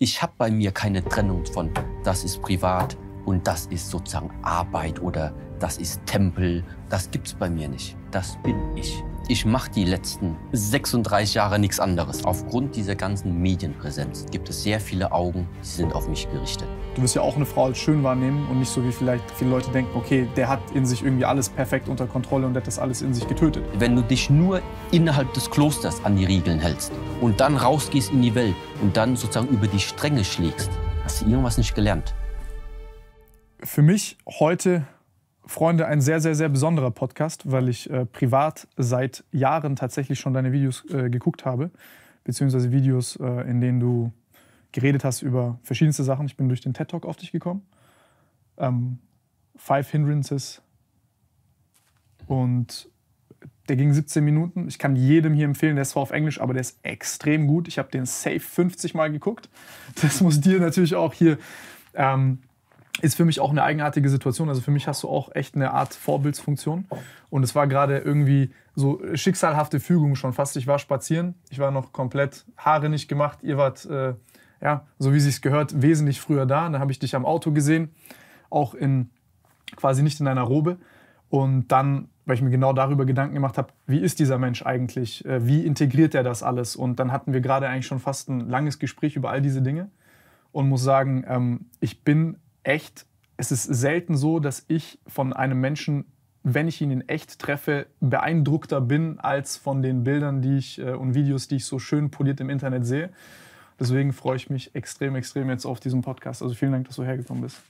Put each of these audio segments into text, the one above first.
Ich habe bei mir keine Trennung von, das ist privat und das ist sozusagen Arbeit oder das ist Tempel. Das gibt's bei mir nicht. Das bin ich. Ich mache die letzten 36 Jahre nichts anderes. Aufgrund dieser ganzen Medienpräsenz gibt es sehr viele Augen, die sind auf mich gerichtet. Du wirst ja auch eine Frau als schön wahrnehmen und nicht so wie vielleicht viele Leute denken, okay, der hat in sich irgendwie alles perfekt unter Kontrolle und hat das alles in sich getötet. Wenn du dich nur innerhalb des Klosters an die Regeln hältst und dann rausgehst in die Welt und dann sozusagen über die Stränge schlägst, hast du irgendwas nicht gelernt. Für mich heute Freunde, ein sehr, sehr, sehr besonderer Podcast, weil ich äh, privat seit Jahren tatsächlich schon deine Videos äh, geguckt habe, beziehungsweise Videos, äh, in denen du geredet hast über verschiedenste Sachen. Ich bin durch den TED Talk auf dich gekommen. Ähm, Five Hindrances. Und der ging 17 Minuten. Ich kann jedem hier empfehlen, der ist zwar auf Englisch, aber der ist extrem gut. Ich habe den safe 50 Mal geguckt. Das muss dir natürlich auch hier ähm, ist für mich auch eine eigenartige Situation. Also für mich hast du auch echt eine Art Vorbildsfunktion. Und es war gerade irgendwie so schicksalhafte Fügung schon fast. Ich war spazieren, ich war noch komplett Haare nicht gemacht. Ihr wart, äh, ja, so wie es gehört, wesentlich früher da. dann habe ich dich am Auto gesehen, auch in quasi nicht in einer Robe. Und dann, weil ich mir genau darüber Gedanken gemacht habe, wie ist dieser Mensch eigentlich? Äh, wie integriert er das alles? Und dann hatten wir gerade eigentlich schon fast ein langes Gespräch über all diese Dinge. Und muss sagen, ähm, ich bin echt, es ist selten so, dass ich von einem Menschen, wenn ich ihn in echt treffe, beeindruckter bin als von den Bildern, die ich äh, und Videos, die ich so schön poliert im Internet sehe. Deswegen freue ich mich extrem, extrem jetzt auf diesen Podcast. Also vielen Dank, dass du hergekommen bist.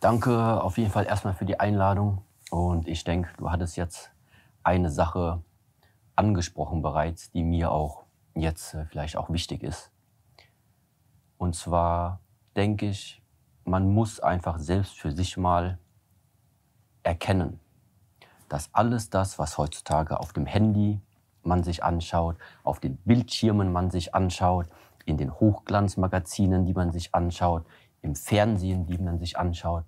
Danke auf jeden Fall erstmal für die Einladung. Und ich denke, du hattest jetzt eine Sache angesprochen bereits, die mir auch jetzt äh, vielleicht auch wichtig ist. Und zwar denke ich, man muss einfach selbst für sich mal erkennen, dass alles das, was heutzutage auf dem Handy man sich anschaut, auf den Bildschirmen man sich anschaut, in den Hochglanzmagazinen, die man sich anschaut, im Fernsehen, die man sich anschaut,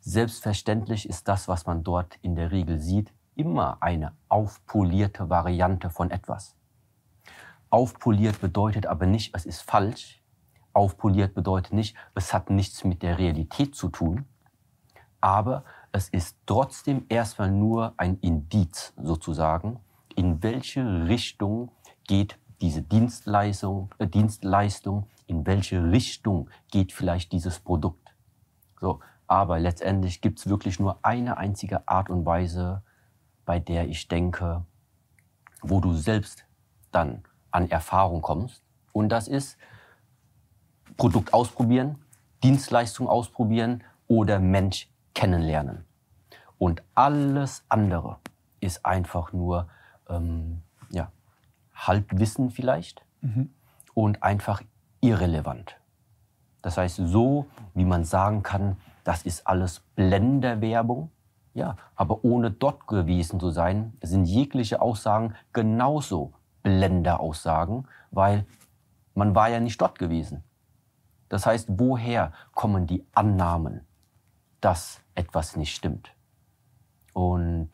selbstverständlich ist das, was man dort in der Regel sieht, immer eine aufpolierte Variante von etwas. Aufpoliert bedeutet aber nicht, es ist falsch, aufpoliert bedeutet nicht, es hat nichts mit der Realität zu tun, aber es ist trotzdem erstmal nur ein Indiz sozusagen, in welche Richtung geht diese Dienstleistung, äh, Dienstleistung, in welche Richtung geht vielleicht dieses Produkt. So, aber letztendlich gibt es wirklich nur eine einzige Art und Weise, bei der ich denke, wo du selbst dann an Erfahrung kommst. Und das ist, Produkt ausprobieren, Dienstleistung ausprobieren oder Mensch kennenlernen. Und alles andere ist einfach nur ähm, ja, Halbwissen vielleicht mhm. und einfach irrelevant. Das heißt, so wie man sagen kann, das ist alles Blenderwerbung, ja, aber ohne dort gewesen zu sein, sind jegliche Aussagen genauso Blenderaussagen, weil man war ja nicht dort gewesen. Das heißt, woher kommen die Annahmen, dass etwas nicht stimmt? Und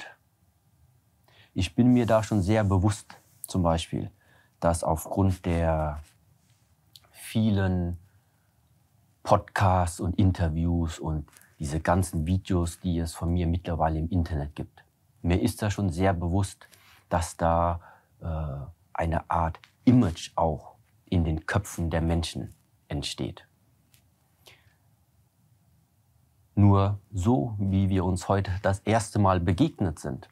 ich bin mir da schon sehr bewusst, zum Beispiel, dass aufgrund der vielen Podcasts und Interviews und diese ganzen Videos, die es von mir mittlerweile im Internet gibt, mir ist da schon sehr bewusst, dass da äh, eine Art Image auch in den Köpfen der Menschen entsteht. Nur so, wie wir uns heute das erste Mal begegnet sind.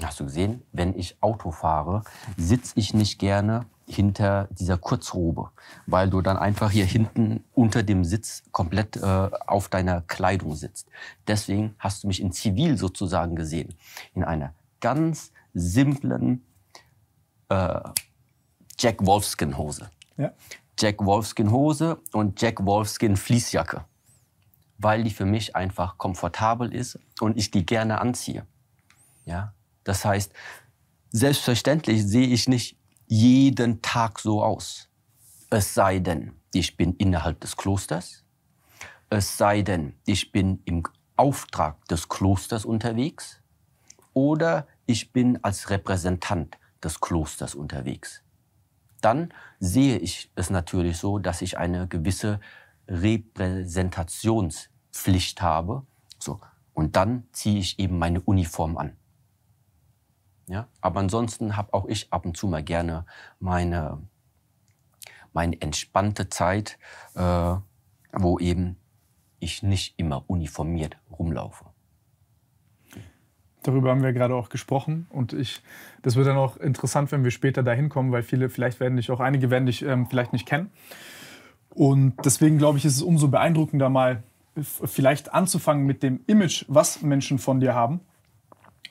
Hast du gesehen, wenn ich Auto fahre, sitze ich nicht gerne hinter dieser Kurzrobe, weil du dann einfach hier hinten unter dem Sitz komplett äh, auf deiner Kleidung sitzt. Deswegen hast du mich in Zivil sozusagen gesehen, in einer ganz simplen äh, Jack Wolfskin Hose. Ja. Jack Wolfskin Hose und Jack Wolfskin Fließjacke weil die für mich einfach komfortabel ist und ich die gerne anziehe. Ja, das heißt, selbstverständlich sehe ich nicht jeden Tag so aus. Es sei denn, ich bin innerhalb des Klosters. Es sei denn, ich bin im Auftrag des Klosters unterwegs. Oder ich bin als Repräsentant des Klosters unterwegs. Dann sehe ich es natürlich so, dass ich eine gewisse Repräsentationspflicht habe. So. Und dann ziehe ich eben meine Uniform an. Ja? Aber ansonsten habe auch ich ab und zu mal gerne meine, meine entspannte Zeit, äh, wo eben ich nicht immer uniformiert rumlaufe. Darüber haben wir gerade auch gesprochen und ich, das wird dann auch interessant, wenn wir später dahin kommen, weil viele, vielleicht werden dich auch einige werden dich ähm, vielleicht nicht kennen. Und deswegen glaube ich, ist es umso beeindruckender, mal vielleicht anzufangen mit dem Image, was Menschen von dir haben.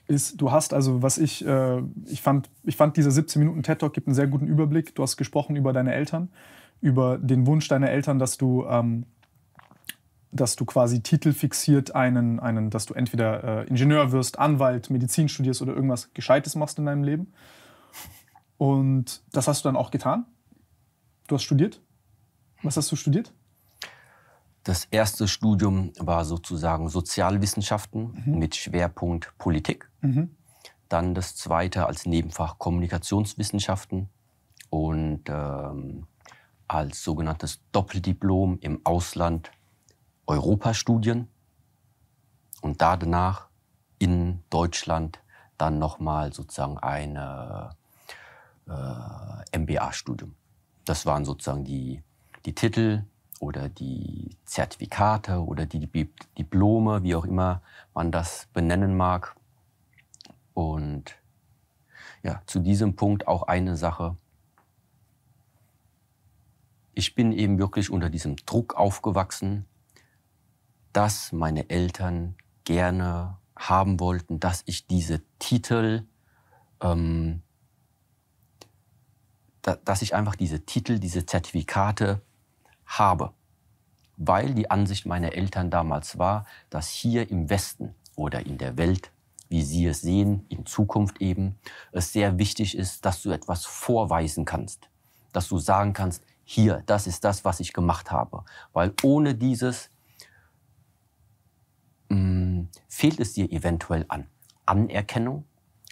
Ist, du hast also, was ich, äh, ich fand, ich fand dieser 17 Minuten TED Talk gibt einen sehr guten Überblick. Du hast gesprochen über deine Eltern, über den Wunsch deiner Eltern, dass du, ähm, dass du quasi titelfixiert einen, einen, dass du entweder äh, Ingenieur wirst, Anwalt, Medizin studierst oder irgendwas Gescheites machst in deinem Leben. Und das hast du dann auch getan. Du hast studiert was hast du studiert? Das erste Studium war sozusagen Sozialwissenschaften mhm. mit Schwerpunkt Politik. Mhm. Dann das zweite als Nebenfach Kommunikationswissenschaften und ähm, als sogenanntes Doppeldiplom im Ausland Europastudien. Und danach in Deutschland dann nochmal sozusagen ein äh, MBA-Studium. Das waren sozusagen die die Titel oder die Zertifikate oder die Diplome, wie auch immer man das benennen mag. Und ja, zu diesem Punkt auch eine Sache. Ich bin eben wirklich unter diesem Druck aufgewachsen, dass meine Eltern gerne haben wollten, dass ich diese Titel, ähm, da, dass ich einfach diese Titel, diese Zertifikate habe, weil die Ansicht meiner Eltern damals war, dass hier im Westen oder in der Welt, wie sie es sehen, in Zukunft eben, es sehr wichtig ist, dass du etwas vorweisen kannst, dass du sagen kannst, hier, das ist das, was ich gemacht habe, weil ohne dieses mh, mm, fehlt es dir eventuell an Anerkennung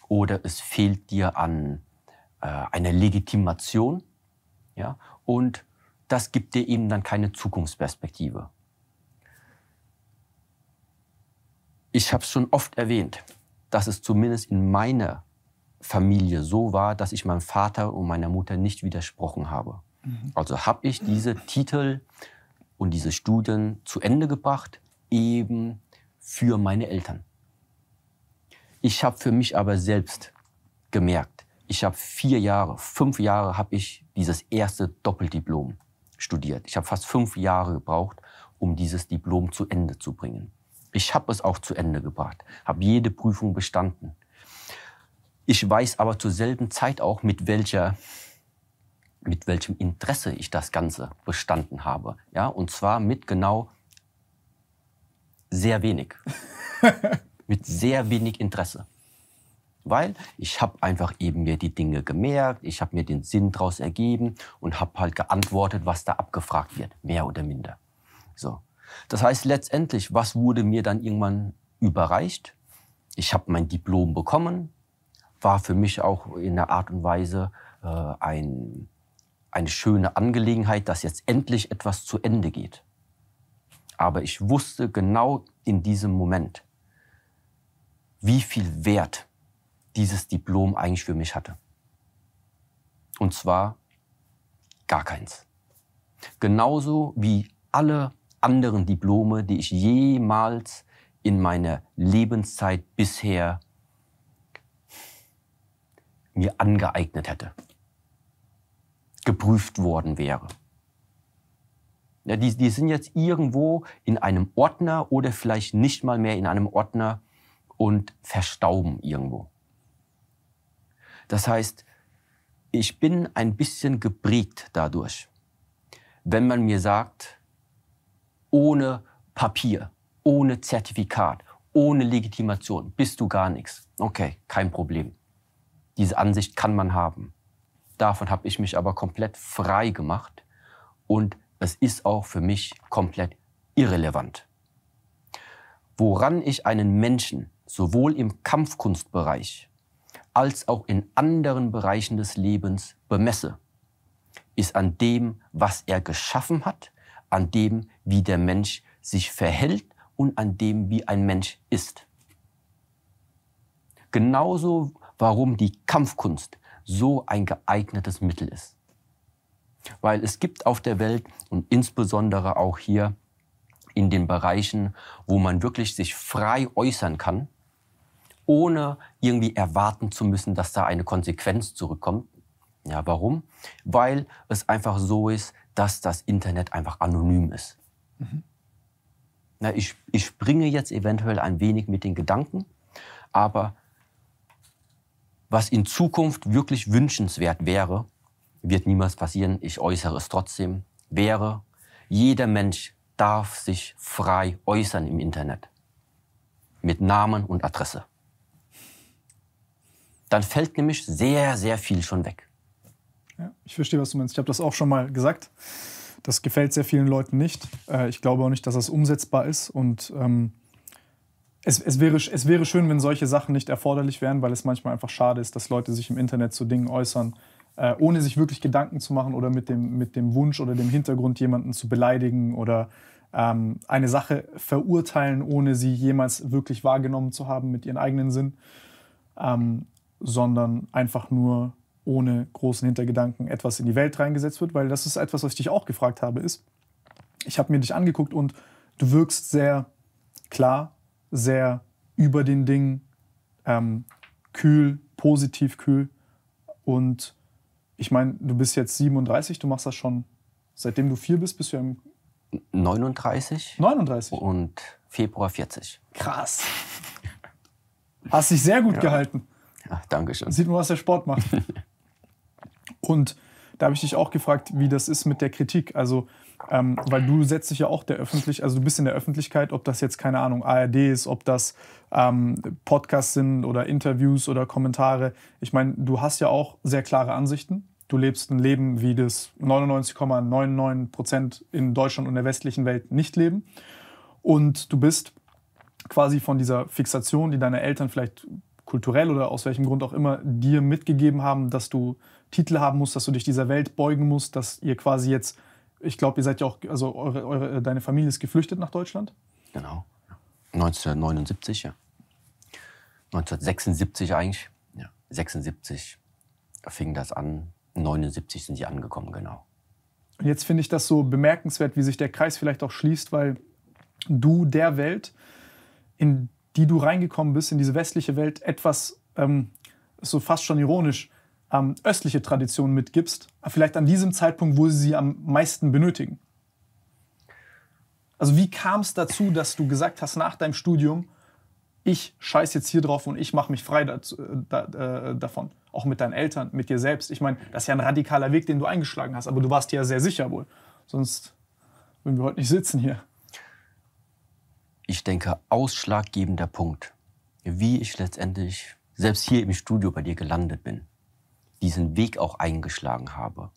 oder es fehlt dir an äh, einer Legitimation, ja, und das gibt dir eben dann keine Zukunftsperspektive. Ich habe es schon oft erwähnt, dass es zumindest in meiner Familie so war, dass ich meinem Vater und meiner Mutter nicht widersprochen habe. Mhm. Also habe ich diese Titel und diese Studien zu Ende gebracht, eben für meine Eltern. Ich habe für mich aber selbst gemerkt, ich habe vier Jahre, fünf Jahre habe ich dieses erste Doppeldiplom studiert. Ich habe fast fünf Jahre gebraucht, um dieses Diplom zu Ende zu bringen. Ich habe es auch zu Ende gebracht, habe jede Prüfung bestanden. Ich weiß aber zur selben Zeit auch, mit welcher mit welchem Interesse ich das Ganze bestanden habe. Ja, und zwar mit genau sehr wenig. mit sehr wenig Interesse weil ich habe einfach eben mir die Dinge gemerkt, ich habe mir den Sinn daraus ergeben und habe halt geantwortet, was da abgefragt wird, mehr oder minder. So. Das heißt letztendlich, was wurde mir dann irgendwann überreicht? Ich habe mein Diplom bekommen, war für mich auch in einer Art und Weise äh, ein, eine schöne Angelegenheit, dass jetzt endlich etwas zu Ende geht. Aber ich wusste genau in diesem Moment, wie viel Wert dieses Diplom eigentlich für mich hatte. Und zwar gar keins. Genauso wie alle anderen Diplome, die ich jemals in meiner Lebenszeit bisher mir angeeignet hätte, geprüft worden wäre. Ja, die, die sind jetzt irgendwo in einem Ordner oder vielleicht nicht mal mehr in einem Ordner und verstauben irgendwo. Das heißt, ich bin ein bisschen geprägt dadurch, wenn man mir sagt, ohne Papier, ohne Zertifikat, ohne Legitimation bist du gar nichts. Okay, kein Problem. Diese Ansicht kann man haben. Davon habe ich mich aber komplett frei gemacht und es ist auch für mich komplett irrelevant. Woran ich einen Menschen sowohl im Kampfkunstbereich als auch in anderen Bereichen des Lebens bemesse, ist an dem, was er geschaffen hat, an dem, wie der Mensch sich verhält und an dem, wie ein Mensch ist. Genauso, warum die Kampfkunst so ein geeignetes Mittel ist. Weil es gibt auf der Welt und insbesondere auch hier in den Bereichen, wo man wirklich sich frei äußern kann, ohne irgendwie erwarten zu müssen, dass da eine Konsequenz zurückkommt. Ja, warum? Weil es einfach so ist, dass das Internet einfach anonym ist. Mhm. Na, ich, ich springe jetzt eventuell ein wenig mit den Gedanken, aber was in Zukunft wirklich wünschenswert wäre, wird niemals passieren, ich äußere es trotzdem, wäre, jeder Mensch darf sich frei äußern im Internet. Mit Namen und Adresse dann fällt nämlich sehr, sehr viel schon weg. Ja, ich verstehe, was du meinst. Ich habe das auch schon mal gesagt. Das gefällt sehr vielen Leuten nicht. Äh, ich glaube auch nicht, dass das umsetzbar ist. Und ähm, es, es, wäre, es wäre schön, wenn solche Sachen nicht erforderlich wären, weil es manchmal einfach schade ist, dass Leute sich im Internet zu Dingen äußern, äh, ohne sich wirklich Gedanken zu machen oder mit dem, mit dem Wunsch oder dem Hintergrund, jemanden zu beleidigen oder ähm, eine Sache verurteilen, ohne sie jemals wirklich wahrgenommen zu haben mit ihren eigenen Sinn. Ähm, sondern einfach nur ohne großen Hintergedanken etwas in die Welt reingesetzt wird, weil das ist etwas, was ich dich auch gefragt habe, ist, ich habe mir dich angeguckt und du wirkst sehr klar, sehr über den Dingen, ähm, kühl, positiv kühl. Und ich meine, du bist jetzt 37, du machst das schon, seitdem du vier bist, bist du ja im... 39. 39. Und Februar 40. Krass. Hast dich sehr gut ja. gehalten. danke schön. Sieht man, was der Sport macht. Und da habe ich dich auch gefragt, wie das ist mit der Kritik. Also, ähm, weil du setzt dich ja auch der Öffentlichkeit, also du bist in der Öffentlichkeit, ob das jetzt, keine Ahnung, ARD ist, ob das ähm, Podcasts sind oder Interviews oder Kommentare. Ich meine, du hast ja auch sehr klare Ansichten. Du lebst ein Leben, wie das 99,99 Prozent ,99 in Deutschland und der westlichen Welt nicht leben. Und du bist quasi von dieser Fixation, die deine Eltern vielleicht kulturell oder aus welchem Grund auch immer dir mitgegeben haben, dass du Titel haben musst, dass du dich dieser Welt beugen musst, dass ihr quasi jetzt, ich glaube, ihr seid ja auch, also eure, eure, äh, deine Familie ist geflüchtet nach Deutschland? Genau. 1979, ja. 1976 eigentlich. Ja. 76 fing das an. 79 sind sie angekommen, genau. Und jetzt finde ich das so bemerkenswert, wie sich der Kreis vielleicht auch schließt, weil du der Welt, in die du reingekommen bist in diese westliche Welt, etwas ähm, so fast schon ironisch ähm, östliche Traditionen mitgibst, vielleicht an diesem Zeitpunkt, wo sie sie am meisten benötigen. Also wie kam es dazu, dass du gesagt hast nach deinem Studium, ich scheiß jetzt hier drauf und ich mache mich frei dazu, äh, da, äh, davon, auch mit deinen Eltern, mit dir selbst. Ich meine, das ist ja ein radikaler Weg, den du eingeschlagen hast, aber du warst dir ja sehr sicher wohl, sonst würden wir heute nicht sitzen hier ich denke, ausschlaggebender Punkt, wie ich letztendlich selbst hier im Studio bei dir gelandet bin, diesen Weg auch eingeschlagen habe.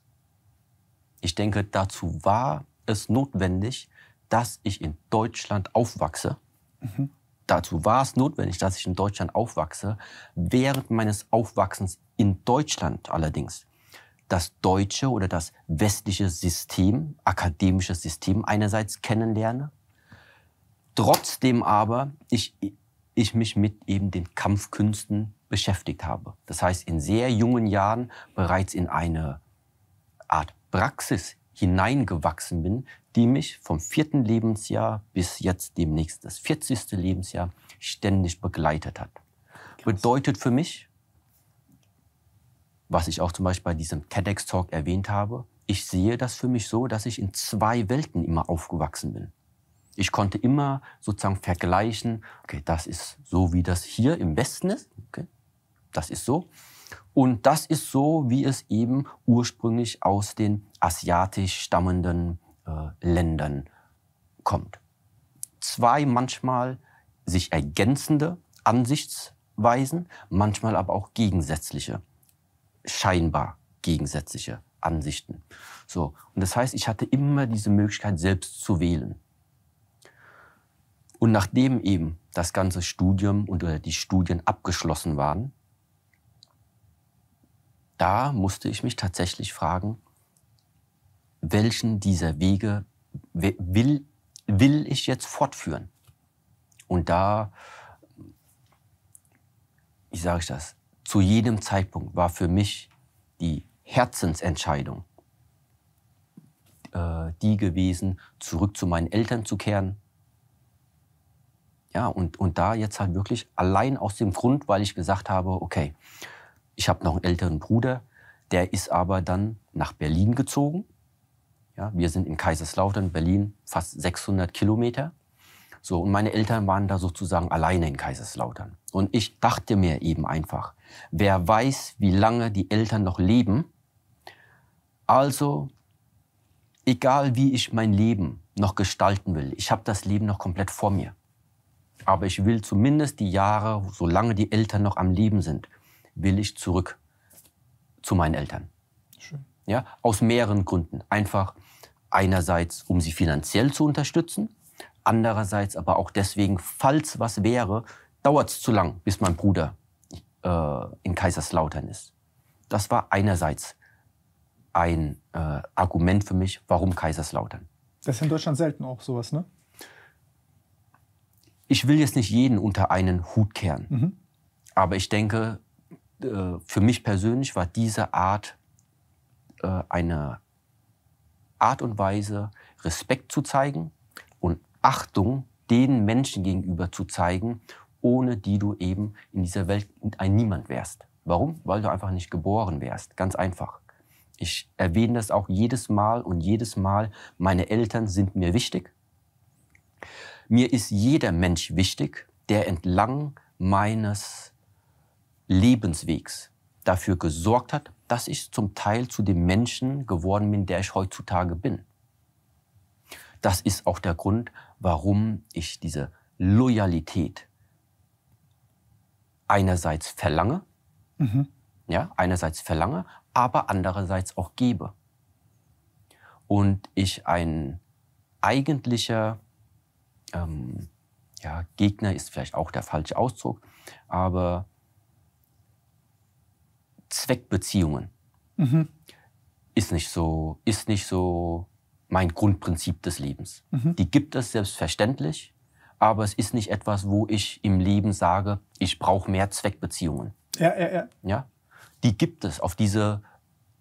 Ich denke, dazu war es notwendig, dass ich in Deutschland aufwachse. Mhm. Dazu war es notwendig, dass ich in Deutschland aufwachse. Während meines Aufwachsens in Deutschland allerdings das deutsche oder das westliche System, akademisches System einerseits kennenlerne, Trotzdem aber ich, ich mich mit eben den Kampfkünsten beschäftigt habe. Das heißt, in sehr jungen Jahren bereits in eine Art Praxis hineingewachsen bin, die mich vom vierten Lebensjahr bis jetzt demnächst das 40. Lebensjahr ständig begleitet hat. Krass. Bedeutet für mich, was ich auch zum Beispiel bei diesem TEDx-Talk erwähnt habe, ich sehe das für mich so, dass ich in zwei Welten immer aufgewachsen bin. Ich konnte immer sozusagen vergleichen, okay, das ist so, wie das hier im Westen ist, okay, das ist so. Und das ist so, wie es eben ursprünglich aus den asiatisch stammenden äh, Ländern kommt. Zwei manchmal sich ergänzende Ansichtsweisen, manchmal aber auch gegensätzliche, scheinbar gegensätzliche Ansichten. So. Und das heißt, ich hatte immer diese Möglichkeit, selbst zu wählen. Und nachdem eben das ganze Studium und oder äh, die Studien abgeschlossen waren, da musste ich mich tatsächlich fragen, welchen dieser Wege will, will ich jetzt fortführen? Und da, wie sage ich das, zu jedem Zeitpunkt war für mich die Herzensentscheidung äh, die gewesen, zurück zu meinen Eltern zu kehren, ja, und, und da jetzt halt wirklich allein aus dem Grund, weil ich gesagt habe, okay, ich habe noch einen älteren Bruder, der ist aber dann nach Berlin gezogen. Ja, wir sind in Kaiserslautern, Berlin, fast 600 Kilometer. So, und meine Eltern waren da sozusagen alleine in Kaiserslautern. Und ich dachte mir eben einfach, wer weiß, wie lange die Eltern noch leben, also egal wie ich mein Leben noch gestalten will, ich habe das Leben noch komplett vor mir. Aber ich will zumindest die Jahre, solange die Eltern noch am Leben sind, will ich zurück zu meinen Eltern. Schön. Ja, aus mehreren Gründen. Einfach einerseits, um sie finanziell zu unterstützen, andererseits aber auch deswegen, falls was wäre, dauert es zu lang, bis mein Bruder äh, in Kaiserslautern ist. Das war einerseits ein äh, Argument für mich, warum Kaiserslautern. Das ist in Deutschland selten auch sowas, ne? ich will jetzt nicht jeden unter einen Hut kehren. Mhm. Aber ich denke, äh, für mich persönlich war diese Art äh, eine Art und Weise, Respekt zu zeigen und Achtung den Menschen gegenüber zu zeigen, ohne die du eben in dieser Welt ein Niemand wärst. Warum? Weil du einfach nicht geboren wärst. Ganz einfach. Ich erwähne das auch jedes Mal und jedes Mal. Meine Eltern sind mir wichtig. Mir ist jeder Mensch wichtig, der entlang meines Lebenswegs dafür gesorgt hat, dass ich zum Teil zu dem Menschen geworden bin, der ich heutzutage bin. Das ist auch der Grund, warum ich diese Loyalität einerseits verlange, mhm. ja, einerseits verlange, aber andererseits auch gebe. Und ich ein eigentlicher ähm, ja, Gegner ist vielleicht auch der falsche Ausdruck, aber Zweckbeziehungen mhm. ist, nicht so, ist nicht so mein Grundprinzip des Lebens. Mhm. Die gibt es selbstverständlich, aber es ist nicht etwas, wo ich im Leben sage, ich brauche mehr Zweckbeziehungen. Ja, ja, ja. ja? Die gibt es. Auf diese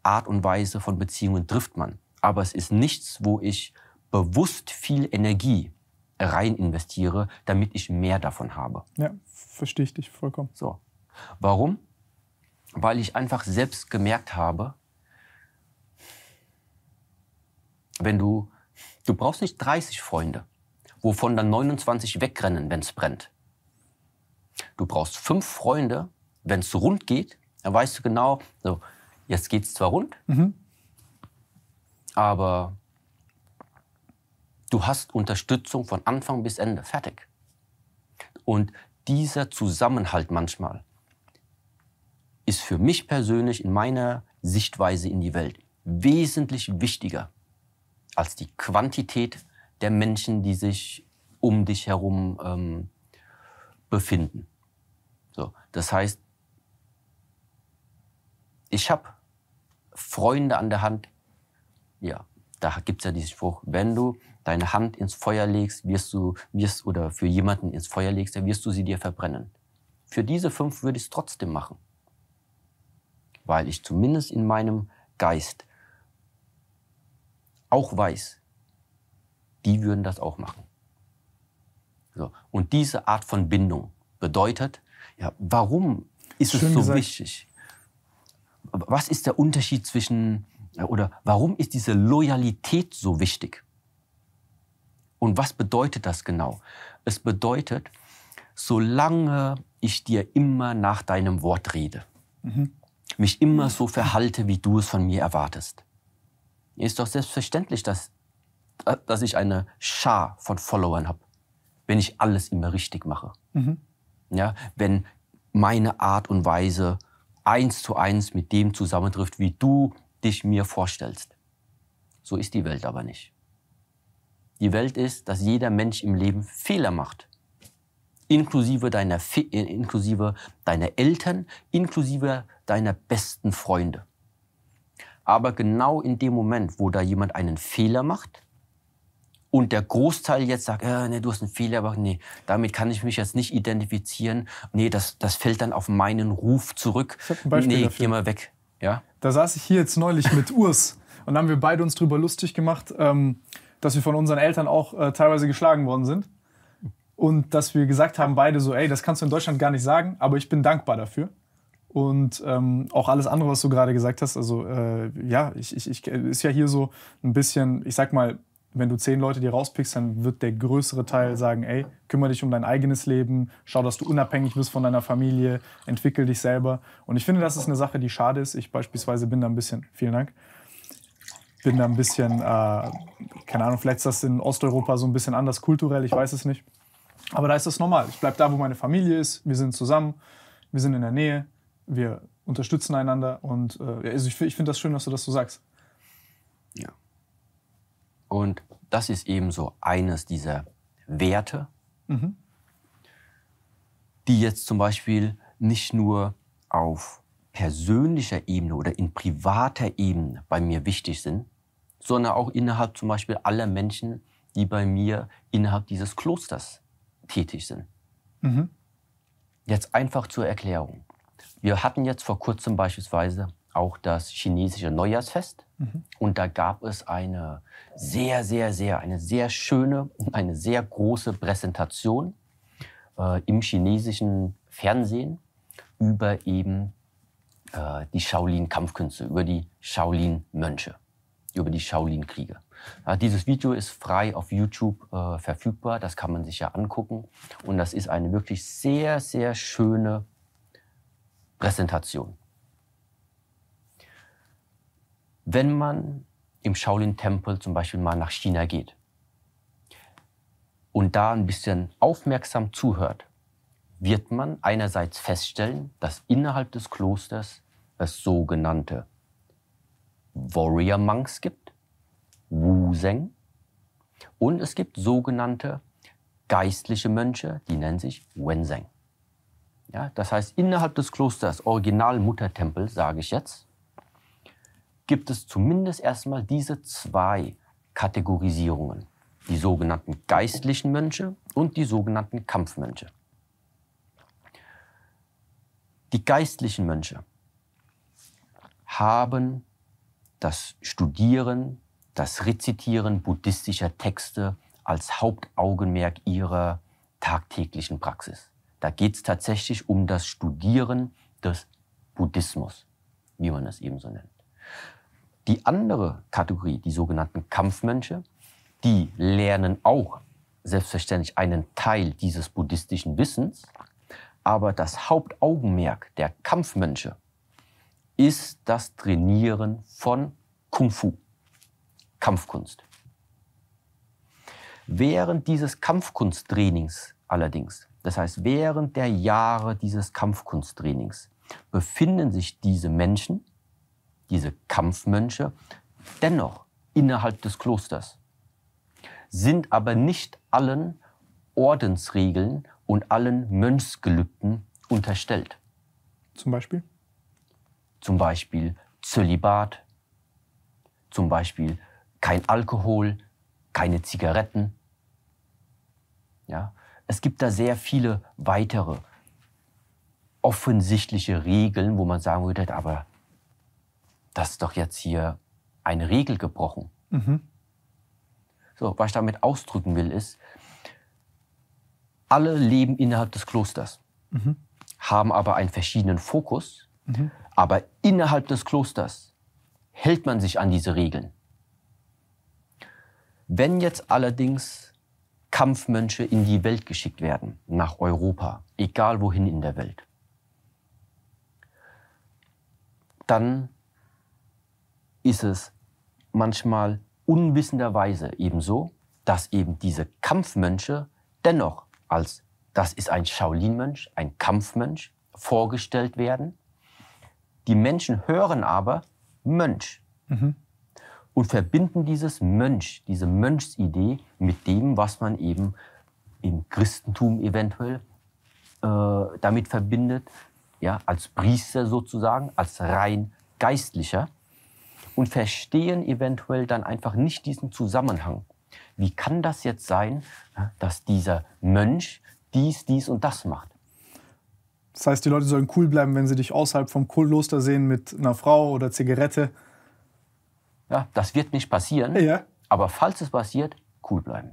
Art und Weise von Beziehungen trifft man. Aber es ist nichts, wo ich bewusst viel Energie rein investiere, damit ich mehr davon habe. Ja, verstehe ich dich vollkommen. So. Warum? Weil ich einfach selbst gemerkt habe, wenn du, du brauchst nicht 30 Freunde, wovon dann 29 wegrennen, wenn es brennt. Du brauchst fünf Freunde, wenn es rund geht, dann weißt du genau, so, jetzt geht es zwar rund, mhm. aber Du hast Unterstützung von Anfang bis Ende. Fertig. Und dieser Zusammenhalt manchmal ist für mich persönlich in meiner Sichtweise in die Welt wesentlich wichtiger als die Quantität der Menschen, die sich um dich herum ähm, befinden. So, das heißt, ich habe Freunde an der Hand. Ja, da gibt es ja diesen Spruch, wenn du deine Hand ins Feuer legst, wirst du, wirst, oder für jemanden ins Feuer legst, dann wirst du sie dir verbrennen. Für diese fünf würde ich es trotzdem machen. Weil ich zumindest in meinem Geist auch weiß, die würden das auch machen. So. Und diese Art von Bindung bedeutet, ja, warum ist Schön es so gesagt. wichtig? Was ist der Unterschied zwischen, oder warum ist diese Loyalität so wichtig? Und was bedeutet das genau? Es bedeutet, solange ich dir immer nach deinem Wort rede, mhm. mich immer so verhalte, wie du es von mir erwartest, ist doch selbstverständlich, dass, dass ich eine Schar von Followern habe, wenn ich alles immer richtig mache. Mhm. Ja, wenn meine Art und Weise eins zu eins mit dem zusammentrifft, wie du dich mir vorstellst. So ist die Welt aber nicht die Welt ist, dass jeder Mensch im Leben Fehler macht. Inklusive deiner, äh, inklusive deiner Eltern, inklusive deiner besten Freunde. Aber genau in dem Moment, wo da jemand einen Fehler macht und der Großteil jetzt sagt, äh, nee, du hast einen Fehler, gemacht, nee, damit kann ich mich jetzt nicht identifizieren. Nee, das, das fällt dann auf meinen Ruf zurück. Ich hab ein Beispiel nee, dafür. geh mal weg. Ja? Da saß ich hier jetzt neulich mit Urs und haben wir beide uns drüber lustig gemacht. Ähm, dass wir von unseren Eltern auch äh, teilweise geschlagen worden sind. Und dass wir gesagt haben, beide so, ey, das kannst du in Deutschland gar nicht sagen, aber ich bin dankbar dafür. Und ähm, auch alles andere, was du gerade gesagt hast, also äh, ja, ich, ich, ich, ist ja hier so ein bisschen, ich sag mal, wenn du zehn Leute dir rauspickst, dann wird der größere Teil sagen, ey, kümmere dich um dein eigenes Leben, schau, dass du unabhängig bist von deiner Familie, entwickel dich selber. Und ich finde, das ist eine Sache, die schade ist. Ich beispielsweise bin da ein bisschen, vielen Dank, bin da ein bisschen, äh, keine Ahnung, vielleicht ist das in Osteuropa so ein bisschen anders kulturell, ich weiß es nicht. Aber da ist das normal. Ich bleibe da, wo meine Familie ist. Wir sind zusammen, wir sind in der Nähe, wir unterstützen einander. Und äh, also ich, ich finde das schön, dass du das so sagst. Ja. Und das ist eben so eines dieser Werte, mhm. die jetzt zum Beispiel nicht nur auf persönlicher Ebene oder in privater Ebene bei mir wichtig sind, sondern auch innerhalb zum Beispiel aller Menschen, die bei mir innerhalb dieses Klosters tätig sind. Mhm. Jetzt einfach zur Erklärung. Wir hatten jetzt vor kurzem beispielsweise auch das chinesische Neujahrsfest mhm. und da gab es eine sehr, sehr, sehr, eine sehr schöne und eine sehr große Präsentation äh, im chinesischen Fernsehen über eben äh, die Shaolin-Kampfkünste, über die Shaolin-Mönche, über die Shaolin-Kriege. Ja, dieses Video ist frei auf YouTube äh, verfügbar, das kann man sich ja angucken. Und das ist eine wirklich sehr, sehr schöne Präsentation. Wenn man im Shaolin-Tempel zum Beispiel mal nach China geht und da ein bisschen aufmerksam zuhört, wird man einerseits feststellen, dass innerhalb des Klosters es sogenannte Warrior Monks gibt, Wuseng, und es gibt sogenannte geistliche Mönche, die nennen sich Wenzeng. Ja, das heißt, innerhalb des Klosters, Original Muttertempel, sage ich jetzt, gibt es zumindest erstmal diese zwei Kategorisierungen, die sogenannten geistlichen Mönche und die sogenannten Kampfmönche. Die geistlichen Mönche haben das Studieren, das Rezitieren buddhistischer Texte als Hauptaugenmerk ihrer tagtäglichen Praxis. Da geht es tatsächlich um das Studieren des Buddhismus, wie man es eben so nennt. Die andere Kategorie, die sogenannten Kampfmönche, die lernen auch selbstverständlich einen Teil dieses buddhistischen Wissens, aber das Hauptaugenmerk der Kampfmönche ist das Trainieren von Kung Fu, Kampfkunst. Während dieses Kampfkunsttrainings allerdings, das heißt während der Jahre dieses Kampfkunsttrainings, befinden sich diese Menschen, diese Kampfmönche, dennoch innerhalb des Klosters, sind aber nicht allen Ordensregeln und allen Mönchsgelübden unterstellt. Zum Beispiel? Zum Beispiel Zölibat, zum Beispiel kein Alkohol, keine Zigaretten. Ja, es gibt da sehr viele weitere offensichtliche Regeln, wo man sagen würde, aber das ist doch jetzt hier eine Regel gebrochen. Mhm. So, was ich damit ausdrücken will, ist, alle leben innerhalb des Klosters, mhm. haben aber einen verschiedenen Fokus. Mhm. Aber innerhalb des Klosters hält man sich an diese Regeln. Wenn jetzt allerdings Kampfmönche in die Welt geschickt werden, nach Europa, egal wohin in der Welt, dann ist es manchmal unwissenderweise eben so, dass eben diese Kampfmönche dennoch als das ist ein Shaolin-Mönch, ein Kampfmönch vorgestellt werden. Die Menschen hören aber Mönch mhm. und verbinden dieses Mönch, diese Mönchsidee mit dem, was man eben im Christentum eventuell äh, damit verbindet, ja, als Priester sozusagen, als rein geistlicher und verstehen eventuell dann einfach nicht diesen Zusammenhang wie kann das jetzt sein, dass dieser Mönch dies, dies und das macht? Das heißt, die Leute sollen cool bleiben, wenn sie dich außerhalb vom Kloster sehen mit einer Frau oder Zigarette. Ja, das wird nicht passieren. Ja. Aber falls es passiert, cool bleiben.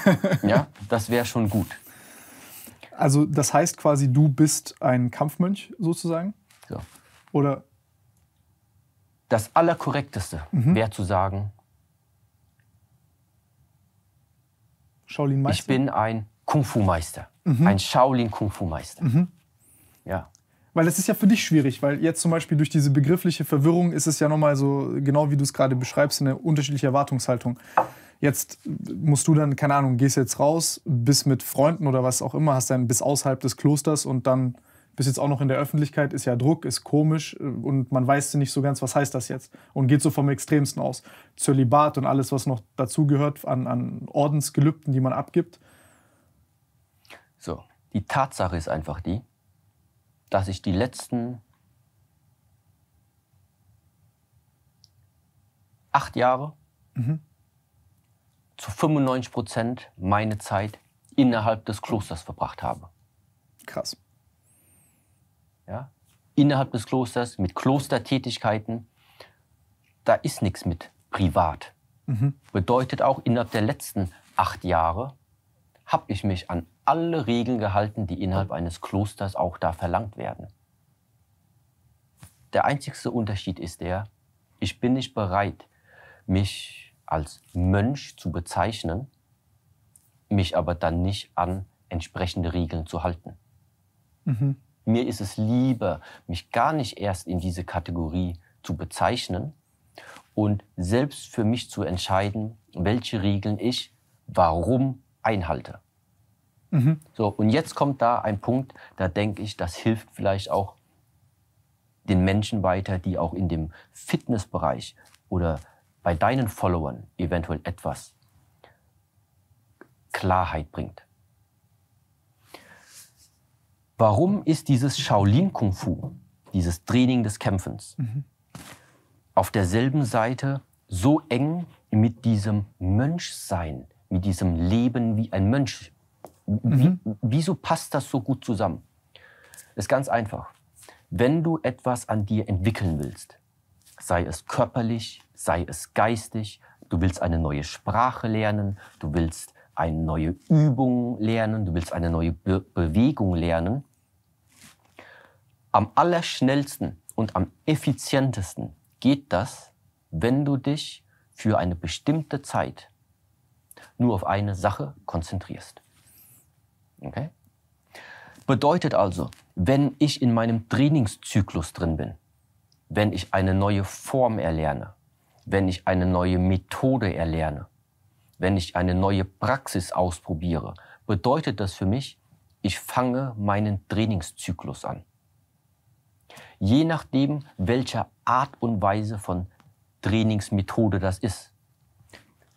ja, das wäre schon gut. Also das heißt quasi, du bist ein Kampfmönch sozusagen? So. Oder? Das Allerkorrekteste mhm. wäre zu sagen, Shaolin Meister? Ich bin ein Kung-Fu-Meister. Mhm. Ein Shaolin-Kung-Fu-Meister. Mhm. Ja. Weil das ist ja für dich schwierig, weil jetzt zum Beispiel durch diese begriffliche Verwirrung ist es ja nochmal so, genau wie du es gerade beschreibst, eine unterschiedliche Erwartungshaltung. Jetzt musst du dann, keine Ahnung, gehst jetzt raus, bist mit Freunden oder was auch immer, hast dann bis außerhalb des Klosters und dann bist jetzt auch noch in der Öffentlichkeit, ist ja Druck, ist komisch äh, und man weiß nicht so ganz, was heißt das jetzt und geht so vom Extremsten aus. Zölibat und alles, was noch dazugehört an, an Ordensgelübden, die man abgibt. So, die Tatsache ist einfach die, dass ich die letzten acht Jahre mhm. zu 95 Prozent meine Zeit innerhalb des Klosters verbracht habe. Krass innerhalb des Klosters, mit Klostertätigkeiten. Da ist nichts mit privat. Mhm. Bedeutet auch, innerhalb der letzten acht Jahre habe ich mich an alle Regeln gehalten, die innerhalb eines Klosters auch da verlangt werden. Der einzigste Unterschied ist der, ich bin nicht bereit, mich als Mönch zu bezeichnen, mich aber dann nicht an entsprechende Regeln zu halten. Mhm. Mir ist es lieber, mich gar nicht erst in diese Kategorie zu bezeichnen und selbst für mich zu entscheiden, welche Regeln ich warum einhalte. Mhm. So, und jetzt kommt da ein Punkt, da denke ich, das hilft vielleicht auch den Menschen weiter, die auch in dem Fitnessbereich oder bei deinen Followern eventuell etwas Klarheit bringt warum ist dieses Shaolin Kung Fu, dieses Training des Kämpfens, mhm. auf derselben Seite so eng mit diesem Mönchsein, mit diesem Leben wie ein Mönch? Wie, mhm. Wieso passt das so gut zusammen? Das ist ganz einfach. Wenn du etwas an dir entwickeln willst, sei es körperlich, sei es geistig, du willst eine neue Sprache lernen, du willst eine neue Übung lernen, du willst eine neue Be Bewegung lernen, am allerschnellsten und am effizientesten geht das, wenn du dich für eine bestimmte Zeit nur auf eine Sache konzentrierst. Okay? Bedeutet also, wenn ich in meinem Trainingszyklus drin bin, wenn ich eine neue Form erlerne, wenn ich eine neue Methode erlerne, wenn ich eine neue Praxis ausprobiere, bedeutet das für mich, ich fange meinen Trainingszyklus an je nachdem, welcher Art und Weise von Trainingsmethode das ist.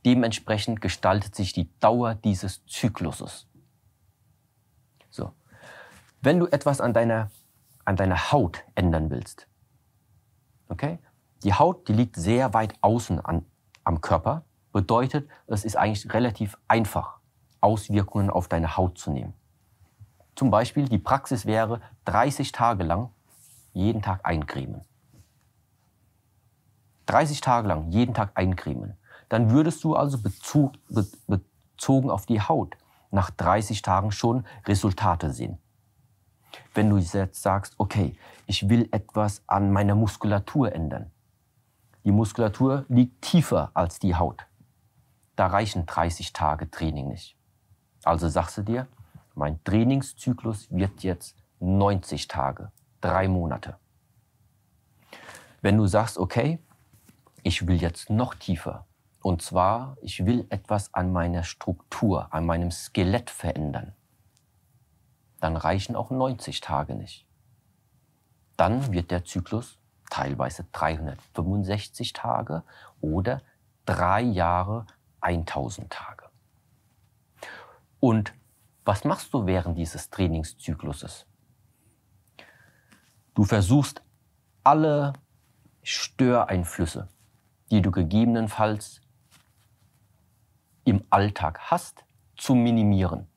Dementsprechend gestaltet sich die Dauer dieses Zykluses. So. Wenn du etwas an deiner, an deiner Haut ändern willst, okay? Die Haut, die liegt sehr weit außen an, am Körper, bedeutet, es ist eigentlich relativ einfach, Auswirkungen auf deine Haut zu nehmen. Zum Beispiel die Praxis wäre, 30 Tage lang jeden Tag eincremen. 30 Tage lang jeden Tag eincremen. Dann würdest du also Bezug, be, bezogen auf die Haut nach 30 Tagen schon Resultate sehen. Wenn du jetzt sagst, okay, ich will etwas an meiner Muskulatur ändern. Die Muskulatur liegt tiefer als die Haut. Da reichen 30 Tage Training nicht. Also sagst du dir, mein Trainingszyklus wird jetzt 90 Tage drei Monate. Wenn du sagst, okay, ich will jetzt noch tiefer, und zwar, ich will etwas an meiner Struktur, an meinem Skelett verändern, dann reichen auch 90 Tage nicht. Dann wird der Zyklus teilweise 365 Tage oder drei Jahre 1000 Tage. Und was machst du während dieses Trainingszykluses? Du versuchst alle Störeinflüsse, die du gegebenenfalls im Alltag hast, zu minimieren.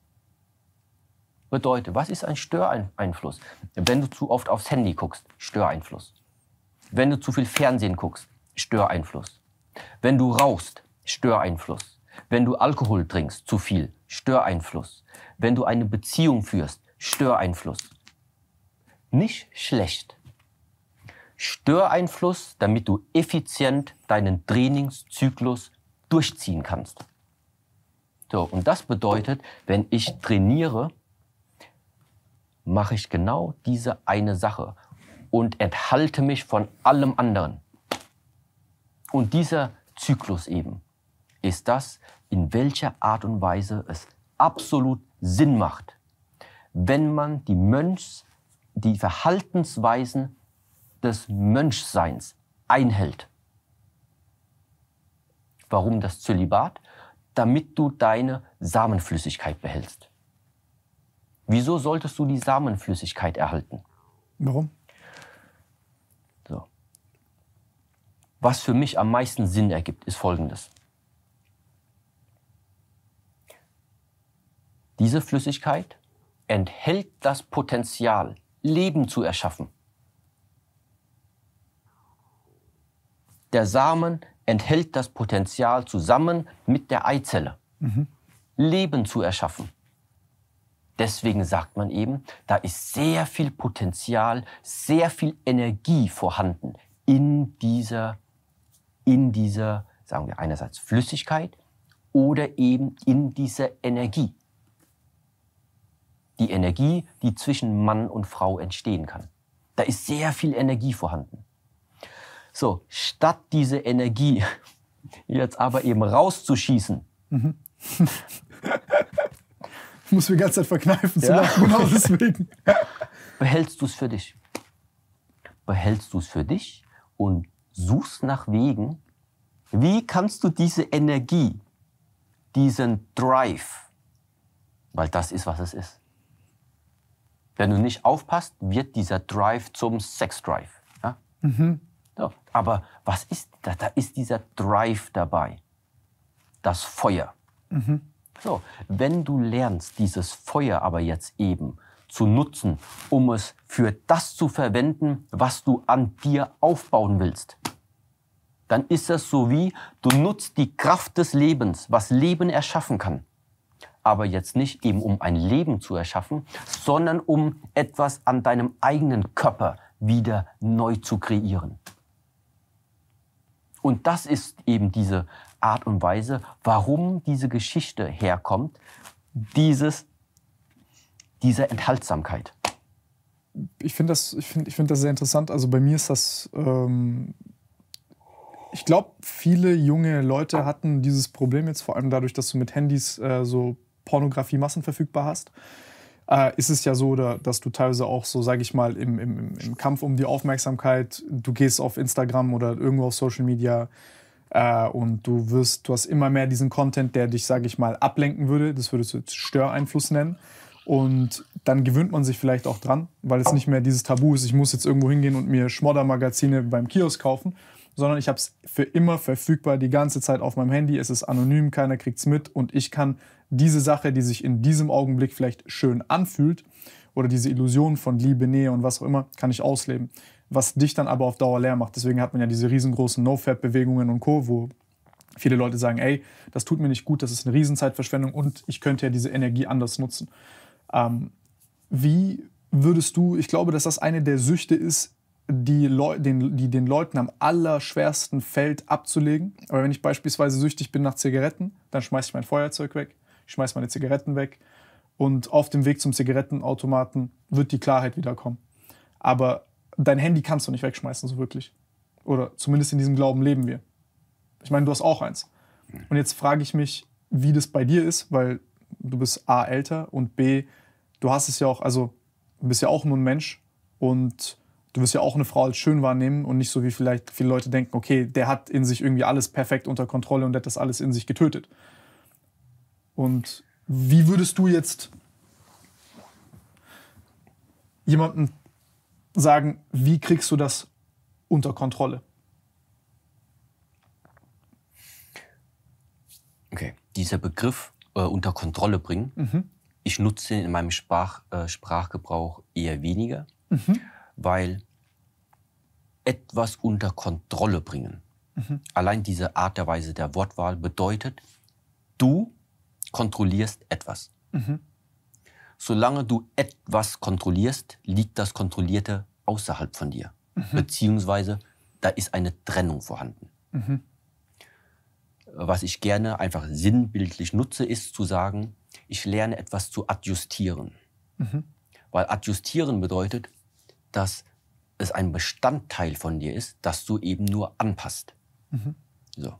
Bedeutet, was ist ein Störeinfluss? Wenn du zu oft aufs Handy guckst, Störeinfluss. Wenn du zu viel Fernsehen guckst, Störeinfluss. Wenn du rauchst, Störeinfluss. Wenn du Alkohol trinkst, zu viel, Störeinfluss. Wenn du eine Beziehung führst, Störeinfluss nicht schlecht. Störeinfluss, damit du effizient deinen Trainingszyklus durchziehen kannst. So, und das bedeutet, wenn ich trainiere, mache ich genau diese eine Sache und enthalte mich von allem anderen. Und dieser Zyklus eben ist das, in welcher Art und Weise es absolut Sinn macht, wenn man die Mönchs die Verhaltensweisen des Mönchseins einhält. Warum das Zölibat? Damit du deine Samenflüssigkeit behältst. Wieso solltest du die Samenflüssigkeit erhalten? Warum? So. Was für mich am meisten Sinn ergibt, ist Folgendes. Diese Flüssigkeit enthält das Potenzial, Leben zu erschaffen. Der Samen enthält das Potenzial zusammen mit der Eizelle, mhm. Leben zu erschaffen. Deswegen sagt man eben, da ist sehr viel Potenzial, sehr viel Energie vorhanden in dieser, in dieser, sagen wir einerseits Flüssigkeit oder eben in dieser Energie die Energie, die zwischen Mann und Frau entstehen kann. Da ist sehr viel Energie vorhanden. So, statt diese Energie jetzt aber eben rauszuschießen, mhm. muss mir die ganze Zeit verkneifen zu ja? lachen, genau deswegen. Behältst du es für dich. Behältst du es für dich und suchst nach Wegen, wie kannst du diese Energie, diesen Drive, weil das ist, was es ist, wenn du nicht aufpasst, wird dieser Drive zum Sex-Drive. Ja? Mhm. So. Aber was ist da? Da ist dieser Drive dabei. Das Feuer. Mhm. So, wenn du lernst, dieses Feuer aber jetzt eben zu nutzen, um es für das zu verwenden, was du an dir aufbauen willst, dann ist das so wie, du nutzt die Kraft des Lebens, was Leben erschaffen kann aber jetzt nicht eben um ein Leben zu erschaffen, sondern um etwas an deinem eigenen Körper wieder neu zu kreieren. Und das ist eben diese Art und Weise, warum diese Geschichte herkommt, dieses, dieser Enthaltsamkeit. Ich finde das, ich find, ich find das sehr interessant. Also bei mir ist das, ähm, ich glaube, viele junge Leute hatten dieses Problem jetzt vor allem dadurch, dass du mit Handys äh, so Pornografie massenverfügbar hast, äh, ist es ja so, da, dass du teilweise auch so, sage ich mal, im, im, im Kampf um die Aufmerksamkeit, du gehst auf Instagram oder irgendwo auf Social Media äh, und du wirst, du hast immer mehr diesen Content, der dich, sage ich mal, ablenken würde. Das würdest du jetzt Störeinfluss nennen. Und dann gewöhnt man sich vielleicht auch dran, weil es nicht mehr dieses Tabu ist, ich muss jetzt irgendwo hingehen und mir Schmoddermagazine beim Kiosk kaufen, sondern ich habe es für immer verfügbar, die ganze Zeit auf meinem Handy. Es ist anonym, keiner kriegt es mit und ich kann diese Sache, die sich in diesem Augenblick vielleicht schön anfühlt, oder diese Illusion von Liebe, Nähe und was auch immer, kann ich ausleben. Was dich dann aber auf Dauer leer macht. Deswegen hat man ja diese riesengroßen No-Fab-Bewegungen und Co., wo viele Leute sagen, ey, das tut mir nicht gut, das ist eine Riesenzeitverschwendung und ich könnte ja diese Energie anders nutzen. Ähm, wie würdest du, ich glaube, dass das eine der Süchte ist, die, Leu den, die den Leuten am allerschwersten fällt abzulegen. Aber wenn ich beispielsweise süchtig bin nach Zigaretten, dann schmeiße ich mein Feuerzeug weg schmeiß meine Zigaretten weg. Und auf dem Weg zum Zigarettenautomaten wird die Klarheit wiederkommen. Aber dein Handy kannst du nicht wegschmeißen, so wirklich. Oder zumindest in diesem Glauben leben wir. Ich meine, du hast auch eins. Und jetzt frage ich mich, wie das bei dir ist, weil du bist A älter und B, du hast es ja auch, also du bist ja auch nur ein Mensch und du wirst ja auch eine Frau als schön wahrnehmen und nicht so wie vielleicht viele Leute denken, okay, der hat in sich irgendwie alles perfekt unter Kontrolle und der hat das alles in sich getötet. Und wie würdest du jetzt jemandem sagen, wie kriegst du das unter Kontrolle? Okay, dieser Begriff äh, unter Kontrolle bringen, mhm. ich nutze ihn in meinem Sprach, äh, Sprachgebrauch eher weniger, mhm. weil etwas unter Kontrolle bringen, mhm. allein diese Art der Weise der Wortwahl bedeutet, du kontrollierst etwas. Mhm. Solange du etwas kontrollierst, liegt das Kontrollierte außerhalb von dir. Mhm. Beziehungsweise da ist eine Trennung vorhanden. Mhm. Was ich gerne einfach sinnbildlich nutze, ist zu sagen, ich lerne etwas zu adjustieren. Mhm. Weil adjustieren bedeutet, dass es ein Bestandteil von dir ist, dass du eben nur anpasst. Mhm. So.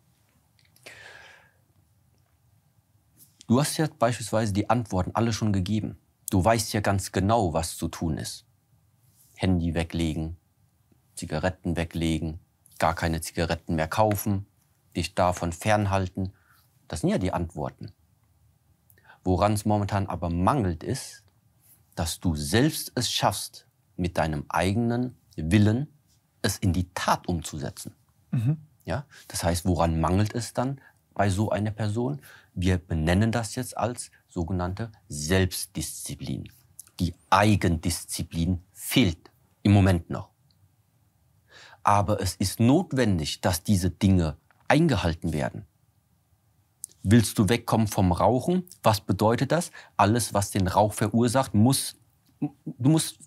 Du hast ja beispielsweise die Antworten alle schon gegeben. Du weißt ja ganz genau, was zu tun ist. Handy weglegen, Zigaretten weglegen, gar keine Zigaretten mehr kaufen, dich davon fernhalten. Das sind ja die Antworten. Woran es momentan aber mangelt ist, dass du selbst es schaffst, mit deinem eigenen Willen es in die Tat umzusetzen. Mhm. Ja? Das heißt, woran mangelt es dann bei so einer Person? Wir benennen das jetzt als sogenannte Selbstdisziplin. Die Eigendisziplin fehlt im Moment noch. Aber es ist notwendig, dass diese Dinge eingehalten werden. Willst du wegkommen vom Rauchen? Was bedeutet das? Alles, was den Rauch verursacht, muss, du musst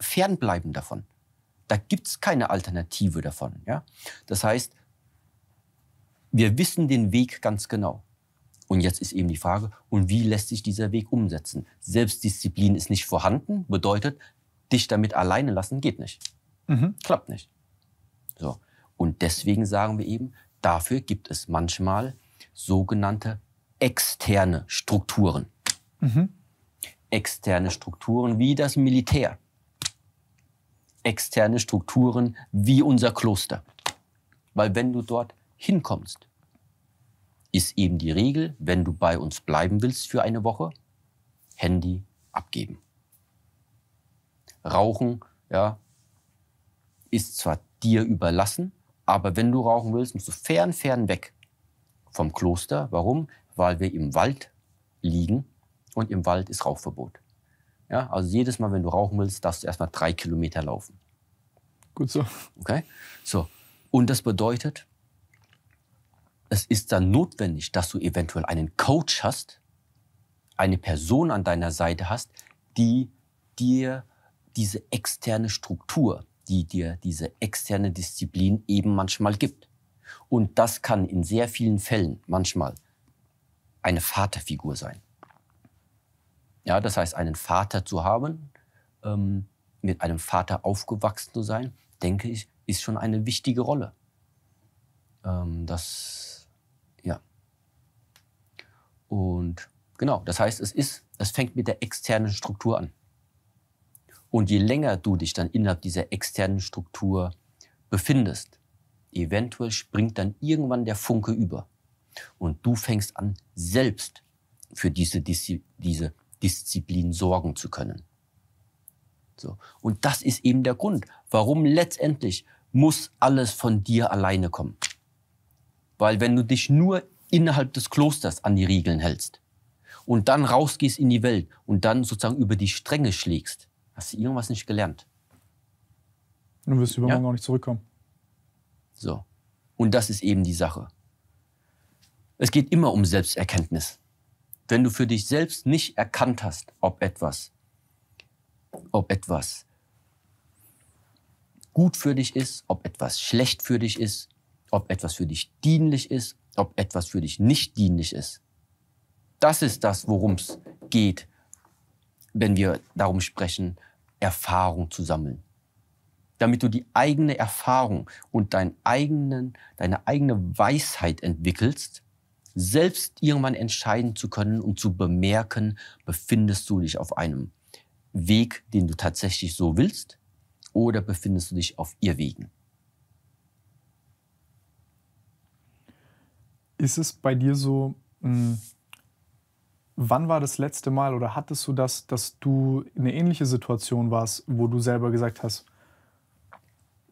fernbleiben davon. Da gibt es keine Alternative davon. Ja? Das heißt, wir wissen den Weg ganz genau. Und jetzt ist eben die Frage, und wie lässt sich dieser Weg umsetzen? Selbstdisziplin ist nicht vorhanden, bedeutet, dich damit alleine lassen geht nicht. Mhm. Klappt nicht. So. Und deswegen sagen wir eben, dafür gibt es manchmal sogenannte externe Strukturen. Mhm. Externe Strukturen wie das Militär. Externe Strukturen wie unser Kloster. Weil wenn du dort hinkommst, ist eben die Regel, wenn du bei uns bleiben willst für eine Woche, Handy abgeben. Rauchen ja, ist zwar dir überlassen, aber wenn du rauchen willst, musst du fern, fern weg vom Kloster. Warum? Weil wir im Wald liegen und im Wald ist Rauchverbot. Ja, also jedes Mal, wenn du rauchen willst, darfst du erstmal drei Kilometer laufen. Gut so. Okay? So. Und das bedeutet, es ist dann notwendig, dass du eventuell einen Coach hast, eine Person an deiner Seite hast, die dir diese externe Struktur, die dir diese externe Disziplin eben manchmal gibt. Und das kann in sehr vielen Fällen manchmal eine Vaterfigur sein. Ja, das heißt, einen Vater zu haben, ähm, mit einem Vater aufgewachsen zu sein, denke ich, ist schon eine wichtige Rolle. Ähm, das und genau, das heißt, es ist, es fängt mit der externen Struktur an. Und je länger du dich dann innerhalb dieser externen Struktur befindest, eventuell springt dann irgendwann der Funke über. Und du fängst an, selbst für diese, Diszi diese Disziplin sorgen zu können. So. Und das ist eben der Grund, warum letztendlich muss alles von dir alleine kommen. Weil wenn du dich nur innerhalb des Klosters an die Riegeln hältst und dann rausgehst in die Welt und dann sozusagen über die Stränge schlägst, hast du irgendwas nicht gelernt. Du wirst übermorgen ja? auch nicht zurückkommen. So. Und das ist eben die Sache. Es geht immer um Selbsterkenntnis. Wenn du für dich selbst nicht erkannt hast, ob etwas, ob etwas gut für dich ist, ob etwas schlecht für dich ist, ob etwas für dich dienlich ist ob etwas für dich nicht dienlich ist. Das ist das, worum es geht, wenn wir darum sprechen, Erfahrung zu sammeln. Damit du die eigene Erfahrung und dein eigenen, deine eigene Weisheit entwickelst, selbst irgendwann entscheiden zu können, und zu bemerken, befindest du dich auf einem Weg, den du tatsächlich so willst, oder befindest du dich auf ihr Wegen. Ist es bei dir so, mh, hm, wann war das letzte Mal oder hattest du das, dass du in eine ähnliche Situation warst, wo du selber gesagt hast,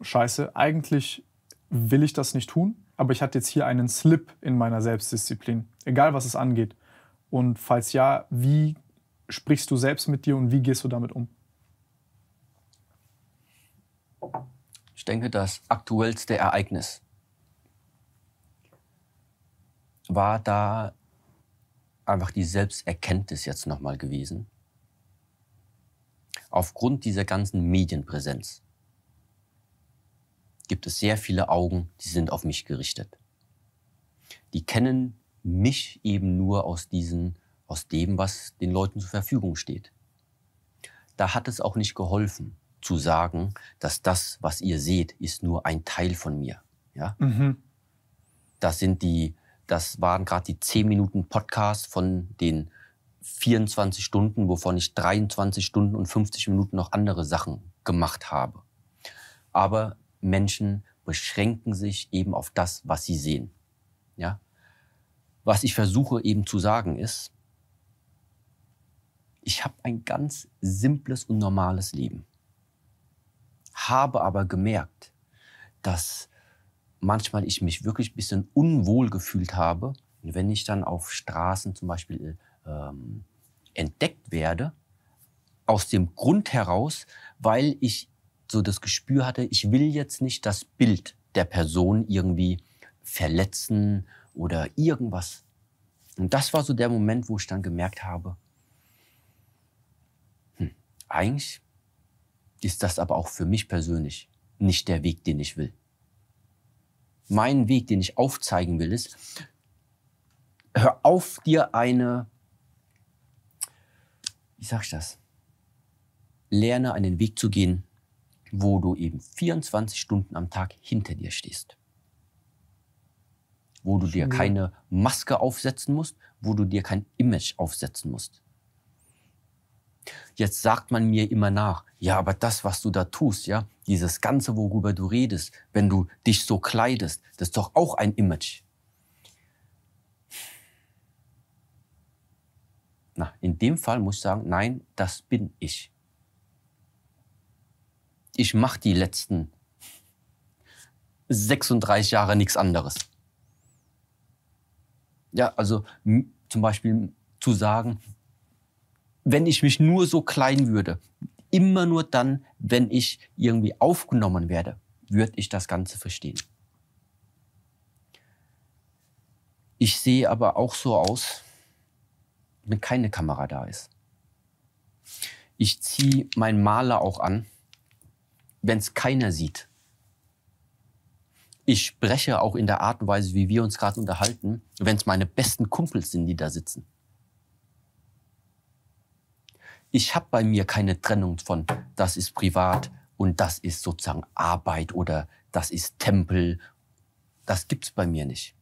scheiße, eigentlich will ich das nicht tun, aber ich hatte jetzt hier einen Slip in meiner Selbstdisziplin, egal was es angeht. Und falls ja, wie sprichst du selbst mit dir und wie gehst du damit um? Ich denke, das aktuellste Ereignis war da einfach die Selbsterkenntnis jetzt nochmal gewesen. Aufgrund dieser ganzen Medienpräsenz gibt es sehr viele Augen, die sind auf mich gerichtet. Die kennen mich eben nur aus diesen, aus dem, was den Leuten zur Verfügung steht. Da hat es auch nicht geholfen, zu sagen, dass das, was ihr seht, ist nur ein Teil von mir. Ja? Mhm. Das sind die das waren gerade die 10 Minuten Podcast von den 24 Stunden, wovon ich 23 Stunden und 50 Minuten noch andere Sachen gemacht habe. Aber Menschen beschränken sich eben auf das, was sie sehen. Ja? Was ich versuche eben zu sagen ist, ich habe ein ganz simples und normales Leben. Habe aber gemerkt, dass manchmal ich mich wirklich ein bisschen unwohl gefühlt habe. wenn ich dann auf Straßen zum Beispiel ähm, entdeckt werde, aus dem Grund heraus, weil ich so das Gespür hatte, ich will jetzt nicht das Bild der Person irgendwie verletzen oder irgendwas. Und das war so der Moment, wo ich dann gemerkt habe, hm, eigentlich ist das aber auch für mich persönlich nicht der Weg, den ich will mein Weg, den ich aufzeigen will, ist, hör auf, dir eine, wie sag ich das? Lerne einen Weg zu gehen, wo du eben 24 Stunden am Tag hinter dir stehst. Wo du dir keine Maske aufsetzen musst, wo du dir kein Image aufsetzen musst. Jetzt sagt man mir immer nach, ja, aber das, was du da tust, ja, dieses Ganze, worüber du redest, wenn du dich so kleidest, das ist doch auch ein Image. Na, in dem Fall muss ich sagen, nein, das bin ich. Ich mache die letzten 36 Jahre nichts anderes. Ja, also zum Beispiel zu sagen, wenn ich mich nur so klein würde, immer nur dann, wenn ich irgendwie aufgenommen werde, würde ich das Ganze verstehen. Ich sehe aber auch so aus, wenn keine Kamera da ist. Ich ziehe meinen Maler auch an, wenn es keiner sieht. Ich spreche auch in der Art und Weise, wie wir uns gerade unterhalten, wenn es meine besten Kumpels sind, die da sitzen ich habe bei mir keine Trennung von, das ist privat und das ist sozusagen Arbeit oder das ist Tempel. Das gibt es bei mir nicht.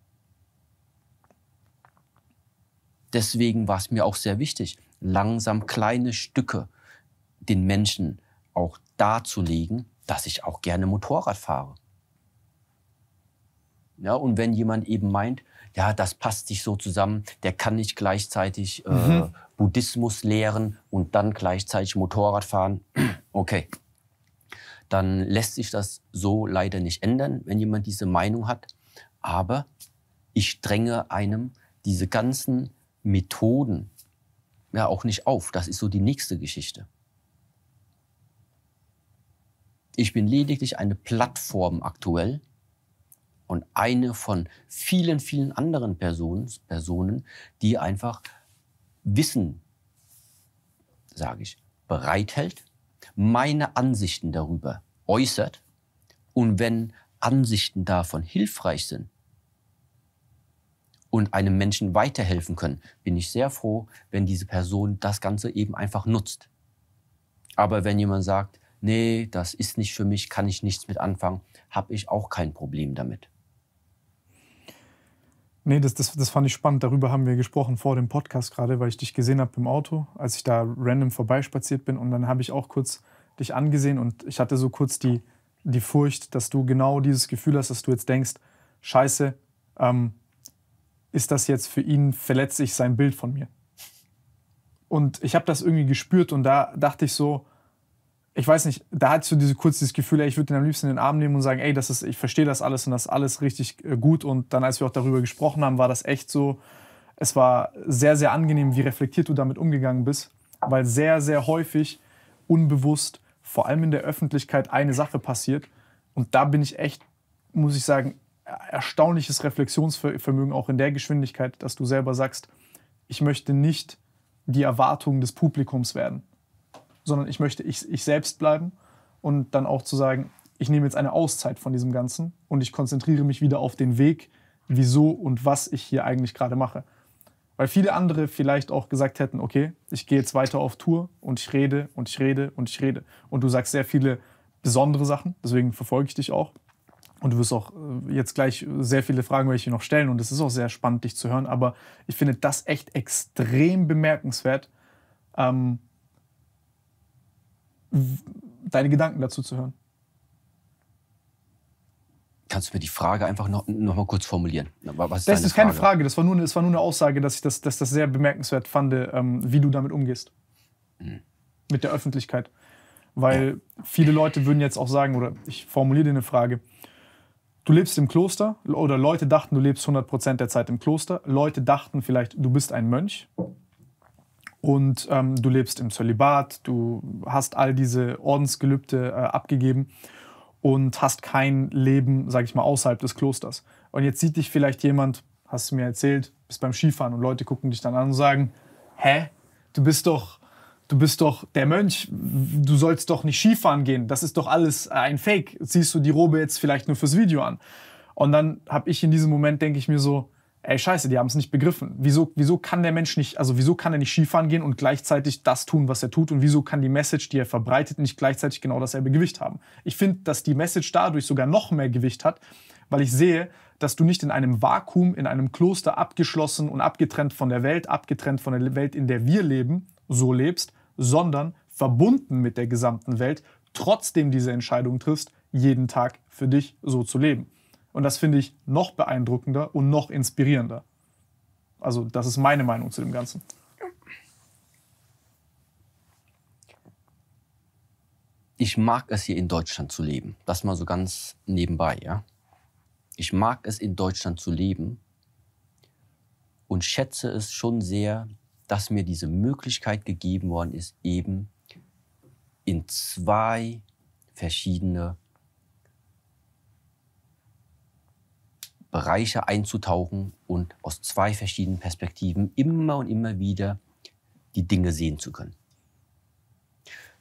Deswegen war es mir auch sehr wichtig, langsam kleine Stücke den Menschen auch darzulegen, dass ich auch gerne Motorrad fahre. Ja, und wenn jemand eben meint, ja, das passt sich so zusammen, der kann nicht gleichzeitig äh, mhm. Buddhismus lehren und dann gleichzeitig Motorrad fahren, Okay, dann lässt sich das so leider nicht ändern, wenn jemand diese Meinung hat. Aber ich dränge einem diese ganzen Methoden ja auch nicht auf. Das ist so die nächste Geschichte. Ich bin lediglich eine Plattform aktuell und eine von vielen, vielen anderen Personen, Personen die einfach Wissen, sage ich, bereithält, meine Ansichten darüber äußert und wenn Ansichten davon hilfreich sind und einem Menschen weiterhelfen können, bin ich sehr froh, wenn diese Person das Ganze eben einfach nutzt. Aber wenn jemand sagt, nee, das ist nicht für mich, kann ich nichts mit anfangen, habe ich auch kein Problem damit. Nee, das, das, das fand ich spannend. Darüber haben wir gesprochen vor dem Podcast gerade, weil ich dich gesehen habe im Auto, als ich da random vorbeispaziert bin. Und dann habe ich auch kurz dich angesehen und ich hatte so kurz die, die Furcht, dass du genau dieses Gefühl hast, dass du jetzt denkst, scheiße, ähm, ist das jetzt für ihn, verletze ich sein Bild von mir? Und ich habe das irgendwie gespürt und da dachte ich so, ich weiß nicht, da hatte ich so diese, kurz dieses Gefühl, ey, ich würde den am liebsten in den Arm nehmen und sagen, ey, das ist, ich verstehe das alles und das ist alles richtig äh, gut. Und dann, als wir auch darüber gesprochen haben, war das echt so, es war sehr, sehr angenehm, wie reflektiert du damit umgegangen bist, weil sehr, sehr häufig unbewusst, vor allem in der Öffentlichkeit, eine Sache passiert. Und da bin ich echt, muss ich sagen, erstaunliches Reflexionsvermögen auch in der Geschwindigkeit, dass du selber sagst, ich möchte nicht die Erwartungen des Publikums werden sondern ich möchte ich, ich selbst bleiben und dann auch zu sagen, ich nehme jetzt eine Auszeit von diesem Ganzen und ich konzentriere mich wieder auf den Weg, wieso und was ich hier eigentlich gerade mache. Weil viele andere vielleicht auch gesagt hätten, okay, ich gehe jetzt weiter auf Tour und ich rede und ich rede und ich rede. Und du sagst sehr viele besondere Sachen, deswegen verfolge ich dich auch. Und du wirst auch äh, jetzt gleich sehr viele Fragen, welche noch stellen. Und es ist auch sehr spannend, dich zu hören. Aber ich finde das echt extrem bemerkenswert, ähm, deine Gedanken dazu zu hören. Kannst du mir die Frage einfach noch, noch mal kurz formulieren? Was ist das ist keine Frage? das war, nur, das war nur eine Aussage, dass ich das, dass das sehr bemerkenswert fand, ähm, wie du damit umgehst. Mhm. Mit der Öffentlichkeit. Weil ja. viele Leute würden jetzt auch sagen, oder ich formuliere dir eine Frage, du lebst im Kloster oder Leute dachten, du lebst 100% der Zeit im Kloster. Leute dachten vielleicht, du bist ein Mönch und ähm, du lebst im Zölibat, du hast all diese Ordensgelübde äh, abgegeben und hast kein Leben, sag ich mal, außerhalb des Klosters. Und jetzt sieht dich vielleicht jemand, hast du mir erzählt, bist beim Skifahren und Leute gucken dich dann an und sagen, hä, du bist doch, du bist doch der Mönch, du sollst doch nicht Skifahren gehen, das ist doch alles äh, ein Fake. Ziehst du die Robe jetzt vielleicht nur fürs Video an? Und dann habe ich in diesem Moment, denke ich mir so, ey, scheiße, die haben es nicht begriffen. Wieso, wieso kann der Mensch nicht, also wieso kann er nicht Skifahren gehen und gleichzeitig das tun, was er tut? Und wieso kann die Message, die er verbreitet, nicht gleichzeitig genau dasselbe Gewicht haben? Ich finde, dass die Message dadurch sogar noch mehr Gewicht hat, weil ich sehe, dass du nicht in einem Vakuum, in einem Kloster abgeschlossen und abgetrennt von der Welt, abgetrennt von der Welt, in der wir leben, so lebst, sondern verbunden mit der gesamten Welt, trotzdem diese Entscheidung triffst, jeden Tag für dich so zu leben. Und das finde ich noch beeindruckender und noch inspirierender. Also das ist meine Meinung zu dem Ganzen. Ich mag es hier in Deutschland zu leben. Das mal so ganz nebenbei, ja. Ich mag es in Deutschland zu leben und schätze es schon sehr, dass mir diese Möglichkeit gegeben worden ist, eben in zwei verschiedene Bereiche einzutauchen und aus zwei verschiedenen Perspektiven immer und immer wieder die Dinge sehen zu können.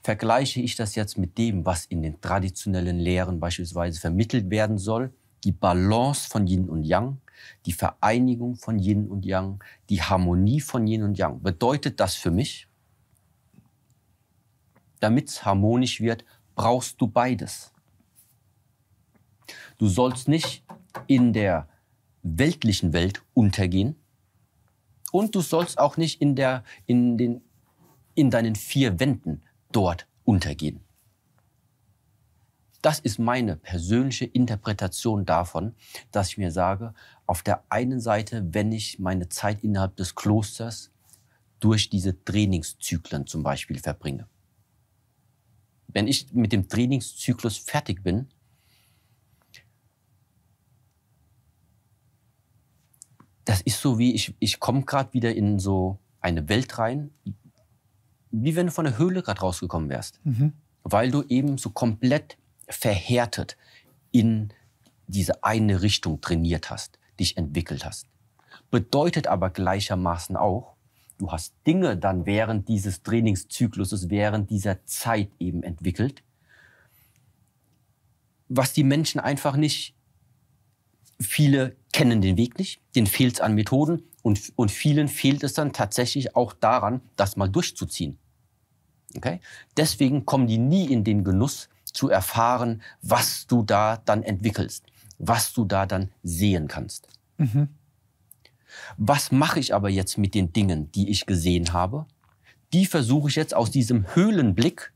Vergleiche ich das jetzt mit dem, was in den traditionellen Lehren beispielsweise vermittelt werden soll, die Balance von Yin und Yang, die Vereinigung von Yin und Yang, die Harmonie von Yin und Yang. Bedeutet das für mich, damit es harmonisch wird, brauchst du beides. Du sollst nicht in der weltlichen Welt untergehen und du sollst auch nicht in, der, in, den, in deinen vier Wänden dort untergehen. Das ist meine persönliche Interpretation davon, dass ich mir sage, auf der einen Seite, wenn ich meine Zeit innerhalb des Klosters durch diese Trainingszyklen zum Beispiel verbringe. Wenn ich mit dem Trainingszyklus fertig bin, das ist so wie, ich, ich komme gerade wieder in so eine Welt rein, wie wenn du von der Höhle gerade rausgekommen wärst. Mhm. Weil du eben so komplett verhärtet in diese eine Richtung trainiert hast, dich entwickelt hast. Bedeutet aber gleichermaßen auch, du hast Dinge dann während dieses Trainingszykluses, während dieser Zeit eben entwickelt, was die Menschen einfach nicht Viele kennen den Weg nicht, denen fehlt es an Methoden und, und vielen fehlt es dann tatsächlich auch daran, das mal durchzuziehen. Okay? Deswegen kommen die nie in den Genuss zu erfahren, was du da dann entwickelst, was du da dann sehen kannst. Mhm. Was mache ich aber jetzt mit den Dingen, die ich gesehen habe? Die versuche ich jetzt aus diesem Höhlenblick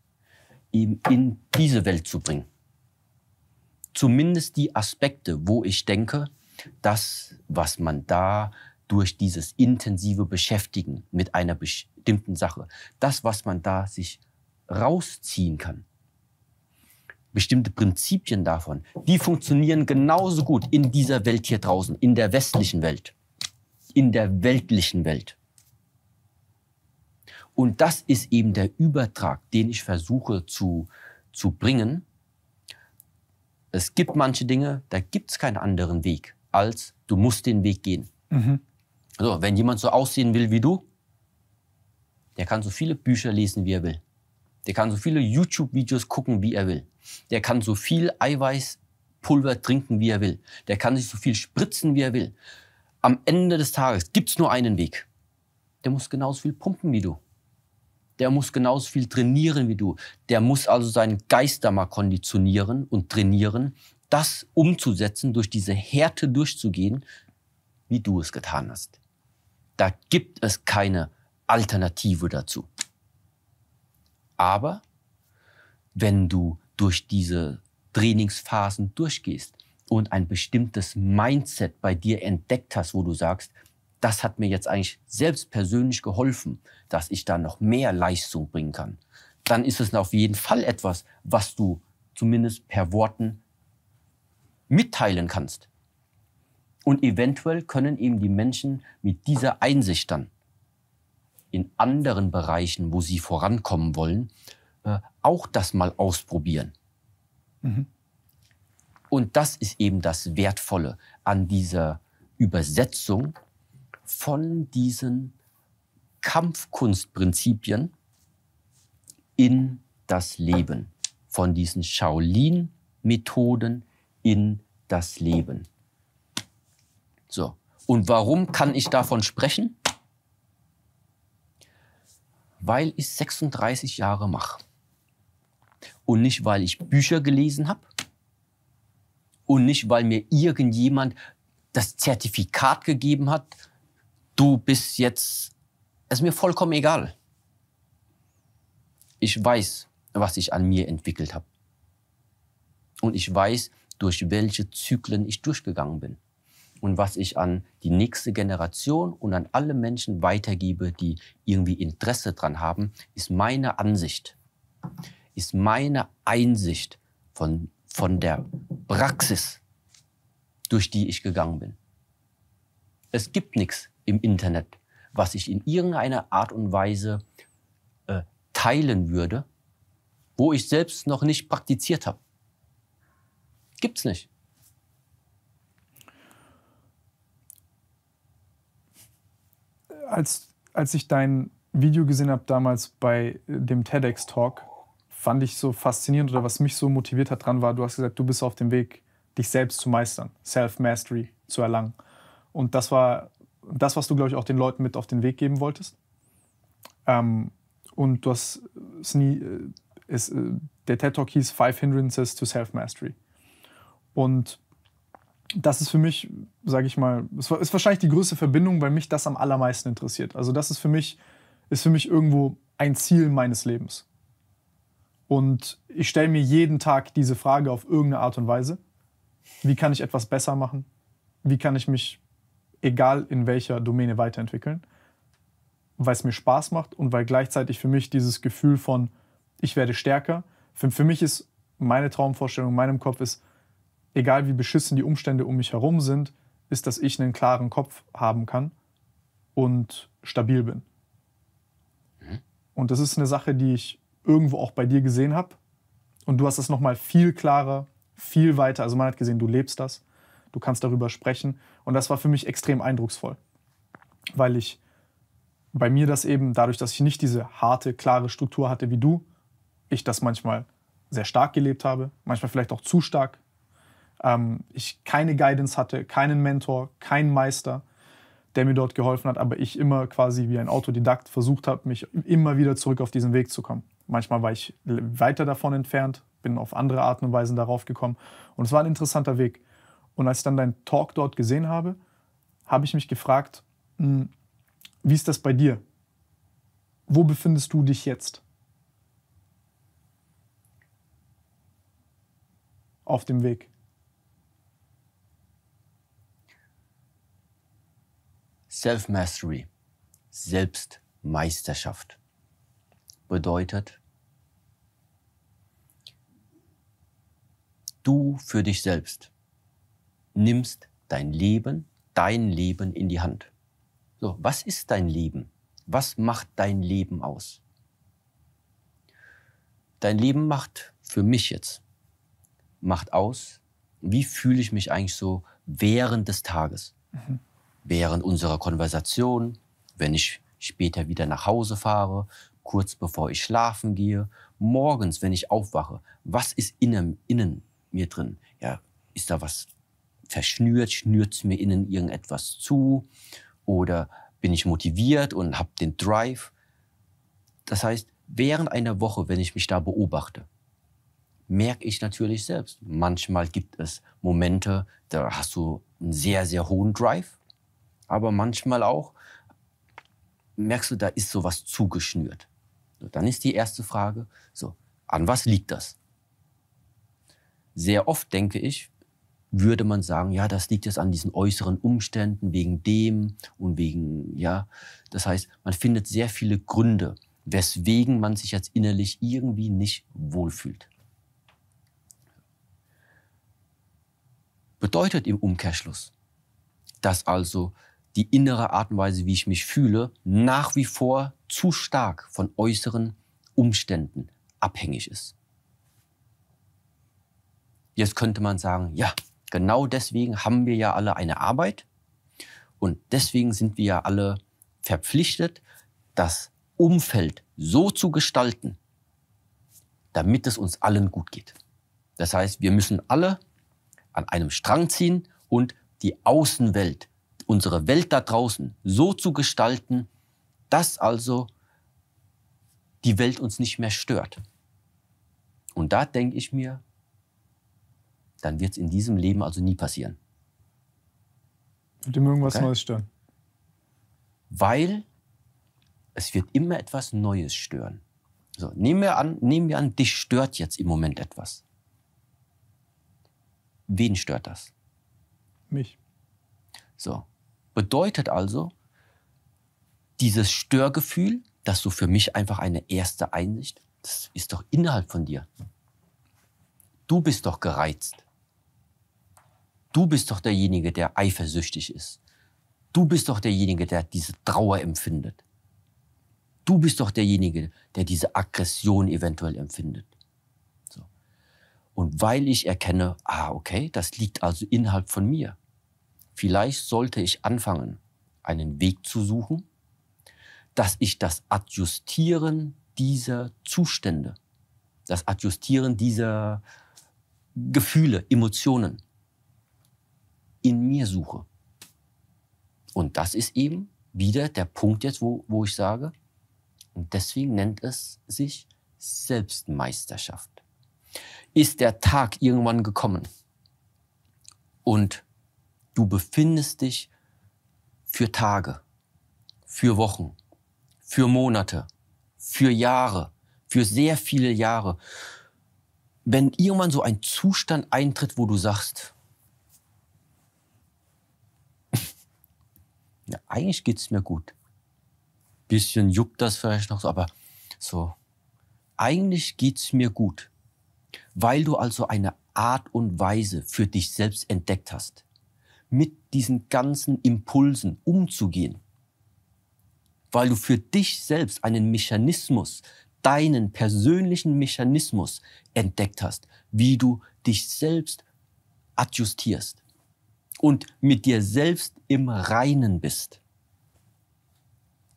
eben in diese Welt zu bringen zumindest die Aspekte, wo ich denke, das, was man da durch dieses intensive Beschäftigen mit einer bestimmten Sache, das, was man da sich rausziehen kann, bestimmte Prinzipien davon, die funktionieren genauso gut in dieser Welt hier draußen, in der westlichen Welt, in der weltlichen Welt. Und das ist eben der Übertrag, den ich versuche zu, zu bringen, es gibt manche Dinge, da gibt es keinen anderen Weg, als du musst den Weg gehen. Mhm. So, wenn jemand so aussehen will wie du, der kann so viele Bücher lesen, wie er will. Der kann so viele YouTube-Videos gucken, wie er will. Der kann so viel Eiweißpulver trinken, wie er will. Der kann sich so viel spritzen, wie er will. Am Ende des Tages gibt es nur einen Weg. Der muss genauso viel pumpen wie du der muss genauso viel trainieren wie du. Der muss also seinen Geist da mal konditionieren und trainieren, das umzusetzen, durch diese Härte durchzugehen, wie du es getan hast. Da gibt es keine Alternative dazu. Aber wenn du durch diese Trainingsphasen durchgehst und ein bestimmtes Mindset bei dir entdeckt hast, wo du sagst, das hat mir jetzt eigentlich selbst persönlich geholfen, dass ich da noch mehr Leistung bringen kann. Dann ist es auf jeden Fall etwas, was du zumindest per Worten mitteilen kannst. Und eventuell können eben die Menschen mit dieser Einsicht dann in anderen Bereichen, wo sie vorankommen wollen, äh, auch das mal ausprobieren. Mhm. Und das ist eben das Wertvolle an dieser Übersetzung von diesen Kampfkunstprinzipien in das Leben, von diesen Shaolin-Methoden in das Leben. So. Und warum kann ich davon sprechen? Weil ich 36 Jahre mache. Und nicht, weil ich Bücher gelesen habe. Und nicht, weil mir irgendjemand das Zertifikat gegeben hat, du bist jetzt, es ist mir vollkommen egal. Ich weiß, was ich an mir entwickelt habe. Und ich weiß, durch welche Zyklen ich durchgegangen bin. Und was ich an die nächste Generation und an alle Menschen weitergebe, die irgendwie Interesse daran haben, ist meine Ansicht, ist meine Einsicht von, von der Praxis, durch die ich gegangen bin. Es gibt nichts im Internet, was ich in irgendeiner Art und Weise äh, teilen würde, wo ich selbst noch nicht praktiziert habe. Gibt's nicht. Als, als ich dein Video gesehen habe damals bei äh, dem TEDx-Talk, fand ich so faszinierend oder was mich so motiviert hat dran war, du hast gesagt, du bist auf dem Weg, dich selbst zu meistern, Self-Mastery zu erlangen. Und das war das, was du, glaube ich, auch den Leuten mit auf den Weg geben wolltest. Ähm, und du hast äh, äh, es nie, äh, es, der TED Talk hieß Five Hindrances to Self-Mastery. Und das ist für mich, sage ich mal, ist wahrscheinlich die größte Verbindung, weil mich das am allermeisten interessiert. Also das ist für mich, ist für mich irgendwo ein Ziel meines Lebens. Und ich stelle mir jeden Tag diese Frage auf irgendeine Art und Weise. Wie kann ich etwas besser machen? Wie kann ich mich egal in welcher Domäne weiterentwickeln, weil es mir Spaß macht und weil gleichzeitig für mich dieses Gefühl von, ich werde stärker, für, für mich ist meine Traumvorstellung in meinem Kopf ist, egal wie beschissen die Umstände um mich herum sind, ist, dass ich einen klaren Kopf haben kann und stabil bin. Mhm. Und das ist eine Sache, die ich irgendwo auch bei dir gesehen habe. Und du hast das nochmal viel klarer, viel weiter. Also man hat gesehen, du lebst das du kannst darüber sprechen. Und das war für mich extrem eindrucksvoll, weil ich bei mir das eben, dadurch, dass ich nicht diese harte, klare Struktur hatte wie du, ich das manchmal sehr stark gelebt habe, manchmal vielleicht auch zu stark. Ähm, ich keine Guidance hatte, keinen Mentor, keinen Meister, der mir dort geholfen hat, aber ich immer quasi wie ein Autodidakt versucht habe, mich immer wieder zurück auf diesen Weg zu kommen. Manchmal war ich weiter davon entfernt, bin auf andere Arten und Weisen darauf gekommen. Und es war ein interessanter Weg. Und als ich dann deinen Talk dort gesehen habe, habe ich mich gefragt, mh, hm, wie ist das bei dir? Wo befindest du dich jetzt? Auf dem Weg. Self-Mastery, Selbstmeisterschaft, bedeutet, du für dich selbst nimmst dein Leben, dein Leben in die Hand. So, was ist dein Leben? Was macht dein Leben aus? Dein Leben macht für mich jetzt, macht aus, wie fühle ich mich eigentlich so während des Tages, mhm. während unserer Konversation, wenn ich später wieder nach Hause fahre, kurz bevor ich schlafen gehe, morgens, wenn ich aufwache. Was ist innen, innen mir drin? Ja, ist da was verschnürt, schnürt es mir innen irgendetwas zu oder bin ich motiviert und habe den Drive. Das heißt, während einer Woche, wenn ich mich da beobachte, merke ich natürlich selbst. Manchmal gibt es Momente, da hast du einen sehr, sehr hohen Drive, aber manchmal auch merkst du, da ist sowas zugeschnürt. So, dann ist die erste Frage, so, an was liegt das? Sehr oft denke ich, würde man sagen, ja, das liegt jetzt an diesen äußeren Umständen, wegen dem und wegen, ja. Das heißt, man findet sehr viele Gründe, weswegen man sich jetzt innerlich irgendwie nicht wohlfühlt. Bedeutet im Umkehrschluss, dass also die innere Art und Weise, wie ich mich fühle, nach wie vor zu stark von äußeren Umständen abhängig ist. Jetzt könnte man sagen, ja, Genau deswegen haben wir ja alle eine Arbeit und deswegen sind wir ja alle verpflichtet, das Umfeld so zu gestalten, damit es uns allen gut geht. Das heißt, wir müssen alle an einem Strang ziehen und die Außenwelt, unsere Welt da draußen so zu gestalten, dass also die Welt uns nicht mehr stört. Und da denke ich mir, dann wird es in diesem Leben also nie passieren. Wird immer irgendwas okay? Neues stören. Weil es wird immer etwas Neues stören. So, nehmen wir an, nehmen wir an, dich stört jetzt im Moment etwas. Wen stört das? Mich. So. Bedeutet also, dieses Störgefühl, das so für mich einfach eine erste Einsicht, das ist doch innerhalb von dir. Du bist doch gereizt. Du bist doch derjenige, der eifersüchtig ist. Du bist doch derjenige, der diese Trauer empfindet. Du bist doch derjenige, der diese Aggression eventuell empfindet. So. Und weil ich erkenne, ah, okay, das liegt also innerhalb von mir. Vielleicht sollte ich anfangen, einen Weg zu suchen, dass ich das Adjustieren dieser Zustände, das Adjustieren dieser Gefühle, Emotionen in mir suche. Und das ist eben wieder der Punkt jetzt, wo, wo ich sage, und deswegen nennt es sich Selbstmeisterschaft. Ist der Tag irgendwann gekommen und du befindest dich für Tage, für Wochen, für Monate, für Jahre, für sehr viele Jahre, wenn irgendwann so ein Zustand eintritt, wo du sagst, ja, eigentlich geht es mir gut. Bisschen juckt das vielleicht noch so, aber so, eigentlich geht es mir gut. Weil du also eine Art und Weise für dich selbst entdeckt hast, mit diesen ganzen Impulsen umzugehen. Weil du für dich selbst einen Mechanismus, deinen persönlichen Mechanismus entdeckt hast, wie du dich selbst adjustierst und mit dir selbst im Reinen bist.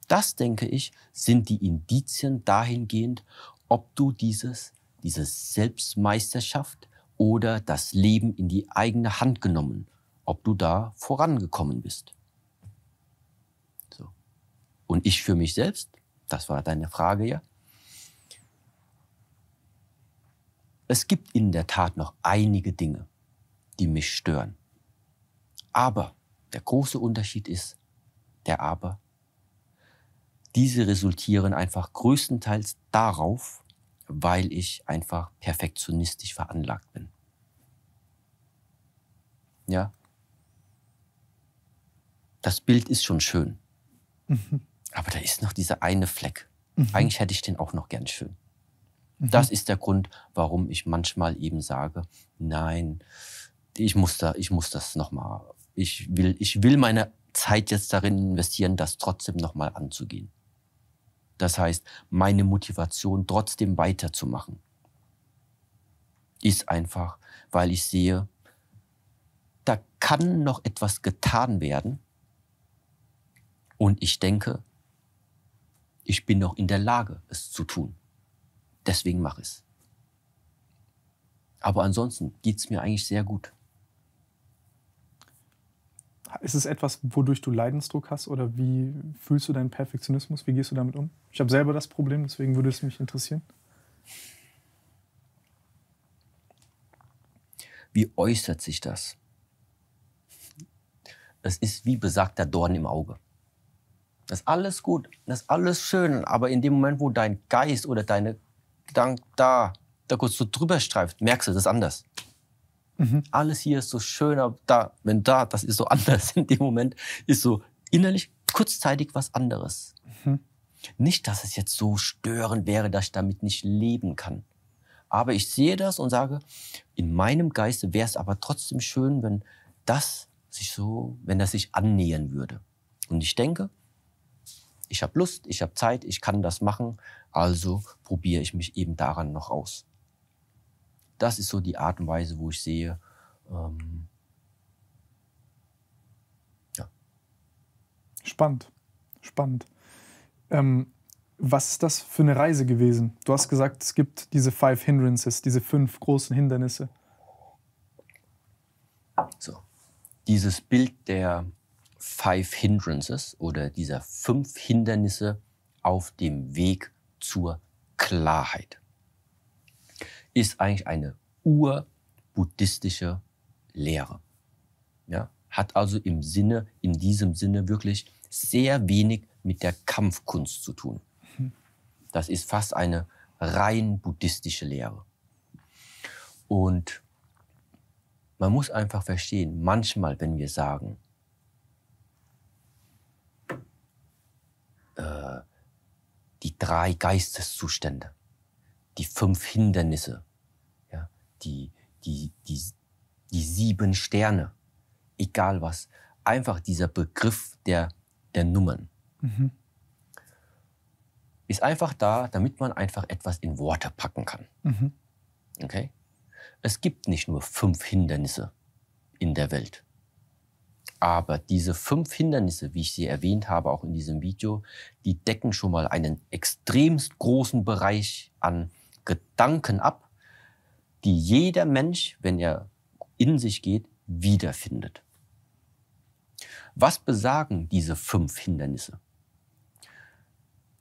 Das, denke ich, sind die Indizien dahingehend, ob du dieses, diese Selbstmeisterschaft oder das Leben in die eigene Hand genommen, ob du da vorangekommen bist. So. Und ich für mich selbst, das war deine Frage ja. Es gibt in der Tat noch einige Dinge, die mich stören. Aber der große Unterschied ist der Aber. Diese resultieren einfach größtenteils darauf, weil ich einfach perfektionistisch veranlagt bin. Ja. Das Bild ist schon schön. Mhm. Aber da ist noch dieser eine Fleck. Mhm. Eigentlich hätte ich den auch noch gern schön. Mhm. Das ist der Grund, warum ich manchmal eben sage, nein, ich muss da, ich muss das nochmal ich will, ich will meine Zeit jetzt darin investieren, das trotzdem nochmal anzugehen. Das heißt, meine Motivation trotzdem weiterzumachen ist einfach, weil ich sehe, da kann noch etwas getan werden. Und ich denke, ich bin noch in der Lage, es zu tun. Deswegen mache ich es. Aber ansonsten geht es mir eigentlich sehr gut. Ist es etwas, wodurch du Leidensdruck hast oder wie fühlst du deinen Perfektionismus? Wie gehst du damit um? Ich habe selber das Problem, deswegen würde es mich interessieren. Wie äußert sich das? Es ist wie besagter Dorn im Auge. Das ist alles gut, das ist alles schön, aber in dem Moment, wo dein Geist oder deine Gedanken da, da kurz so drüber streift, merkst du das anders. Mhm. Alles hier ist so schön, aber da, wenn da, das ist so anders in dem Moment, ist so innerlich kurzzeitig was anderes. Mhm. Nicht, dass es jetzt so störend wäre, dass ich damit nicht leben kann. Aber ich sehe das und sage, in meinem Geiste wäre es aber trotzdem schön, wenn das sich so, wenn das sich annähern würde. Und ich denke, ich habe Lust, ich habe Zeit, ich kann das machen, also probiere ich mich eben daran noch aus das ist so die Art und Weise, wo ich sehe, ähm, ja. Spannend, spannend. Ähm, was ist das für eine Reise gewesen? Du hast gesagt, es gibt diese five hindrances, diese fünf großen Hindernisse. So, dieses Bild der Five Hindrances oder dieser fünf Hindernisse auf dem Weg zur Klarheit ist eigentlich eine urbuddhistische Lehre. Ja? Hat also im Sinne, in diesem Sinne wirklich sehr wenig mit der Kampfkunst zu tun. Das ist fast eine rein buddhistische Lehre. Und man muss einfach verstehen, manchmal, wenn wir sagen, äh, die drei Geisteszustände, die fünf Hindernisse, ja, die, die, die, die sieben Sterne, egal was. Einfach dieser Begriff der, der Nummern mhm. ist einfach da, damit man einfach etwas in Worte packen kann. Mhm. Okay? Es gibt nicht nur fünf Hindernisse in der Welt. Aber diese fünf Hindernisse, wie ich sie erwähnt habe, auch in diesem Video, die decken schon mal einen extremst großen Bereich an Gedanken ab, die jeder Mensch, wenn er in sich geht, wiederfindet. Was besagen diese fünf Hindernisse?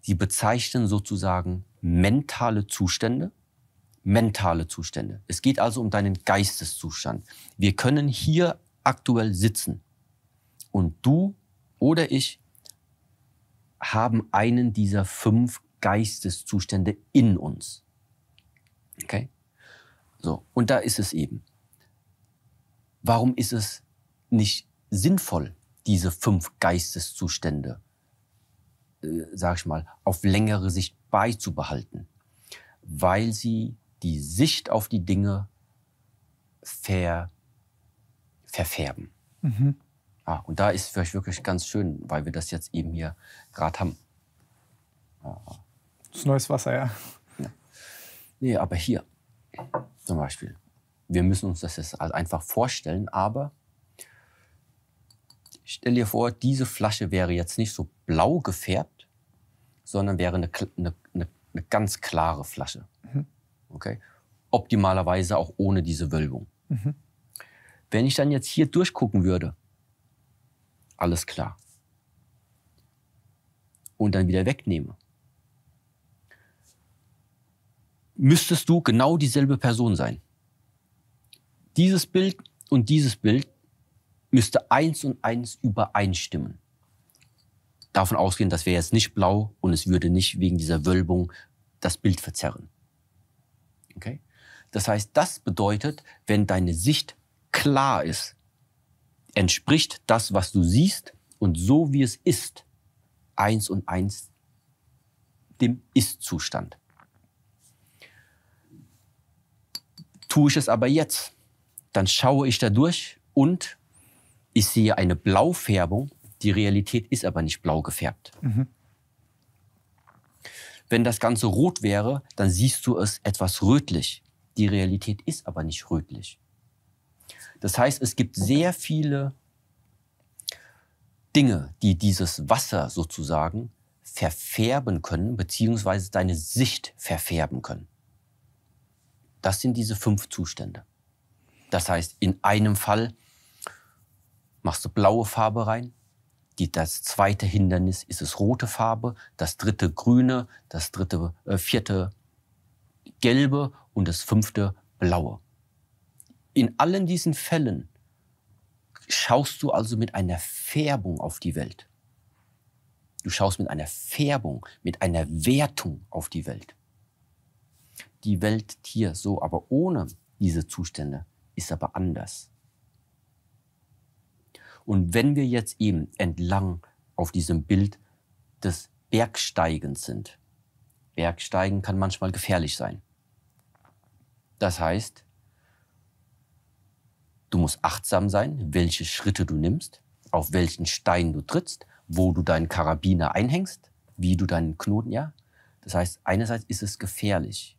Sie bezeichnen sozusagen mentale Zustände, mentale Zustände. Es geht also um deinen Geisteszustand. Wir können hier aktuell sitzen und du oder ich haben einen dieser fünf Geisteszustände in uns. Okay? So. Und da ist es eben. Warum ist es nicht sinnvoll, diese fünf Geisteszustände, äh, sag ich mal, auf längere Sicht beizubehalten? Weil sie die Sicht auf die Dinge ver, verfärben. Mhm. Ah, und da ist für euch wirklich ganz schön, weil wir das jetzt eben hier gerade haben. Ah. Das ist neues Wasser, ja. Nee, aber hier zum Beispiel. Wir müssen uns das jetzt also einfach vorstellen, aber stell dir vor, diese Flasche wäre jetzt nicht so blau gefärbt, sondern wäre eine, eine, eine, eine ganz klare Flasche. Mhm. Okay? Optimalerweise auch ohne diese Wölbung. Mhm. Wenn ich dann jetzt hier durchgucken würde, alles klar. Und dann wieder wegnehme, müsstest du genau dieselbe Person sein. Dieses Bild und dieses Bild müsste eins und eins übereinstimmen. Davon ausgehen, das wäre jetzt nicht blau und es würde nicht wegen dieser Wölbung das Bild verzerren. Okay? Das heißt, das bedeutet, wenn deine Sicht klar ist, entspricht das, was du siehst und so wie es ist, eins und eins dem Ist-Zustand. Tue ich es aber jetzt, dann schaue ich da durch und ich sehe eine Blaufärbung. Die Realität ist aber nicht blau gefärbt. Mhm. Wenn das Ganze rot wäre, dann siehst du es etwas rötlich. Die Realität ist aber nicht rötlich. Das heißt, es gibt sehr viele Dinge, die dieses Wasser sozusagen verfärben können, beziehungsweise deine Sicht verfärben können. Das sind diese fünf Zustände. Das heißt, in einem Fall machst du blaue Farbe rein, die, das zweite Hindernis ist es rote Farbe, das dritte grüne, das dritte, äh, vierte gelbe und das fünfte blaue. In allen diesen Fällen schaust du also mit einer Färbung auf die Welt. Du schaust mit einer Färbung, mit einer Wertung auf die Welt die Welt hier so, aber ohne diese Zustände ist aber anders. Und wenn wir jetzt eben entlang auf diesem Bild des Bergsteigens sind, Bergsteigen kann manchmal gefährlich sein. Das heißt, du musst achtsam sein, welche Schritte du nimmst, auf welchen Stein du trittst, wo du deinen Karabiner einhängst, wie du deinen Knoten, ja. Das heißt, einerseits ist es gefährlich,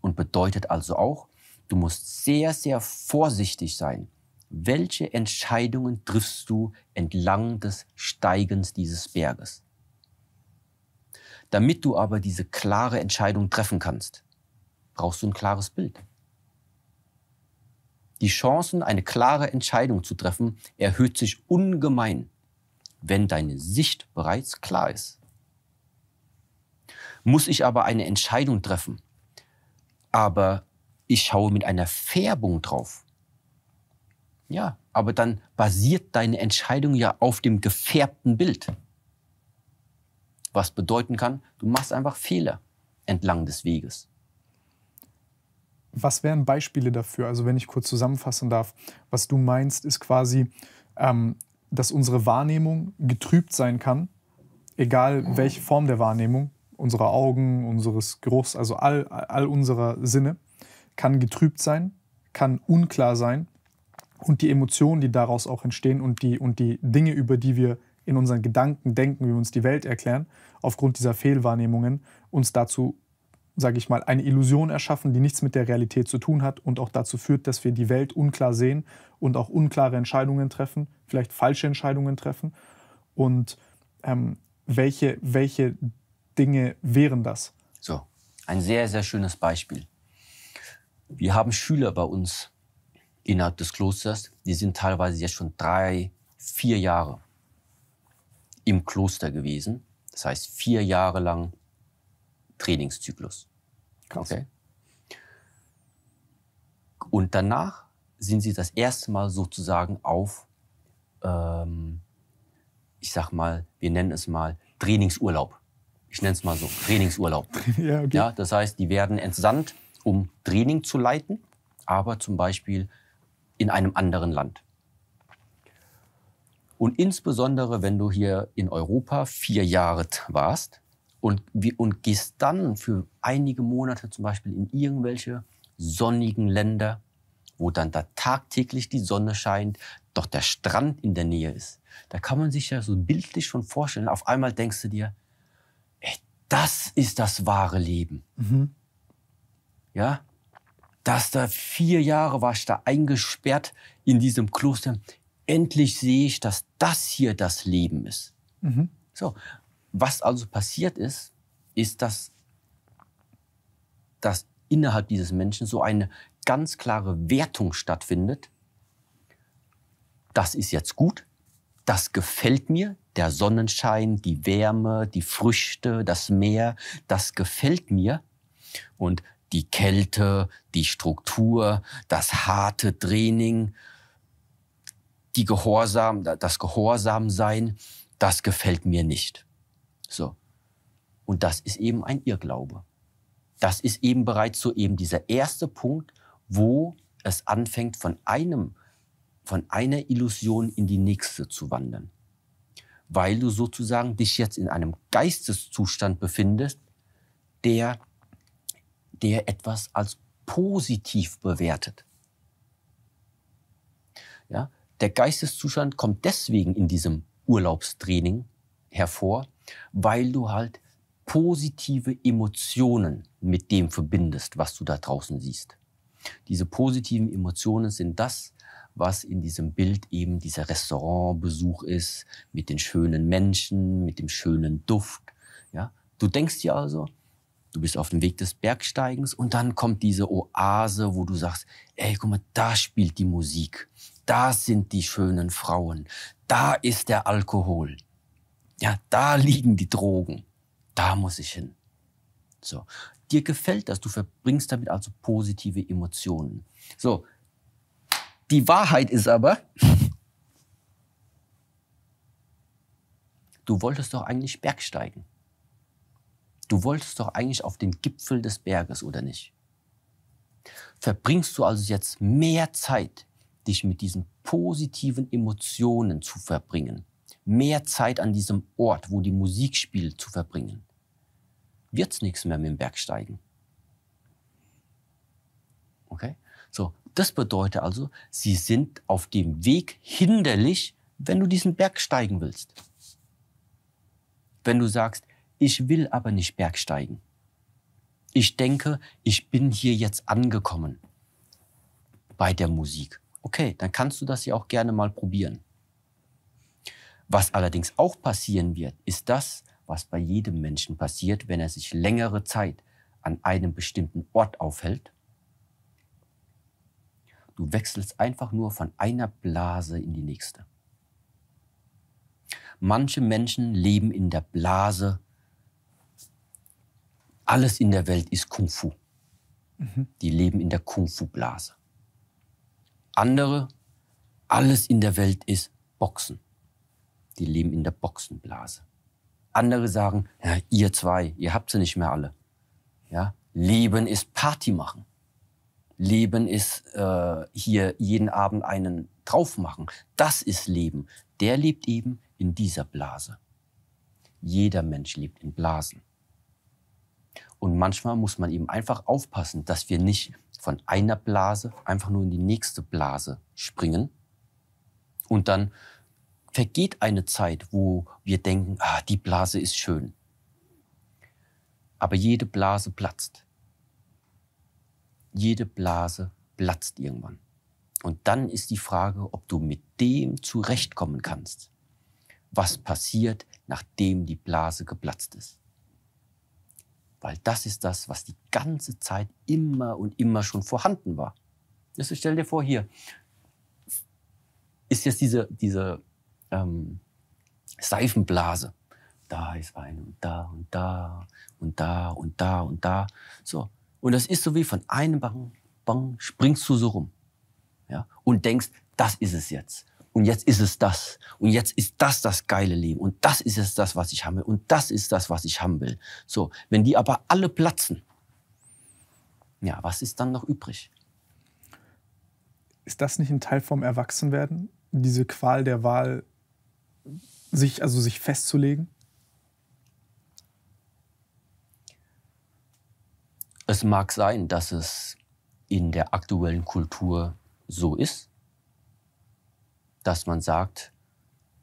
und bedeutet also auch, du musst sehr, sehr vorsichtig sein. Welche Entscheidungen triffst du entlang des Steigens dieses Berges? Damit du aber diese klare Entscheidung treffen kannst, brauchst du ein klares Bild. Die Chancen, eine klare Entscheidung zu treffen, erhöht sich ungemein, wenn deine Sicht bereits klar ist. Muss ich aber eine Entscheidung treffen, aber ich schaue mit einer Färbung drauf. Ja, aber dann basiert deine Entscheidung ja auf dem gefärbten Bild. Was bedeuten kann, du machst einfach Fehler entlang des Weges. Was wären Beispiele dafür? Also wenn ich kurz zusammenfassen darf, was du meinst, ist quasi, ähm, dass unsere Wahrnehmung getrübt sein kann, egal welche Form der Wahrnehmung, unserer Augen, unseres Geruchs, also all, all unserer Sinne, kann getrübt sein, kann unklar sein und die Emotionen, die daraus auch entstehen und die, und die Dinge, über die wir in unseren Gedanken denken, wie wir uns die Welt erklären, aufgrund dieser Fehlwahrnehmungen uns dazu, sage ich mal, eine Illusion erschaffen, die nichts mit der Realität zu tun hat und auch dazu führt, dass wir die Welt unklar sehen und auch unklare Entscheidungen treffen, vielleicht falsche Entscheidungen treffen und ähm, welche, welche Dinge wären das? So, ein sehr, sehr schönes Beispiel. Wir haben Schüler bei uns innerhalb des Klosters, die sind teilweise jetzt schon drei, vier Jahre im Kloster gewesen. Das heißt, vier Jahre lang Trainingszyklus. Krass. Okay. Und danach sind sie das erste Mal sozusagen auf, ähm, ich sag mal, wir nennen es mal Trainingsurlaub ich nenne es mal so, Trainingsurlaub. ja, okay. ja, das heißt, die werden entsandt, um Training zu leiten, aber zum Beispiel in einem anderen Land. Und insbesondere, wenn du hier in Europa vier Jahre warst und, und gehst dann für einige Monate zum Beispiel in irgendwelche sonnigen Länder, wo dann da tagtäglich die Sonne scheint, doch der Strand in der Nähe ist. Da kann man sich ja so bildlich schon vorstellen. Auf einmal denkst du dir, das ist das wahre Leben. Mhm. Ja? Dass da vier Jahre war ich da eingesperrt in diesem Kloster. Endlich sehe ich, dass das hier das Leben ist. Mhm. So. Was also passiert ist, ist, dass, dass innerhalb dieses Menschen so eine ganz klare Wertung stattfindet. Das ist jetzt gut, das gefällt mir, der Sonnenschein, die Wärme, die Früchte, das Meer, das gefällt mir. Und die Kälte, die Struktur, das harte Training, die Gehorsam, das Gehorsamsein, das gefällt mir nicht. So. Und das ist eben ein Irrglaube. Das ist eben bereits so eben dieser erste Punkt, wo es anfängt, von einem, von einer Illusion in die nächste zu wandern weil du sozusagen dich jetzt in einem Geisteszustand befindest, der, der etwas als positiv bewertet. Ja, der Geisteszustand kommt deswegen in diesem Urlaubstraining hervor, weil du halt positive Emotionen mit dem verbindest, was du da draußen siehst. Diese positiven Emotionen sind das, was in diesem Bild eben dieser Restaurantbesuch ist, mit den schönen Menschen, mit dem schönen Duft. Ja? Du denkst dir also, du bist auf dem Weg des Bergsteigens und dann kommt diese Oase, wo du sagst, ey, guck mal, da spielt die Musik, da sind die schönen Frauen, da ist der Alkohol, ja, da liegen die Drogen, da muss ich hin. So, dir gefällt das, du verbringst damit also positive Emotionen. So, die Wahrheit ist aber, du wolltest doch eigentlich bergsteigen. Du wolltest doch eigentlich auf den Gipfel des Berges, oder nicht? Verbringst du also jetzt mehr Zeit, dich mit diesen positiven Emotionen zu verbringen, mehr Zeit an diesem Ort, wo die Musik spielt, zu verbringen, Wird es nichts mehr mit dem Bergsteigen. Okay? Das bedeutet also, sie sind auf dem Weg hinderlich, wenn du diesen Berg steigen willst. Wenn du sagst, ich will aber nicht bergsteigen. Ich denke, ich bin hier jetzt angekommen bei der Musik. Okay, dann kannst du das ja auch gerne mal probieren. Was allerdings auch passieren wird, ist das, was bei jedem Menschen passiert, wenn er sich längere Zeit an einem bestimmten Ort aufhält Du wechselst einfach nur von einer Blase in die nächste. Manche Menschen leben in der Blase. Alles in der Welt ist Kung Fu. Mhm. Die leben in der Kung Fu Blase. Andere, alles in der Welt ist Boxen. Die leben in der Boxenblase. Andere sagen, ja, ihr zwei, ihr habt sie nicht mehr alle. Ja? Leben ist Party machen. Leben ist äh, hier jeden Abend einen drauf machen. Das ist Leben. Der lebt eben in dieser Blase. Jeder Mensch lebt in Blasen. Und manchmal muss man eben einfach aufpassen, dass wir nicht von einer Blase einfach nur in die nächste Blase springen. Und dann vergeht eine Zeit, wo wir denken, ah, die Blase ist schön. Aber jede Blase platzt jede Blase platzt irgendwann. Und dann ist die Frage, ob du mit dem zurechtkommen kannst, was passiert, nachdem die Blase geplatzt ist. Weil das ist das, was die ganze Zeit immer und immer schon vorhanden war. Also stell dir vor, hier ist jetzt diese, diese ähm, Seifenblase. Da ist eine und da und da und da und da und da. So, und das ist so wie von einem Bang, Bang springst du so rum. Ja? Und denkst, das ist es jetzt. Und jetzt ist es das. Und jetzt ist das das geile Leben. Und das ist es das, was ich haben will. Und das ist das, was ich haben will. So. Wenn die aber alle platzen, ja, was ist dann noch übrig? Ist das nicht ein Teil vom Erwachsenwerden? Diese Qual der Wahl, sich, also sich festzulegen? Es mag sein, dass es in der aktuellen Kultur so ist, dass man sagt,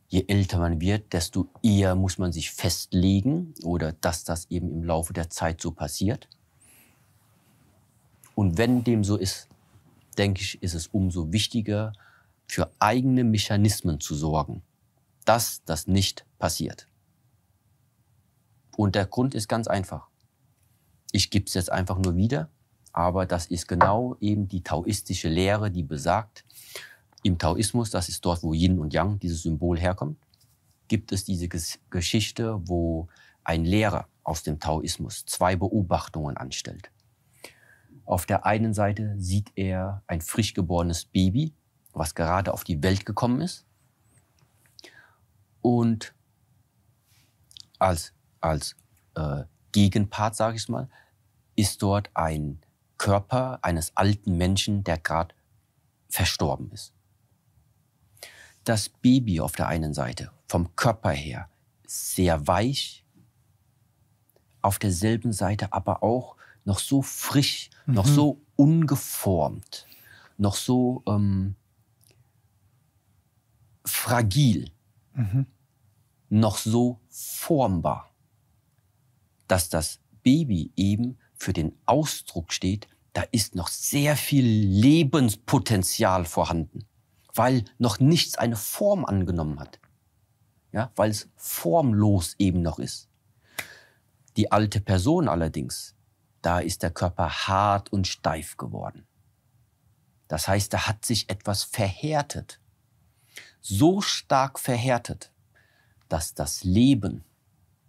je älter man wird, desto eher muss man sich festlegen oder dass das eben im Laufe der Zeit so passiert. Und wenn dem so ist, denke ich, ist es umso wichtiger, für eigene Mechanismen zu sorgen, dass das nicht passiert. Und der Grund ist ganz einfach. Ich gebe es jetzt einfach nur wieder, aber das ist genau eben die taoistische Lehre, die besagt, im Taoismus, das ist dort, wo Yin und Yang, dieses Symbol herkommt, gibt es diese Geschichte, wo ein Lehrer aus dem Taoismus zwei Beobachtungen anstellt. Auf der einen Seite sieht er ein frisch geborenes Baby, was gerade auf die Welt gekommen ist. Und als, als äh, Gegenpart, sage ich mal, ist dort ein Körper eines alten Menschen, der gerade verstorben ist. Das Baby auf der einen Seite, vom Körper her, sehr weich, auf derselben Seite aber auch noch so frisch, mhm. noch so ungeformt, noch so ähm, fragil, mhm. noch so formbar, dass das Baby eben für den Ausdruck steht, da ist noch sehr viel Lebenspotenzial vorhanden, weil noch nichts eine Form angenommen hat. Ja, weil es formlos eben noch ist. Die alte Person allerdings, da ist der Körper hart und steif geworden. Das heißt, da hat sich etwas verhärtet. So stark verhärtet, dass das Leben,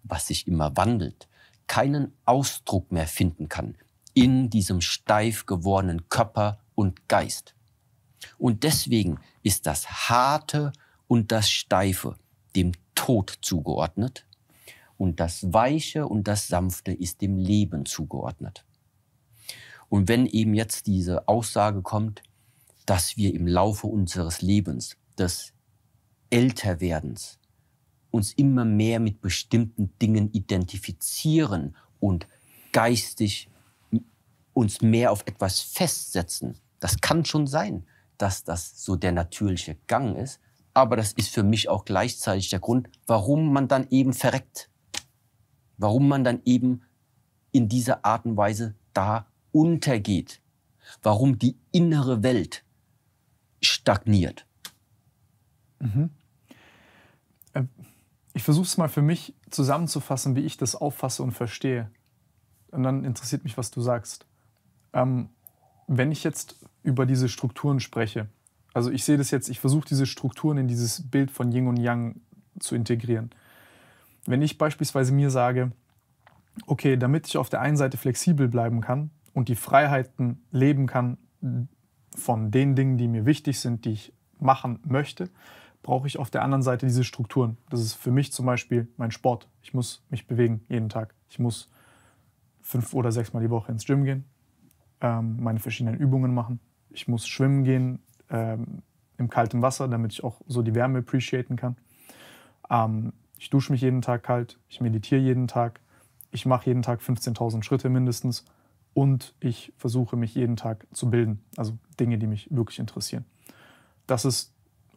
was sich immer wandelt, keinen Ausdruck mehr finden kann in diesem steif gewordenen Körper und Geist. Und deswegen ist das Harte und das Steife dem Tod zugeordnet und das Weiche und das Sanfte ist dem Leben zugeordnet. Und wenn eben jetzt diese Aussage kommt, dass wir im Laufe unseres Lebens, des Älterwerdens, uns immer mehr mit bestimmten Dingen identifizieren und geistig uns mehr auf etwas festsetzen. Das kann schon sein, dass das so der natürliche Gang ist, aber das ist für mich auch gleichzeitig der Grund, warum man dann eben verreckt, warum man dann eben in dieser Art und Weise da untergeht, warum die innere Welt stagniert. Mhm. Ich versuche es mal für mich zusammenzufassen, wie ich das auffasse und verstehe. Und dann interessiert mich, was du sagst. Ähm, wenn ich jetzt über diese Strukturen spreche, also ich sehe das jetzt, ich versuche diese Strukturen in dieses Bild von Yin und Yang zu integrieren. Wenn ich beispielsweise mir sage, okay, damit ich auf der einen Seite flexibel bleiben kann und die Freiheiten leben kann von den Dingen, die mir wichtig sind, die ich machen möchte, brauche ich auf der anderen Seite diese Strukturen. Das ist für mich zum Beispiel mein Sport. Ich muss mich bewegen jeden Tag. Ich muss fünf oder sechs Mal die Woche ins Gym gehen, ähm, meine verschiedenen Übungen machen. Ich muss schwimmen gehen ähm, im kalten Wasser, damit ich auch so die Wärme appreciaten kann. Ähm, ich dusche mich jeden Tag kalt, ich meditiere jeden Tag, ich mache jeden Tag 15.000 Schritte mindestens und ich versuche mich jeden Tag zu bilden, also Dinge, die mich wirklich interessieren. Das ist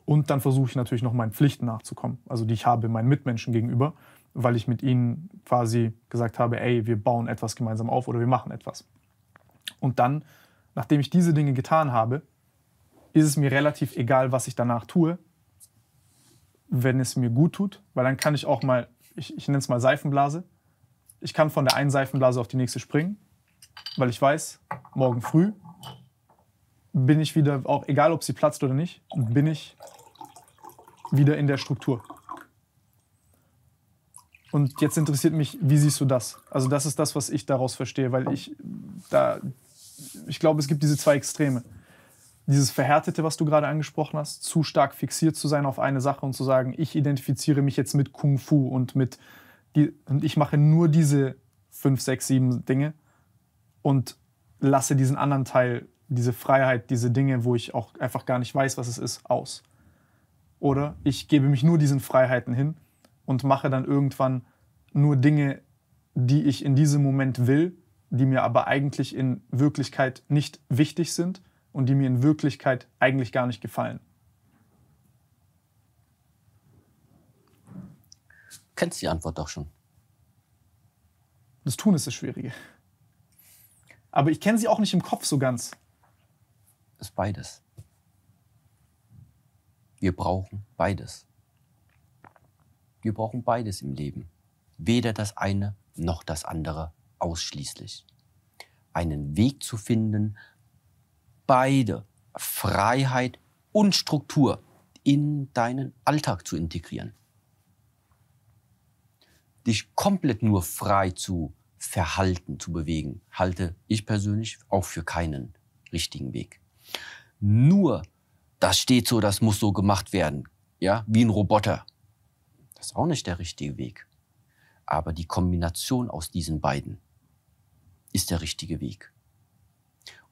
und dann versuche ich natürlich noch meinen Pflichten nachzukommen, also die ich habe meinen Mitmenschen gegenüber, weil ich mit ihnen quasi gesagt habe, ey, wir bauen etwas gemeinsam auf oder wir machen etwas. Und dann, nachdem ich diese Dinge getan habe, ist es mir relativ egal, was ich danach tue, wenn es mir gut tut, weil dann kann ich auch mal, ich, ich nenne es mal Seifenblase, ich kann von der einen Seifenblase auf die nächste springen, weil ich weiß, morgen früh bin ich wieder, auch egal ob sie platzt oder nicht, bin ich wieder in der Struktur. Und jetzt interessiert mich, wie siehst du das? Also das ist das, was ich daraus verstehe, weil ich da, ich glaube, es gibt diese zwei Extreme. Dieses Verhärtete, was du gerade angesprochen hast, zu stark fixiert zu sein auf eine Sache und zu sagen, ich identifiziere mich jetzt mit Kung Fu und mit die, und ich mache nur diese fünf, sechs, sieben Dinge und lasse diesen anderen Teil, diese Freiheit, diese Dinge, wo ich auch einfach gar nicht weiß, was es ist, aus. Oder ich gebe mich nur diesen Freiheiten hin und mache dann irgendwann nur Dinge, die ich in diesem Moment will, die mir aber eigentlich in Wirklichkeit nicht wichtig sind und die mir in Wirklichkeit eigentlich gar nicht gefallen. Du kennst die Antwort doch schon. Das Tun ist das Schwierige. Aber ich kenne sie auch nicht im Kopf so ganz. Ist beides. Wir brauchen beides. Wir brauchen beides im Leben. Weder das eine noch das andere ausschließlich. Einen Weg zu finden, beide Freiheit und Struktur in deinen Alltag zu integrieren. Dich komplett nur frei zu verhalten, zu bewegen, halte ich persönlich auch für keinen richtigen Weg. Nur das steht so, das muss so gemacht werden, ja, wie ein Roboter. Das ist auch nicht der richtige Weg. Aber die Kombination aus diesen beiden ist der richtige Weg.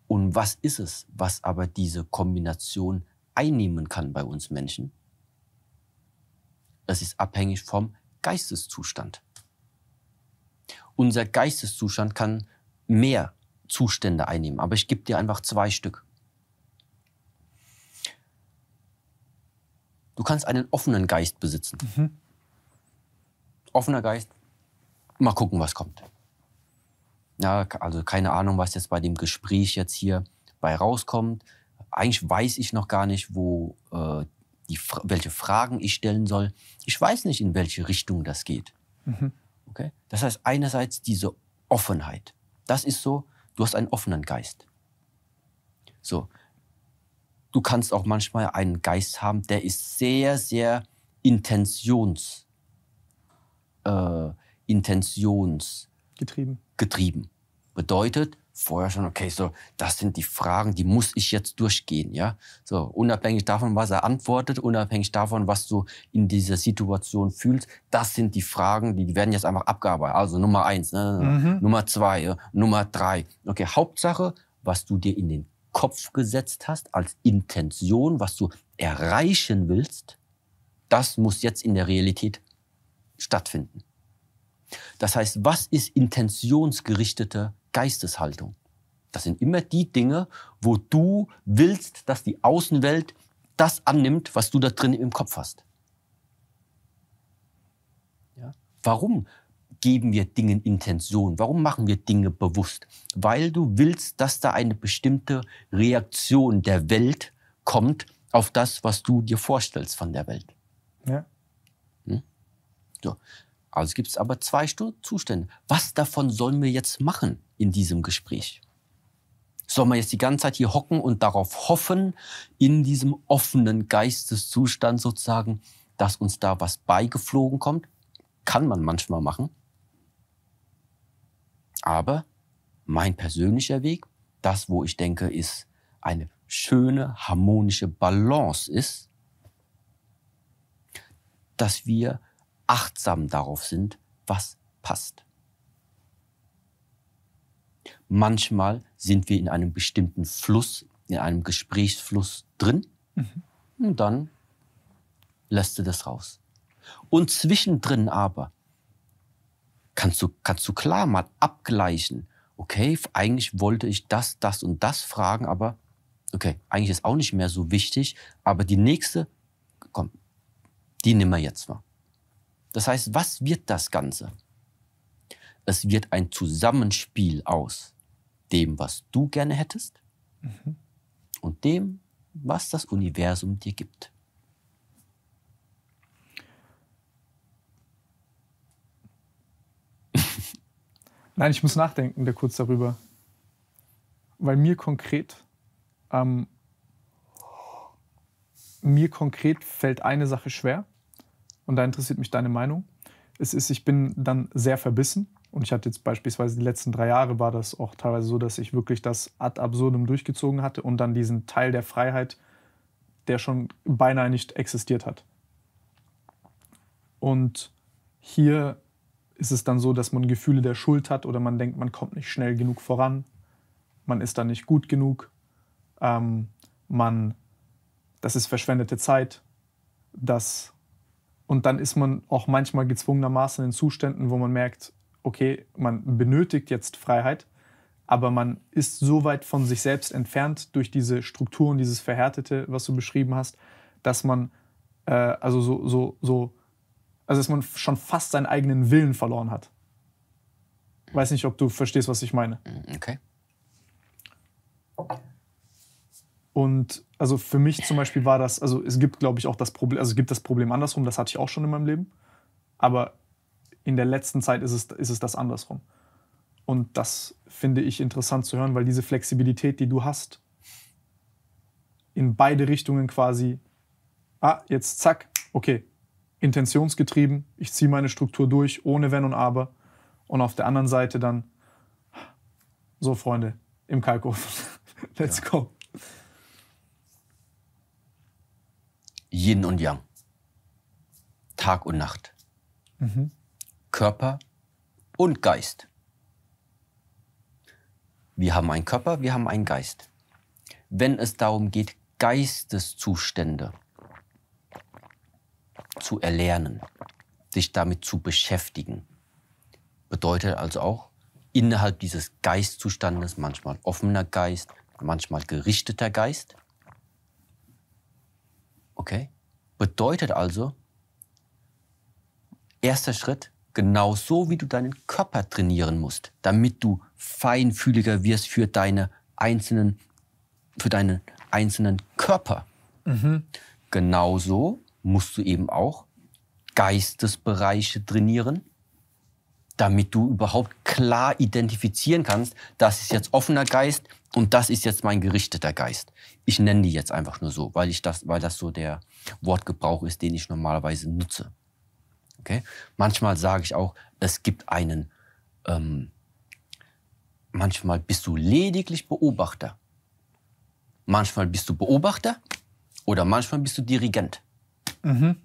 Und was ist es, was aber diese Kombination einnehmen kann bei uns Menschen? Es ist abhängig vom Geisteszustand. Unser Geisteszustand kann mehr Zustände einnehmen, aber ich gebe dir einfach zwei Stück. Du kannst einen offenen Geist besitzen. Mhm. Offener Geist, mal gucken, was kommt. Ja, also keine Ahnung, was jetzt bei dem Gespräch jetzt hier bei rauskommt. Eigentlich weiß ich noch gar nicht, wo, äh, die, welche Fragen ich stellen soll. Ich weiß nicht, in welche Richtung das geht. Mhm. Okay? Das heißt, einerseits diese Offenheit. Das ist so, du hast einen offenen Geist. So, du kannst auch manchmal einen Geist haben, der ist sehr, sehr intentions, äh, intentions getrieben. getrieben. Bedeutet, vorher schon, okay, so, das sind die Fragen, die muss ich jetzt durchgehen, ja. So, unabhängig davon, was er antwortet, unabhängig davon, was du in dieser Situation fühlst, das sind die Fragen, die, werden jetzt einfach abgearbeitet. Also Nummer eins, ne? mhm. Nummer zwei, Nummer drei. Okay, Hauptsache, was du dir in den Kopf gesetzt hast, als Intention, was du erreichen willst, das muss jetzt in der Realität stattfinden. Das heißt, was ist intentionsgerichtete Geisteshaltung? Das sind immer die Dinge, wo du willst, dass die Außenwelt das annimmt, was du da drin im Kopf hast. Ja? Warum? geben wir Dingen Intention? Warum machen wir Dinge bewusst? Weil du willst, dass da eine bestimmte Reaktion der Welt kommt auf das, was du dir vorstellst von der Welt. Ja. Hm? So. Also gibt es aber zwei Zustände. Was davon sollen wir jetzt machen in diesem Gespräch? Sollen wir jetzt die ganze Zeit hier hocken und darauf hoffen, in diesem offenen Geisteszustand sozusagen, dass uns da was beigeflogen kommt? Kann man manchmal machen. Aber mein persönlicher Weg, das, wo ich denke, ist eine schöne, harmonische Balance ist, dass wir achtsam darauf sind, was passt. Manchmal sind wir in einem bestimmten Fluss, in einem Gesprächsfluss drin mhm. und dann lässt du das raus. Und zwischendrin aber kannst du, kannst du klar mal abgleichen. Okay, eigentlich wollte ich das, das und das fragen, aber okay, eigentlich ist auch nicht mehr so wichtig, aber die nächste, komm, die nehmen wir jetzt mal. Das heißt, was wird das Ganze? Es wird ein Zusammenspiel aus dem, was du gerne hättest mhm. und dem, was das Universum dir gibt. Nein, ich muss nachdenken der kurz darüber. Weil mir konkret, ähm, mir konkret fällt eine Sache schwer und da interessiert mich deine Meinung. Es ist, ich bin dann sehr verbissen und ich hatte jetzt beispielsweise die letzten drei Jahre war das auch teilweise so, dass ich wirklich das ad absurdum durchgezogen hatte und dann diesen Teil der Freiheit, der schon beinahe nicht existiert hat. Und hier ist es dann so, dass man Gefühle der Schuld hat oder man denkt, man kommt nicht schnell genug voran, man ist dann nicht gut genug, ähm, man, das ist verschwendete Zeit, das und dann ist man auch manchmal gezwungenermaßen in Zuständen, wo man merkt, okay, man benötigt jetzt Freiheit, aber man ist so weit von sich selbst entfernt durch diese Strukturen, dieses Verhärtete, was du beschrieben hast, dass man äh, also so, so, so also, dass man schon fast seinen eigenen Willen verloren hat. Weiß nicht, ob du verstehst, was ich meine. Mm, okay. Und also für mich zum Beispiel war das, also es gibt, glaube ich, auch das Problem, also es gibt das Problem andersrum, das hatte ich auch schon in meinem Leben. Aber in der letzten Zeit ist es, ist es das andersrum. Und das finde ich interessant zu hören, weil diese Flexibilität, die du hast, in beide Richtungen quasi, ah, jetzt zack, okay, intentionsgetrieben, ich ziehe meine Struktur durch, ohne Wenn und Aber. Und auf der anderen Seite dann, so Freunde, im Kalkofen, let's ja. go. Yin und Yang. Tag und Nacht. Mhm. Körper und Geist. Wir haben einen Körper, wir haben einen Geist. Wenn es darum geht, Geisteszustände zu erlernen, sich damit zu beschäftigen. Bedeutet also auch, innerhalb dieses Geistzustandes manchmal offener Geist, manchmal gerichteter Geist. Okay? Bedeutet also, erster Schritt, genau so wie du deinen Körper trainieren musst, damit du feinfühliger wirst für deine einzelnen, für deinen einzelnen Körper. Mhm. Genauso musst du eben auch Geistesbereiche trainieren, damit du überhaupt klar identifizieren kannst, das ist jetzt offener Geist und das ist jetzt mein gerichteter Geist. Ich nenne die jetzt einfach nur so, weil, ich das, weil das so der Wortgebrauch ist, den ich normalerweise nutze. Okay? Manchmal sage ich auch, es gibt einen, ähm, manchmal bist du lediglich Beobachter. Manchmal bist du Beobachter oder manchmal bist du Dirigent. Mhm.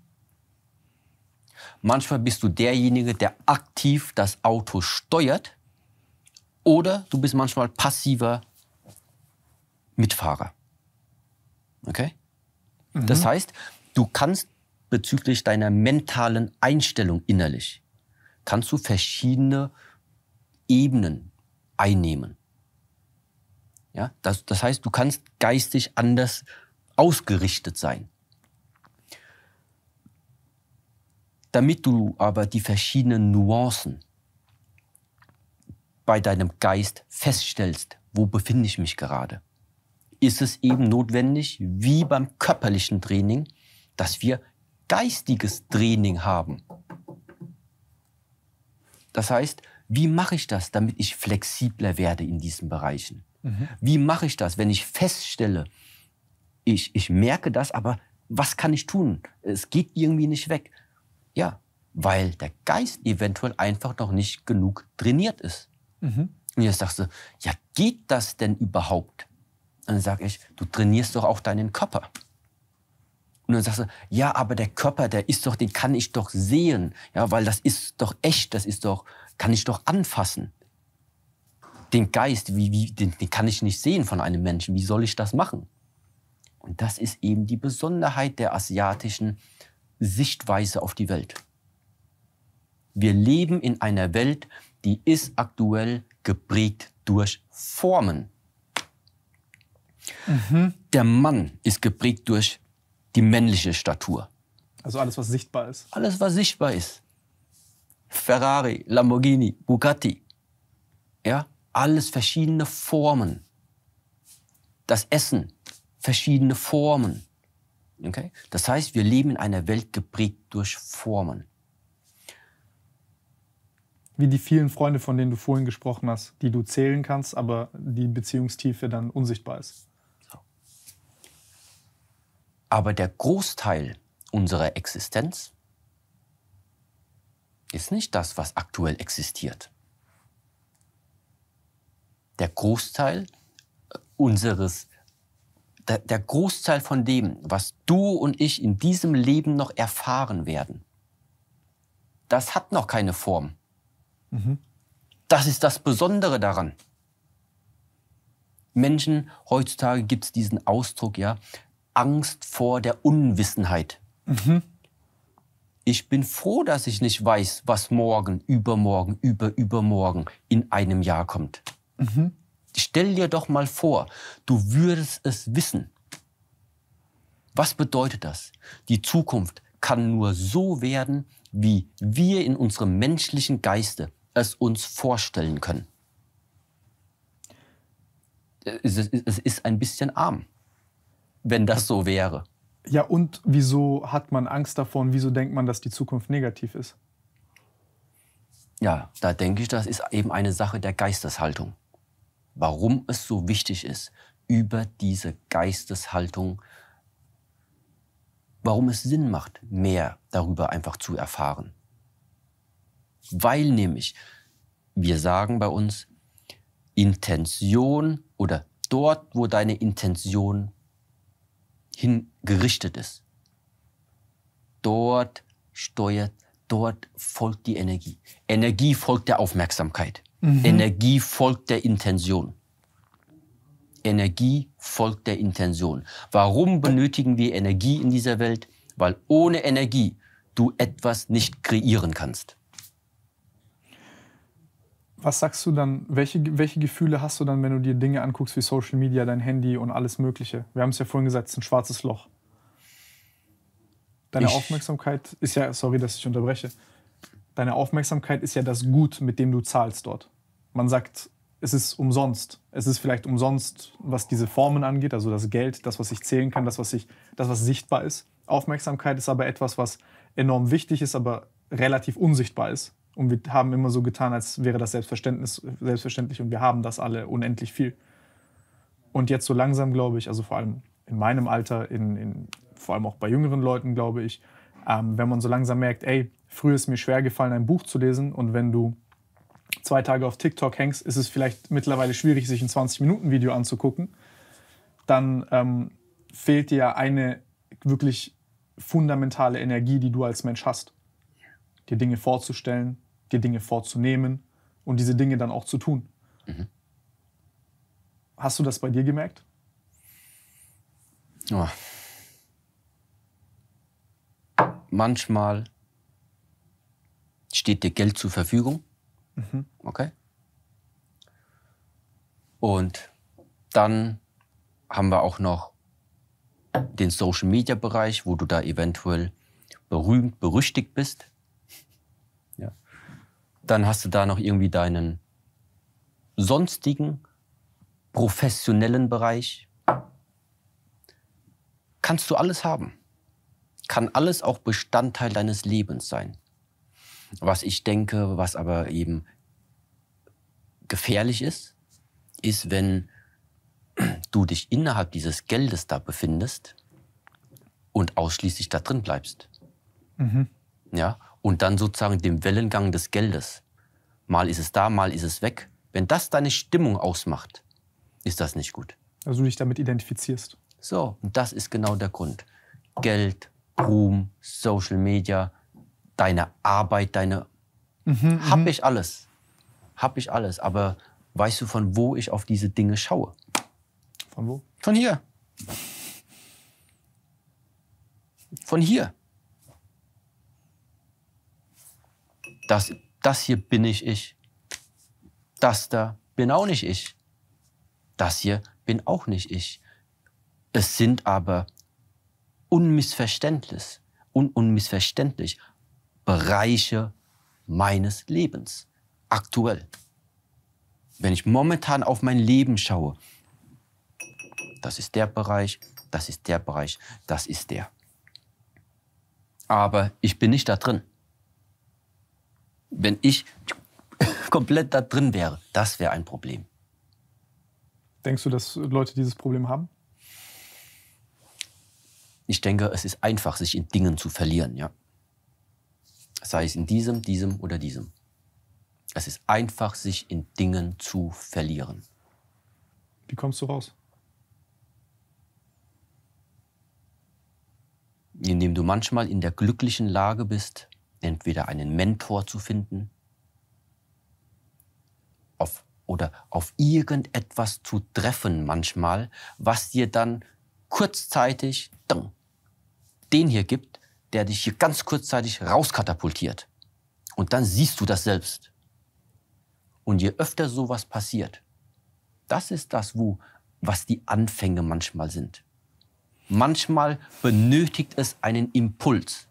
Manchmal bist du derjenige, der aktiv das Auto steuert oder du bist manchmal passiver Mitfahrer. Okay? Mhm. Das heißt, du kannst bezüglich deiner mentalen Einstellung innerlich, kannst du verschiedene Ebenen einnehmen. Ja, das, das heißt, du kannst geistig anders ausgerichtet sein. Damit du aber die verschiedenen Nuancen bei deinem Geist feststellst, wo befinde ich mich gerade, ist es eben notwendig, wie beim körperlichen Training, dass wir geistiges Training haben. Das heißt, wie mache ich das, damit ich flexibler werde in diesen Bereichen? Mhm. Wie mache ich das, wenn ich feststelle, ich, ich merke das, aber was kann ich tun? Es geht irgendwie nicht weg. Ja, weil der Geist eventuell einfach noch nicht genug trainiert ist. Mhm. Und jetzt sagst du, ja, geht das denn überhaupt? Und dann sage ich, du trainierst doch auch deinen Körper. Und dann sagst du, ja, aber der Körper, der ist doch, den kann ich doch sehen. Ja, weil das ist doch echt, das ist doch, kann ich doch anfassen. Den Geist, wie, wie, den, den kann ich nicht sehen von einem Menschen. Wie soll ich das machen? Und das ist eben die Besonderheit der asiatischen Sichtweise auf die Welt. Wir leben in einer Welt, die ist aktuell geprägt durch Formen. Mhm. Der Mann ist geprägt durch die männliche Statur. Also alles, was sichtbar ist. Alles, was sichtbar ist. Ferrari, Lamborghini, Bugatti. Ja, alles verschiedene Formen. Das Essen, verschiedene Formen. Okay? Das heißt, wir leben in einer Welt geprägt durch Formen. Wie die vielen Freunde, von denen du vorhin gesprochen hast, die du zählen kannst, aber die Beziehungstiefe dann unsichtbar ist. Aber der Großteil unserer Existenz ist nicht das, was aktuell existiert. Der Großteil unseres der, der Großteil von dem, was du und ich in diesem Leben noch erfahren werden, das hat noch keine Form. Mhm. Das ist das Besondere daran. Menschen, heutzutage gibt es diesen Ausdruck, ja, Angst vor der Unwissenheit. Mhm. Ich bin froh, dass ich nicht weiß, was morgen, übermorgen, über, übermorgen in einem Jahr kommt. Mhm. Stell dir doch mal vor, du würdest es wissen. Was bedeutet das? Die Zukunft kann nur so werden, wie wir in unserem menschlichen Geiste es uns vorstellen können. Es ist ein bisschen arm, wenn das so wäre. Ja, und wieso hat man Angst davon? wieso denkt man, dass die Zukunft negativ ist? Ja, da denke ich, das ist eben eine Sache der Geisteshaltung warum es so wichtig ist, über diese Geisteshaltung, warum es Sinn macht, mehr darüber einfach zu erfahren. Weil nämlich, wir sagen bei uns, Intention oder dort, wo deine Intention hingerichtet ist, dort steuert, dort folgt die Energie. Energie folgt der Aufmerksamkeit. Mhm. Energie folgt der Intention. Energie folgt der Intention. Warum benötigen wir Energie in dieser Welt? Weil ohne Energie du etwas nicht kreieren kannst. Was sagst du dann, welche, welche Gefühle hast du dann, wenn du dir Dinge anguckst wie Social Media, dein Handy und alles Mögliche? Wir haben es ja vorhin gesagt, es ist ein schwarzes Loch. Deine ich Aufmerksamkeit ist ja, sorry, dass ich unterbreche, deine Aufmerksamkeit ist ja das Gut, mit dem du zahlst dort man sagt, es ist umsonst. Es ist vielleicht umsonst, was diese Formen angeht, also das Geld, das, was ich zählen kann, das, was, ich, das, was sichtbar ist. Aufmerksamkeit ist aber etwas, was enorm wichtig ist, aber relativ unsichtbar ist. Und wir haben immer so getan, als wäre das Selbstverständnis, selbstverständlich und wir haben das alle unendlich viel. Und jetzt so langsam, glaube ich, also vor allem in meinem Alter, in, in vor allem auch bei jüngeren Leuten, glaube ich, ähm, wenn man so langsam merkt, ey, früher ist mir schwer gefallen, ein Buch zu lesen und wenn du zwei Tage auf TikTok hängst, ist es vielleicht mittlerweile schwierig, sich ein 20-Minuten-Video anzugucken. Dann ähm, fehlt dir ja eine wirklich fundamentale Energie, die du als Mensch hast. Dir Dinge vorzustellen, dir Dinge vorzunehmen und diese Dinge dann auch zu tun. Mhm. Hast du das bei dir gemerkt? Oh. Manchmal steht dir Geld zur Verfügung Mhm. Okay? Und dann haben wir auch noch den Social Media Bereich, wo du da eventuell berühmt, berüchtigt bist. Ja. Dann hast du da noch irgendwie deinen sonstigen, professionellen Bereich. Kannst du alles haben. Kann alles auch Bestandteil deines Lebens sein. Was ich denke, was aber eben gefährlich ist, ist, wenn du dich innerhalb dieses Geldes da befindest und ausschließlich da drin bleibst. Mhm. Ja, und dann sozusagen dem Wellengang des Geldes. Mal ist es da, mal ist es weg. Wenn das deine Stimmung ausmacht, ist das nicht gut. Also du dich damit identifizierst. So, und das ist genau der Grund. Geld, Ruhm, Social Media, deine Arbeit, deine. Mhm, hab mhm. ich alles. Hab ich alles. Aber weißt du, von wo ich auf diese Dinge schaue? Von wo? Von hier. Von hier. Das, das hier bin ich ich. Das da bin auch nicht ich. Das hier bin auch nicht ich. Es sind aber unmissverständlich, un unmissverständlich Bereiche meines Lebens. Aktuell. Wenn ich momentan auf mein Leben schaue, das ist der Bereich, das ist der Bereich, das ist der. Aber ich bin nicht da drin. Wenn ich komplett da drin wäre, das wäre ein Problem. Denkst du, dass Leute dieses Problem haben? Ich denke, es ist einfach, sich in Dingen zu verlieren, ja sei es in diesem, diesem oder diesem. Es ist einfach, sich in Dingen zu verlieren. Wie kommst du raus? Indem du manchmal in der glücklichen Lage bist, entweder einen Mentor zu finden auf, oder auf irgendetwas zu treffen manchmal, was dir dann kurzzeitig den hier gibt, der dich hier ganz kurzzeitig rauskatapultiert. Und dann siehst du das selbst. Und je öfter sowas passiert, das ist das, wo, was die Anfänge manchmal sind. Manchmal benötigt es einen Impuls.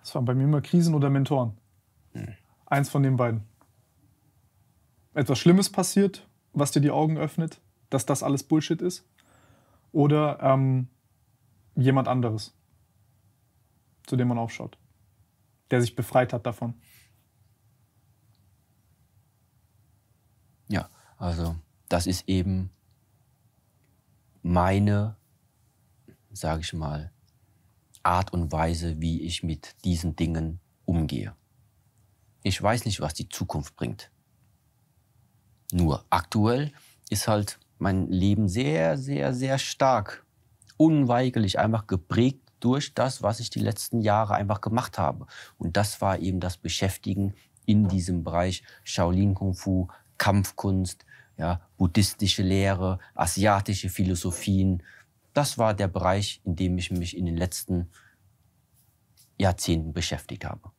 Das waren bei mir immer Krisen oder Mentoren. Hm. Eins von den beiden. Etwas Schlimmes passiert, was dir die Augen öffnet, dass das alles Bullshit ist. Oder ähm, jemand anderes zu dem man aufschaut, der sich befreit hat davon. Ja, also das ist eben meine, sage ich mal, Art und Weise, wie ich mit diesen Dingen umgehe. Ich weiß nicht, was die Zukunft bringt. Nur aktuell ist halt mein Leben sehr, sehr, sehr stark, unweigerlich einfach geprägt durch das, was ich die letzten Jahre einfach gemacht habe. Und das war eben das Beschäftigen in diesem Bereich Shaolin Kung Fu, Kampfkunst, ja, buddhistische Lehre, asiatische Philosophien. Das war der Bereich, in dem ich mich in den letzten Jahrzehnten beschäftigt habe.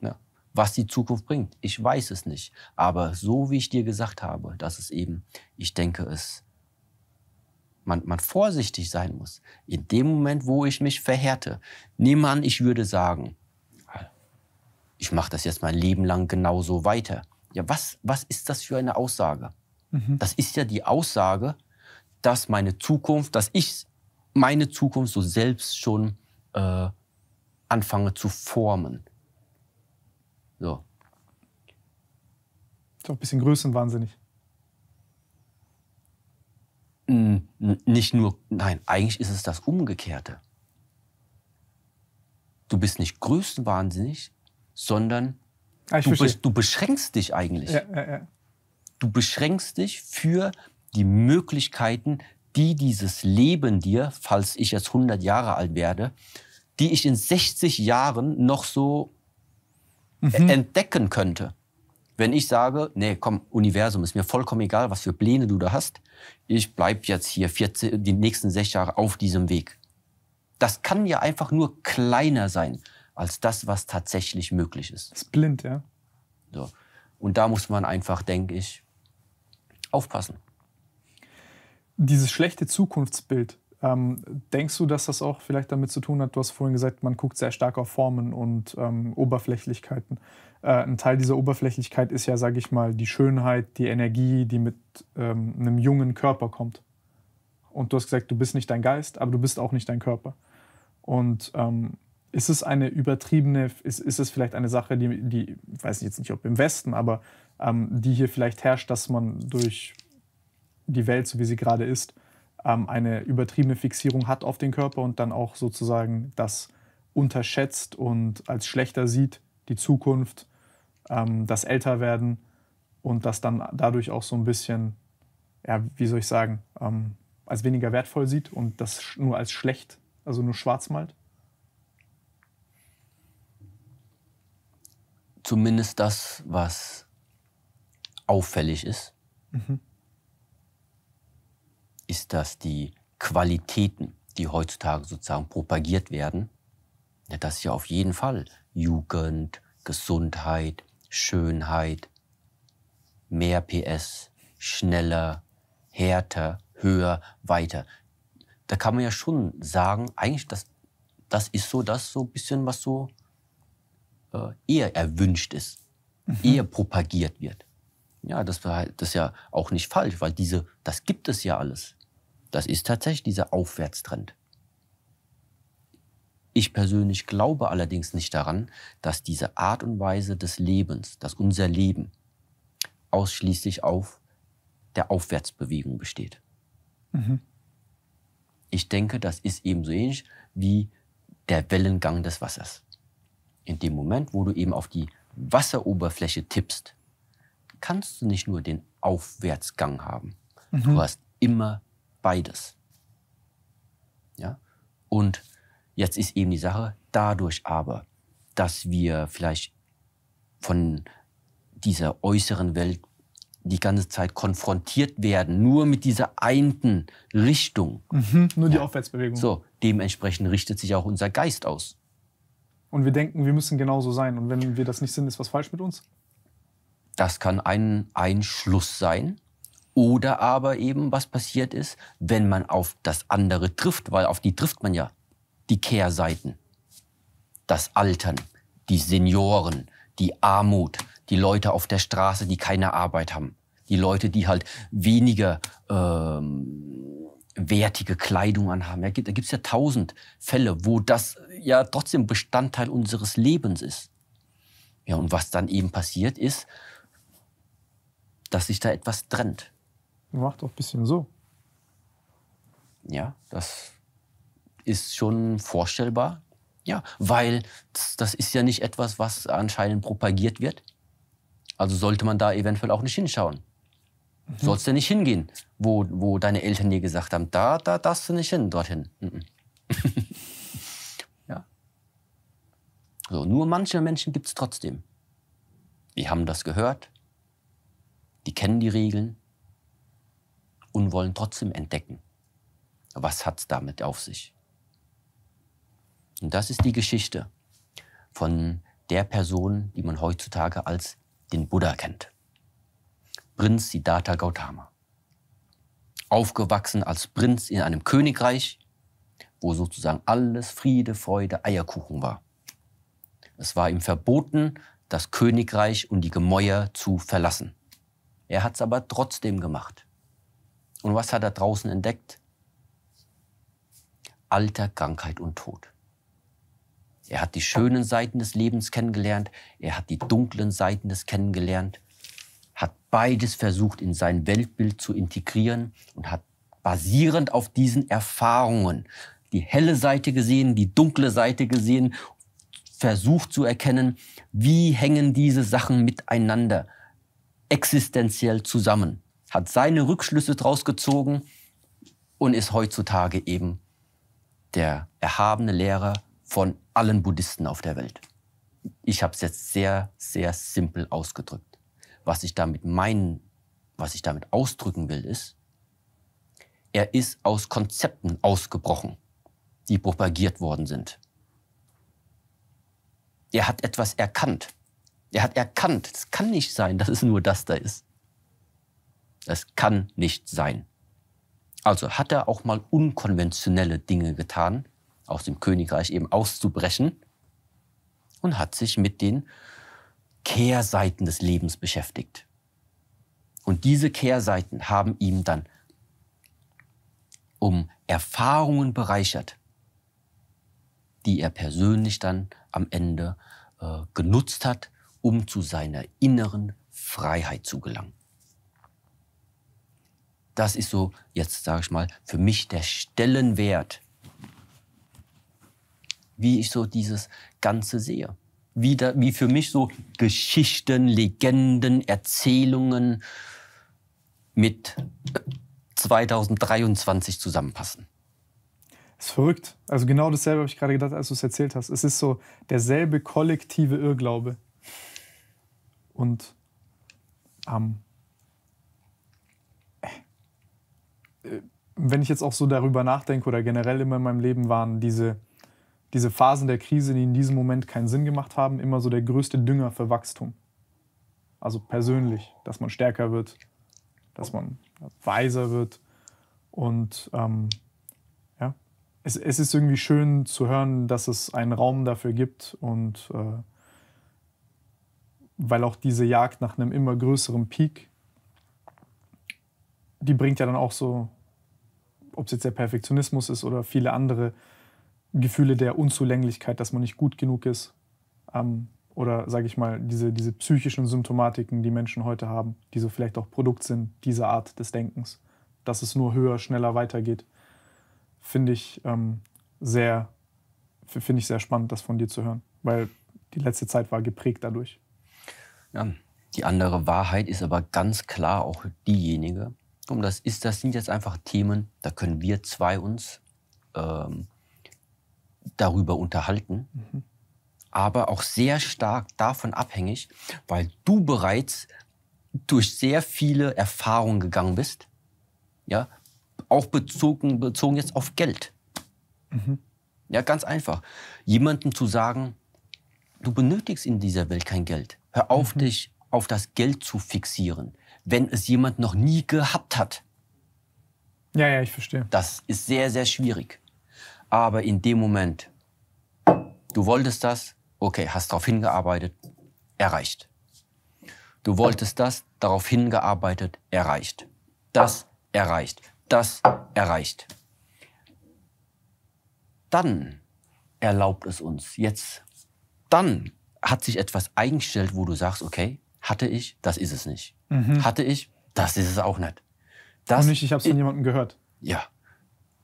Ja. Was die Zukunft bringt, ich weiß es nicht. Aber so wie ich dir gesagt habe, dass es eben, ich denke es ist, man, man vorsichtig sein muss. In dem Moment, wo ich mich verhärte. Nehmen an, ich würde sagen, ich mache das jetzt mein Leben lang genauso weiter. Ja, was, was ist das für eine Aussage? Mhm. Das ist ja die Aussage, dass meine Zukunft, dass ich meine Zukunft so selbst schon äh, anfange zu formen. So. Ist auch ein bisschen größenwahnsinnig nicht nur, nein, eigentlich ist es das Umgekehrte. Du bist nicht größenwahnsinnig, sondern ah, du, bist, du, beschränkst dich eigentlich. Ja, ja, ja. Du beschränkst dich für die Möglichkeiten, die dieses Leben dir, falls ich jetzt 100 Jahre alt werde, die ich in 60 Jahren noch so mhm. entdecken könnte. Wenn ich sage, nee, komm, Universum, ist mir vollkommen egal, was für Pläne du da hast, ich bleibe jetzt hier 14, die nächsten sechs Jahre auf diesem Weg. Das kann ja einfach nur kleiner sein als das, was tatsächlich möglich ist. Das ist blind, ja. So. Und da muss man einfach, denke ich, aufpassen. Dieses schlechte Zukunftsbild, ähm, denkst du, dass das auch vielleicht damit zu tun hat, du hast vorhin gesagt, man guckt sehr stark auf Formen und ähm, Oberflächlichkeiten. Äh, ein Teil dieser Oberflächlichkeit ist ja, sage ich mal, die Schönheit, die Energie, die mit ähm, einem jungen Körper kommt. Und du hast gesagt, du bist nicht dein Geist, aber du bist auch nicht dein Körper. Und ähm, ist es eine übertriebene, ist, ist es vielleicht eine Sache, die, die, ich weiß jetzt nicht, ob im Westen, aber ähm, die hier vielleicht herrscht, dass man durch die Welt, so wie sie gerade ist, ähm, eine übertriebene Fixierung hat auf den Körper und dann auch sozusagen das unterschätzt und als schlechter sieht, die Zukunft, ähm, das Älterwerden und das dann dadurch auch so ein bisschen, ja, wie soll ich sagen, ähm, als weniger wertvoll sieht und das nur als schlecht, also nur schwarz malt? Zumindest das, was auffällig ist. Mhm ist das die Qualitäten, die heutzutage sozusagen propagiert werden. Ja, das ist ja auf jeden Fall Jugend, Gesundheit, Schönheit, mehr PS, schneller, härter, höher, weiter. Da kann man ja schon sagen, eigentlich, das, das ist so das so ein bisschen, was so äh, eher erwünscht ist, mhm. eher propagiert wird. Ja, das, halt, das ist ja auch nicht falsch, weil diese, das gibt es ja alles. Das ist tatsächlich dieser Aufwärtstrend. Ich persönlich glaube allerdings nicht daran, dass diese Art und Weise des Lebens, dass unser Leben ausschließlich auf der Aufwärtsbewegung besteht. Mhm. Ich denke, das ist ebenso ähnlich wie der Wellengang des Wassers. In dem Moment, wo du eben auf die Wasseroberfläche tippst, kannst du nicht nur den Aufwärtsgang haben. Mhm. Du hast immer beides. Ja? Und jetzt ist eben die Sache, dadurch aber, dass wir vielleicht von dieser äußeren Welt die ganze Zeit konfrontiert werden, nur mit dieser einen Richtung. Mhm, nur die ja. Aufwärtsbewegung. So, dementsprechend richtet sich auch unser Geist aus. Und wir denken, wir müssen genauso sein. Und wenn wir das nicht sind, ist was falsch mit uns? Das kann ein, ein Schluss sein. Oder aber eben, was passiert ist, wenn man auf das andere trifft, weil auf die trifft man ja die Kehrseiten. Das Altern, die Senioren, die Armut, die Leute auf der Straße, die keine Arbeit haben, die Leute, die halt weniger ähm, wertige Kleidung anhaben. Ja, da gibt es ja tausend Fälle, wo das ja trotzdem Bestandteil unseres Lebens ist. Ja, und was dann eben passiert ist, dass sich da etwas trennt macht auch ein bisschen so. Ja, das ist schon vorstellbar. Ja, weil das ist ja nicht etwas, was anscheinend propagiert wird. Also sollte man da eventuell auch nicht hinschauen. Mhm. Sollst du nicht hingehen, wo, wo deine Eltern dir gesagt haben, da, da darfst du nicht hin, dorthin. Mhm. ja. So, nur manche Menschen gibt es trotzdem. Die haben das gehört, die kennen die Regeln, und wollen trotzdem entdecken, was hat es damit auf sich. Und das ist die Geschichte von der Person, die man heutzutage als den Buddha kennt. Prinz Siddhartha Gautama. Aufgewachsen als Prinz in einem Königreich, wo sozusagen alles Friede, Freude, Eierkuchen war. Es war ihm verboten, das Königreich und die Gemäuer zu verlassen. Er hat es aber trotzdem gemacht. Und was hat er draußen entdeckt? Alter, Krankheit und Tod. Er hat die schönen Seiten des Lebens kennengelernt, er hat die dunklen Seiten des kennengelernt, hat beides versucht in sein Weltbild zu integrieren und hat basierend auf diesen Erfahrungen die helle Seite gesehen, die dunkle Seite gesehen, versucht zu erkennen, wie hängen diese Sachen miteinander existenziell zusammen hat seine Rückschlüsse draus gezogen und ist heutzutage eben der erhabene Lehrer von allen Buddhisten auf der Welt. Ich habe es jetzt sehr, sehr simpel ausgedrückt. Was ich damit meinen, was ich damit ausdrücken will, ist, er ist aus Konzepten ausgebrochen, die propagiert worden sind. Er hat etwas erkannt. Er hat erkannt, es kann nicht sein, dass es nur das da ist. Das kann nicht sein. Also hat er auch mal unkonventionelle Dinge getan, aus dem Königreich eben auszubrechen und hat sich mit den Kehrseiten des Lebens beschäftigt. Und diese Kehrseiten haben ihm dann um Erfahrungen bereichert, die er persönlich dann am Ende äh, genutzt hat, um zu seiner inneren Freiheit zu gelangen. Das ist so, jetzt sage ich mal, für mich der Stellenwert, wie ich so dieses Ganze sehe. Wie, da, wie für mich so Geschichten, Legenden, Erzählungen mit 2023 zusammenpassen. Das ist verrückt. Also genau dasselbe habe ich gerade gedacht, als du es erzählt hast. Es ist so derselbe kollektive Irrglaube. Und am ähm, wenn ich jetzt auch so darüber nachdenke oder generell immer in meinem Leben waren diese, diese Phasen der Krise, die in diesem Moment keinen Sinn gemacht haben, immer so der größte Dünger für Wachstum. Also persönlich, dass man stärker wird, dass man weiser wird. Und ähm, ja, es, es, ist irgendwie schön zu hören, dass es einen Raum dafür gibt und äh, weil auch diese Jagd nach einem immer größeren Peak, die bringt ja dann auch so ob es jetzt der Perfektionismus ist oder viele andere Gefühle der Unzulänglichkeit, dass man nicht gut genug ist. Ähm, oder sage ich mal, diese, diese psychischen Symptomatiken, die Menschen heute haben, die so vielleicht auch Produkt sind dieser Art des Denkens, dass es nur höher, schneller weitergeht, finde ich, ähm, sehr, find ich sehr spannend, das von dir zu hören, weil die letzte Zeit war geprägt dadurch. Ja, die andere Wahrheit ist aber ganz klar auch diejenige, Wachstum, das, ist, das sind jetzt einfach Themen, da können wir zwei uns ähm, darüber unterhalten, mhm. aber auch sehr stark davon abhängig, weil du bereits durch sehr viele Erfahrungen gegangen bist, ja, auch bezogen, bezogen jetzt auf Geld. Mhm. Ja, ganz einfach. Jemandem zu sagen, du benötigst in dieser Welt kein Geld. Hör auf, mhm. dich auf das Geld zu fixieren wenn es jemand noch nie gehabt hat. Ja, ja, ich verstehe. Das ist sehr, sehr schwierig. Aber in dem Moment, du wolltest das, okay, hast darauf hingearbeitet, erreicht. Du wolltest das, darauf hingearbeitet, erreicht. Das erreicht. Das erreicht. Dann erlaubt es uns jetzt. Dann hat sich etwas eingestellt, wo du sagst, okay, hatte ich, das ist es nicht. Mhm. Hatte ich, das ist es auch nicht. Das und nicht, ich habe es von jemandem gehört. Ja.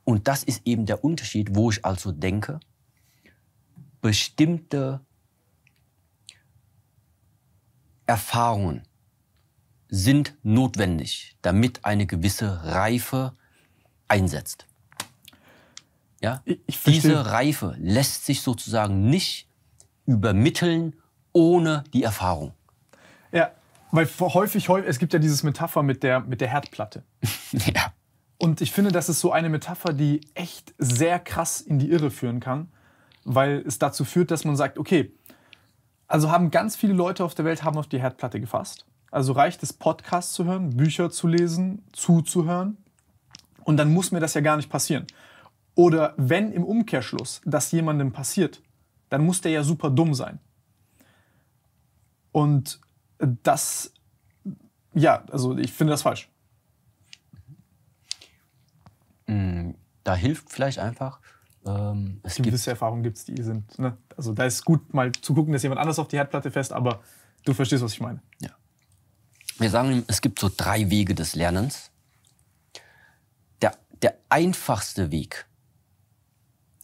Und das ist eben der Unterschied, wo ich also denke, bestimmte Erfahrungen sind notwendig, damit eine gewisse Reife einsetzt. Ja? Ich, ich Diese Reife lässt sich sozusagen nicht übermitteln ohne die Erfahrung. Ja, weil häufig, häufig, es gibt ja dieses Metapher mit der, mit der Herdplatte. ja. Und ich finde, das ist so eine Metapher, die echt sehr krass in die Irre führen kann, weil es dazu führt, dass man sagt, okay, also haben ganz viele Leute auf der Welt haben auf die Herdplatte gefasst. Also reicht es, Podcasts zu hören, Bücher zu lesen, zuzuhören. Und dann muss mir das ja gar nicht passieren. Oder wenn im Umkehrschluss das jemandem passiert, dann muss der ja super dumm sein. Und das, ja, also ich finde das falsch. Mm, da hilft vielleicht einfach. Ähm, es Gewisse gibt Erfahrungen gibt es, die sind. Ne? Also da ist gut, mal zu gucken, dass jemand anders auf die Herdplatte fest, aber du verstehst, was ich meine. Ja. Wir sagen ihm, es gibt so drei Wege des Lernens. Der, der einfachste Weg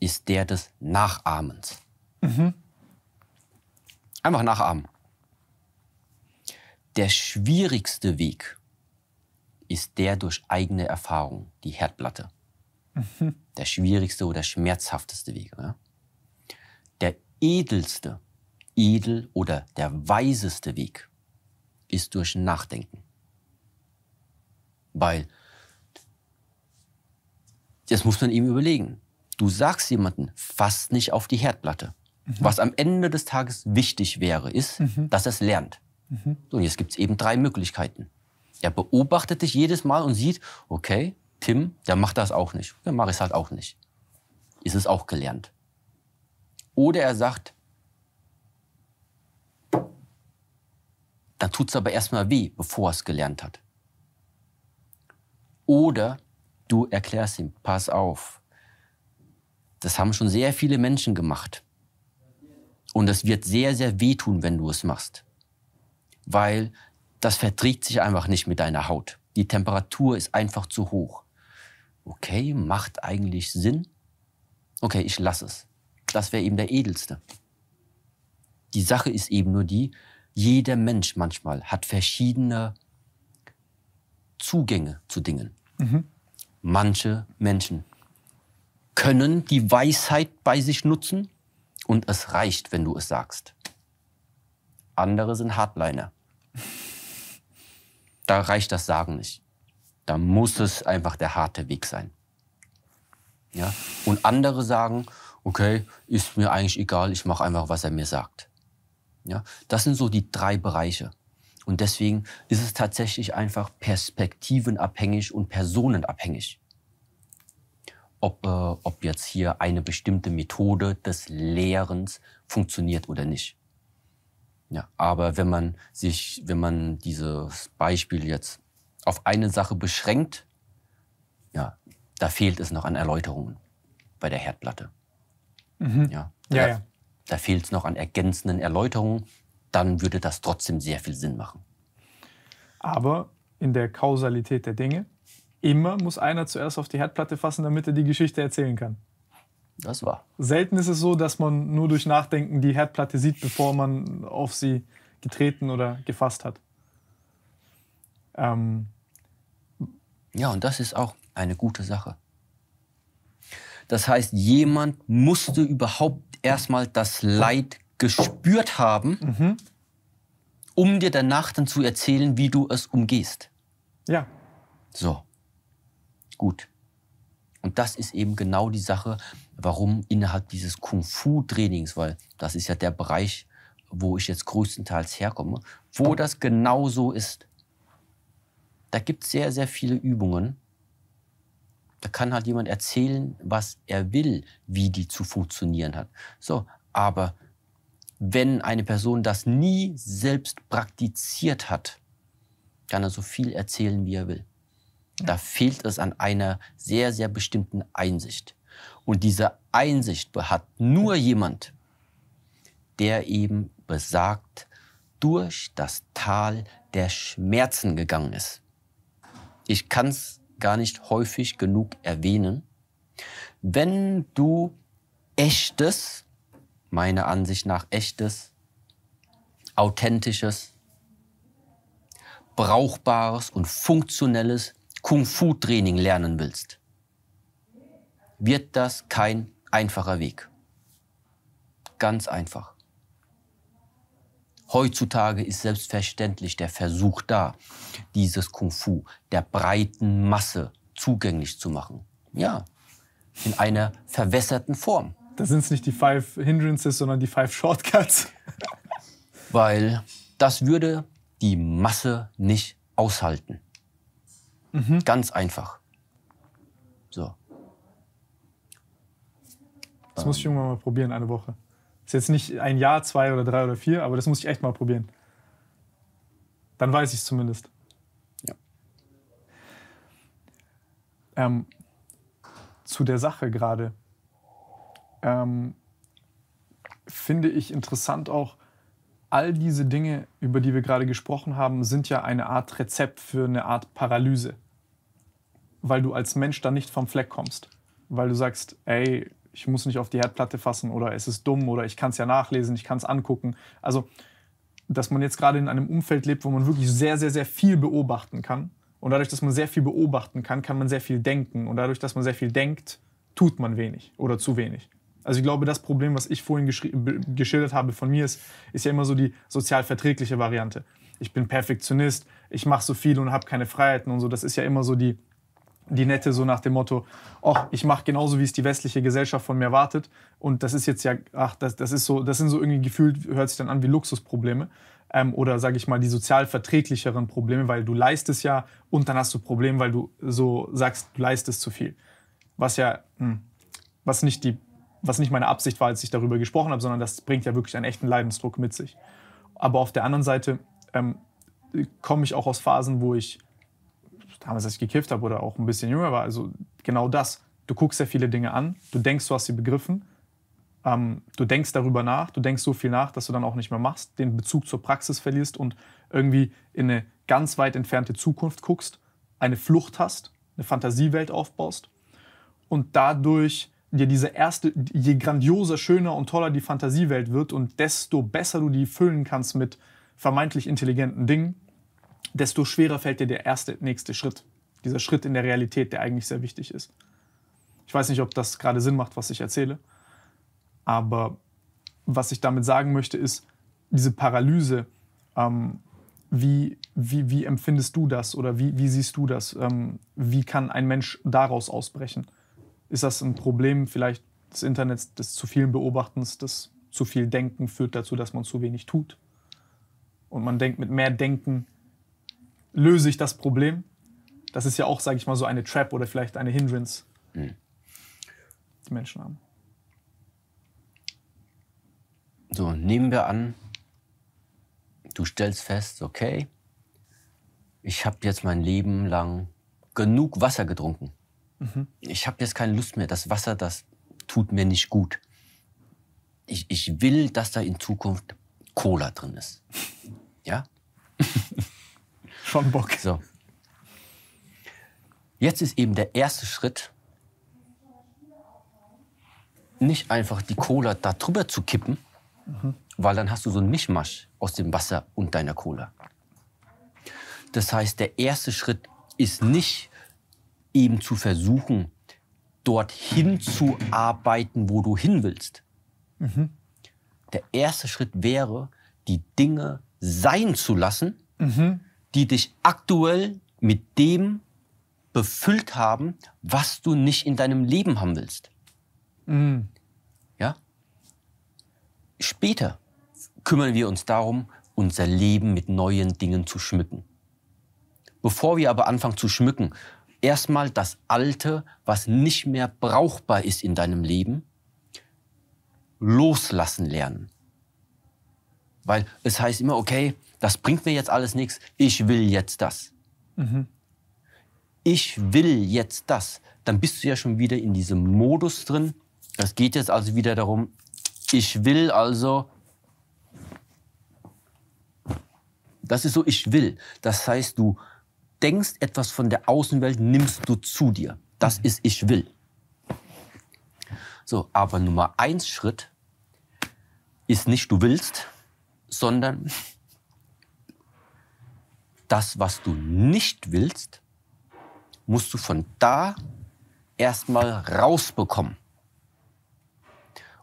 ist der des Nachahmens. Mhm. Einfach nachahmen. Der schwierigste Weg ist der durch eigene Erfahrung, die Herdplatte. Mhm. Der schwierigste oder schmerzhafteste Weg. Oder? Der edelste, edel oder der weiseste Weg ist durch Nachdenken. Weil das muss man eben überlegen. Du sagst jemanden, fass nicht auf die Herdplatte. Mhm. Was am Ende des Tages wichtig wäre, ist, mhm. dass er es lernt. Mhm. Und jetzt gibt es eben drei Möglichkeiten. Er beobachtet dich jedes Mal und sieht, okay, Tim, der macht das auch nicht. Der mache ich es halt auch nicht. Ist es auch gelernt. Oder er sagt, dann tut es aber erstmal weh, bevor er es gelernt hat. Oder du erklärst ihm, pass auf. Das haben schon sehr viele Menschen gemacht. Und es wird sehr, sehr weh tun, wenn du es machst weil das verträgt sich einfach nicht mit deiner Haut. Die Temperatur ist einfach zu hoch. Okay, macht eigentlich Sinn. Okay, ich lasse es. Das wäre eben der edelste. Die Sache ist eben nur die, jeder Mensch manchmal hat verschiedene Zugänge zu Dingen. Mhm. Manche Menschen können die Weisheit bei sich nutzen und es reicht, wenn du es sagst andere sind Hardliner. Da reicht das Sagen nicht. Da muss es einfach der harte Weg sein. Ja? Und andere sagen, okay, ist mir eigentlich egal, ich mache einfach, was er mir sagt. Ja? Das sind so die drei Bereiche. Und deswegen ist es tatsächlich einfach perspektivenabhängig und personenabhängig. Ob, äh, ob jetzt hier eine bestimmte Methode des Lehrens funktioniert oder nicht. Ja, aber wenn man sich, wenn man dieses Beispiel jetzt auf eine Sache beschränkt, ja, da fehlt es noch an Erläuterungen bei der Herdplatte. Mhm. Ja, ja, da, ja. da fehlt es noch an ergänzenden Erläuterungen, dann würde das trotzdem sehr viel Sinn machen. Aber in der Kausalität der Dinge, immer muss einer zuerst auf die Herdplatte fassen, damit er die Geschichte erzählen kann. Das war. Selten ist es so, dass man nur durch Nachdenken die Herdplatte sieht, bevor man auf sie getreten oder gefasst hat. Ähm. Ja, und das ist auch eine gute Sache. Das heißt, jemand musste überhaupt erstmal das Leid gespürt haben, mhm. um dir danach dann zu erzählen, wie du es umgehst. Ja. So. Gut. Und das ist eben genau die Sache, warum innerhalb dieses Kung-Fu-Trainings, weil das ist ja der Bereich, wo ich jetzt größtenteils herkomme, wo das genau so ist. Da gibt es sehr, sehr viele Übungen. Da kann halt jemand erzählen, was er will, wie die zu funktionieren hat. So, aber wenn eine Person das nie selbst praktiziert hat, kann er so viel erzählen, wie er will. Da fehlt es an einer sehr, sehr bestimmten Einsicht. Und diese Einsicht hat nur jemand, der eben besagt, durch das Tal der Schmerzen gegangen ist. Ich kann es gar nicht häufig genug erwähnen. Wenn du echtes, meiner Ansicht nach echtes, authentisches, brauchbares und funktionelles Kung-Fu-Training lernen willst, wird das kein einfacher Weg. Ganz einfach. Heutzutage ist selbstverständlich der Versuch da, dieses Kung Fu der breiten Masse zugänglich zu machen. Ja, in einer verwässerten Form. Da sind es nicht die Five Hindrances, sondern die Five Shortcuts. Weil das würde die Masse nicht aushalten. Mhm. Ganz einfach. So. Das muss ich irgendwann mal probieren, eine Woche. Ist jetzt nicht ein Jahr, zwei oder drei oder vier, aber das muss ich echt mal probieren. Dann weiß ich es zumindest. Ja. Ähm, zu der Sache gerade. Ähm, finde ich interessant auch, all diese Dinge, über die wir gerade gesprochen haben, sind ja eine Art Rezept für eine Art Paralyse. Weil du als Mensch da nicht vom Fleck kommst. Weil du sagst, ey, ich muss nicht auf die Herdplatte fassen oder es ist dumm oder ich kann es ja nachlesen, ich kann es angucken. Also, dass man jetzt gerade in einem Umfeld lebt, wo man wirklich sehr, sehr, sehr viel beobachten kann. Und dadurch, dass man sehr viel beobachten kann, kann man sehr viel denken. Und dadurch, dass man sehr viel denkt, tut man wenig oder zu wenig. Also ich glaube, das Problem, was ich vorhin geschildert habe von mir, ist, ist ja immer so die sozial verträgliche Variante. Ich bin Perfektionist, ich mache so viel und habe keine Freiheiten und so. Das ist ja immer so die, die nette so nach dem Motto, ach, ich mache genauso, wie es die westliche Gesellschaft von mir erwartet. Und das ist jetzt ja, ach, das, das ist so, das sind so irgendwie gefühlt, hört sich dann an wie Luxusprobleme. Ähm, oder sage ich mal, die sozial verträglicheren Probleme, weil du leistest ja und dann hast du Probleme, weil du so sagst, du leistest zu viel. Was ja, mh, hm, was nicht die, was nicht meine Absicht war, als ich darüber gesprochen habe, sondern das bringt ja wirklich einen echten Leidensdruck mit sich. Aber auf der anderen Seite ähm, komme ich auch aus Phasen, wo ich damals, als ich gekifft habe oder auch ein bisschen jünger war, also genau das. Du guckst sehr viele Dinge an, du denkst, du hast sie begriffen, ähm, du denkst darüber nach, du denkst so viel nach, dass du dann auch nicht mehr machst, den Bezug zur Praxis verlierst und irgendwie in eine ganz weit entfernte Zukunft guckst, eine Flucht hast, eine Fantasiewelt aufbaust und dadurch dir diese erste, je grandioser, schöner und toller die Fantasiewelt wird und desto besser du die füllen kannst mit vermeintlich intelligenten Dingen, desto schwerer fällt dir der erste, nächste Schritt. Dieser Schritt in der Realität, der eigentlich sehr wichtig ist. Ich weiß nicht, ob das gerade Sinn macht, was ich erzähle. Aber was ich damit sagen möchte, ist, diese Paralyse, ähm, wie, wie, wie empfindest du das oder wie, wie siehst du das? Ähm, wie kann ein Mensch daraus ausbrechen? Ist das ein Problem vielleicht des Internets, des zu vielen Beobachtens, des zu viel Denken führt dazu, dass man zu wenig tut? Und man denkt, mit mehr Denken löse ich das Problem? Das ist ja auch, sage ich mal, so eine Trap oder vielleicht eine Hindrance, mhm. die Menschen haben. So, nehmen wir an, du stellst fest, okay, ich habe jetzt mein Leben lang genug Wasser getrunken. Mhm. Ich habe jetzt keine Lust mehr. Das Wasser, das tut mir nicht gut. Ich, ich will, dass da in Zukunft Cola drin ist. Ja? Schon Bock. So. Jetzt ist eben der erste Schritt, nicht einfach die Cola da drüber zu kippen, mhm. weil dann hast du so einen Mischmasch aus dem Wasser und deiner Cola. Das heißt, der erste Schritt ist nicht eben zu versuchen, dorthin zu arbeiten, wo du hin willst. Mhm. Der erste Schritt wäre, die Dinge sein zu lassen mhm die dich aktuell mit dem befüllt haben, was du nicht in deinem Leben haben willst. Mhm. Ja? Später kümmern wir uns darum, unser Leben mit neuen Dingen zu schmücken. Bevor wir aber anfangen zu schmücken, erstmal das Alte, was nicht mehr brauchbar ist in deinem Leben, loslassen lernen. Weil es heißt immer, okay, das bringt mir jetzt alles nichts, ich will jetzt das. Mhm. Ich will jetzt das. Dann bist du ja schon wieder in diesem Modus drin. Das geht jetzt also wieder darum, ich will also. Das ist so, ich will. Das heißt, du denkst etwas von der Außenwelt, nimmst du zu dir. Das mhm. ist, ich will. So, aber Nummer eins Schritt ist nicht, du willst, sondern das, was du nicht willst, musst du von da erstmal rausbekommen.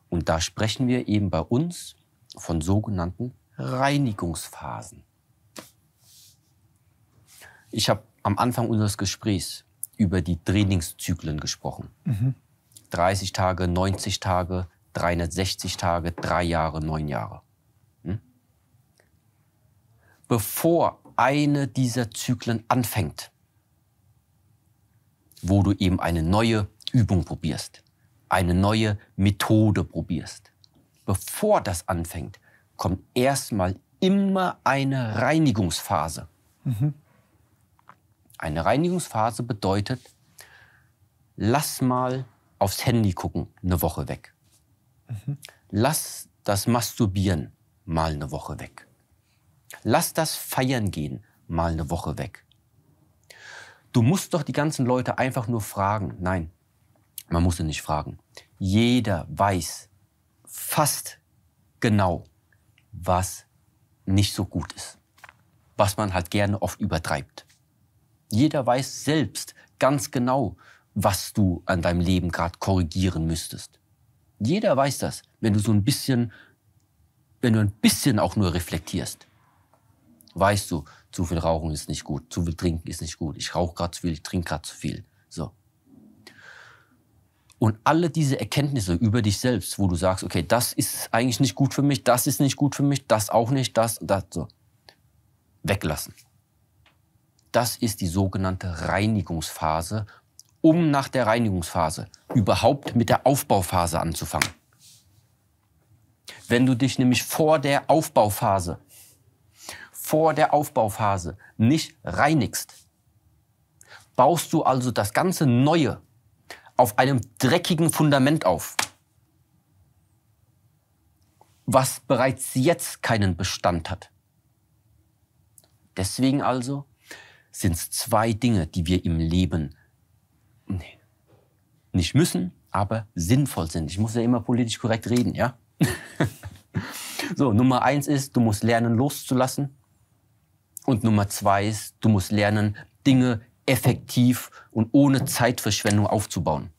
Und da sprechen wir eben bei uns von sogenannten Reinigungsphasen. Ich habe am Anfang unseres Gesprächs über die Trainingszyklen gesprochen. Mhm. 30 Tage, 90 Tage, 360 Tage, drei Jahre, neun Jahre. Hm? Bevor eine dieser Zyklen anfängt, wo du eben eine neue Übung probierst, eine neue Methode probierst. Bevor das anfängt, kommt erstmal immer eine Reinigungsphase. Mhm. Eine Reinigungsphase bedeutet, lass mal aufs Handy gucken, eine Woche weg. Mhm. Lass das Masturbieren mal eine Woche weg. Lass das Feiern gehen mal eine Woche weg. Du musst doch die ganzen Leute einfach nur fragen. Nein, man muss sie nicht fragen. Jeder weiß fast genau, was nicht so gut ist. Was man halt gerne oft übertreibt. Jeder weiß selbst ganz genau, was du an deinem Leben gerade korrigieren müsstest. Jeder weiß das, wenn du so ein bisschen, wenn du ein bisschen auch nur reflektierst weißt du, zu viel Rauchen ist nicht gut, zu viel Trinken ist nicht gut. Ich rauche gerade zu viel, ich trinke gerade zu viel. So. Und alle diese Erkenntnisse über dich selbst, wo du sagst, okay, das ist eigentlich nicht gut für mich, das ist nicht gut für mich, das auch nicht, das, das, so. Weglassen. Das ist die sogenannte Reinigungsphase, um nach der Reinigungsphase überhaupt mit der Aufbauphase anzufangen. Wenn du dich nämlich vor der Aufbauphase vor der Aufbauphase nicht reinigst, baust du also das ganze Neue auf einem dreckigen Fundament auf, was bereits jetzt keinen Bestand hat. Deswegen also sind es zwei Dinge, die wir im Leben nicht müssen, aber sinnvoll sind. Ich muss ja immer politisch korrekt reden, ja? so, Nummer eins ist, du musst lernen loszulassen. Und Nummer zwei ist, du musst lernen, Dinge effektiv und ohne Zeitverschwendung aufzubauen.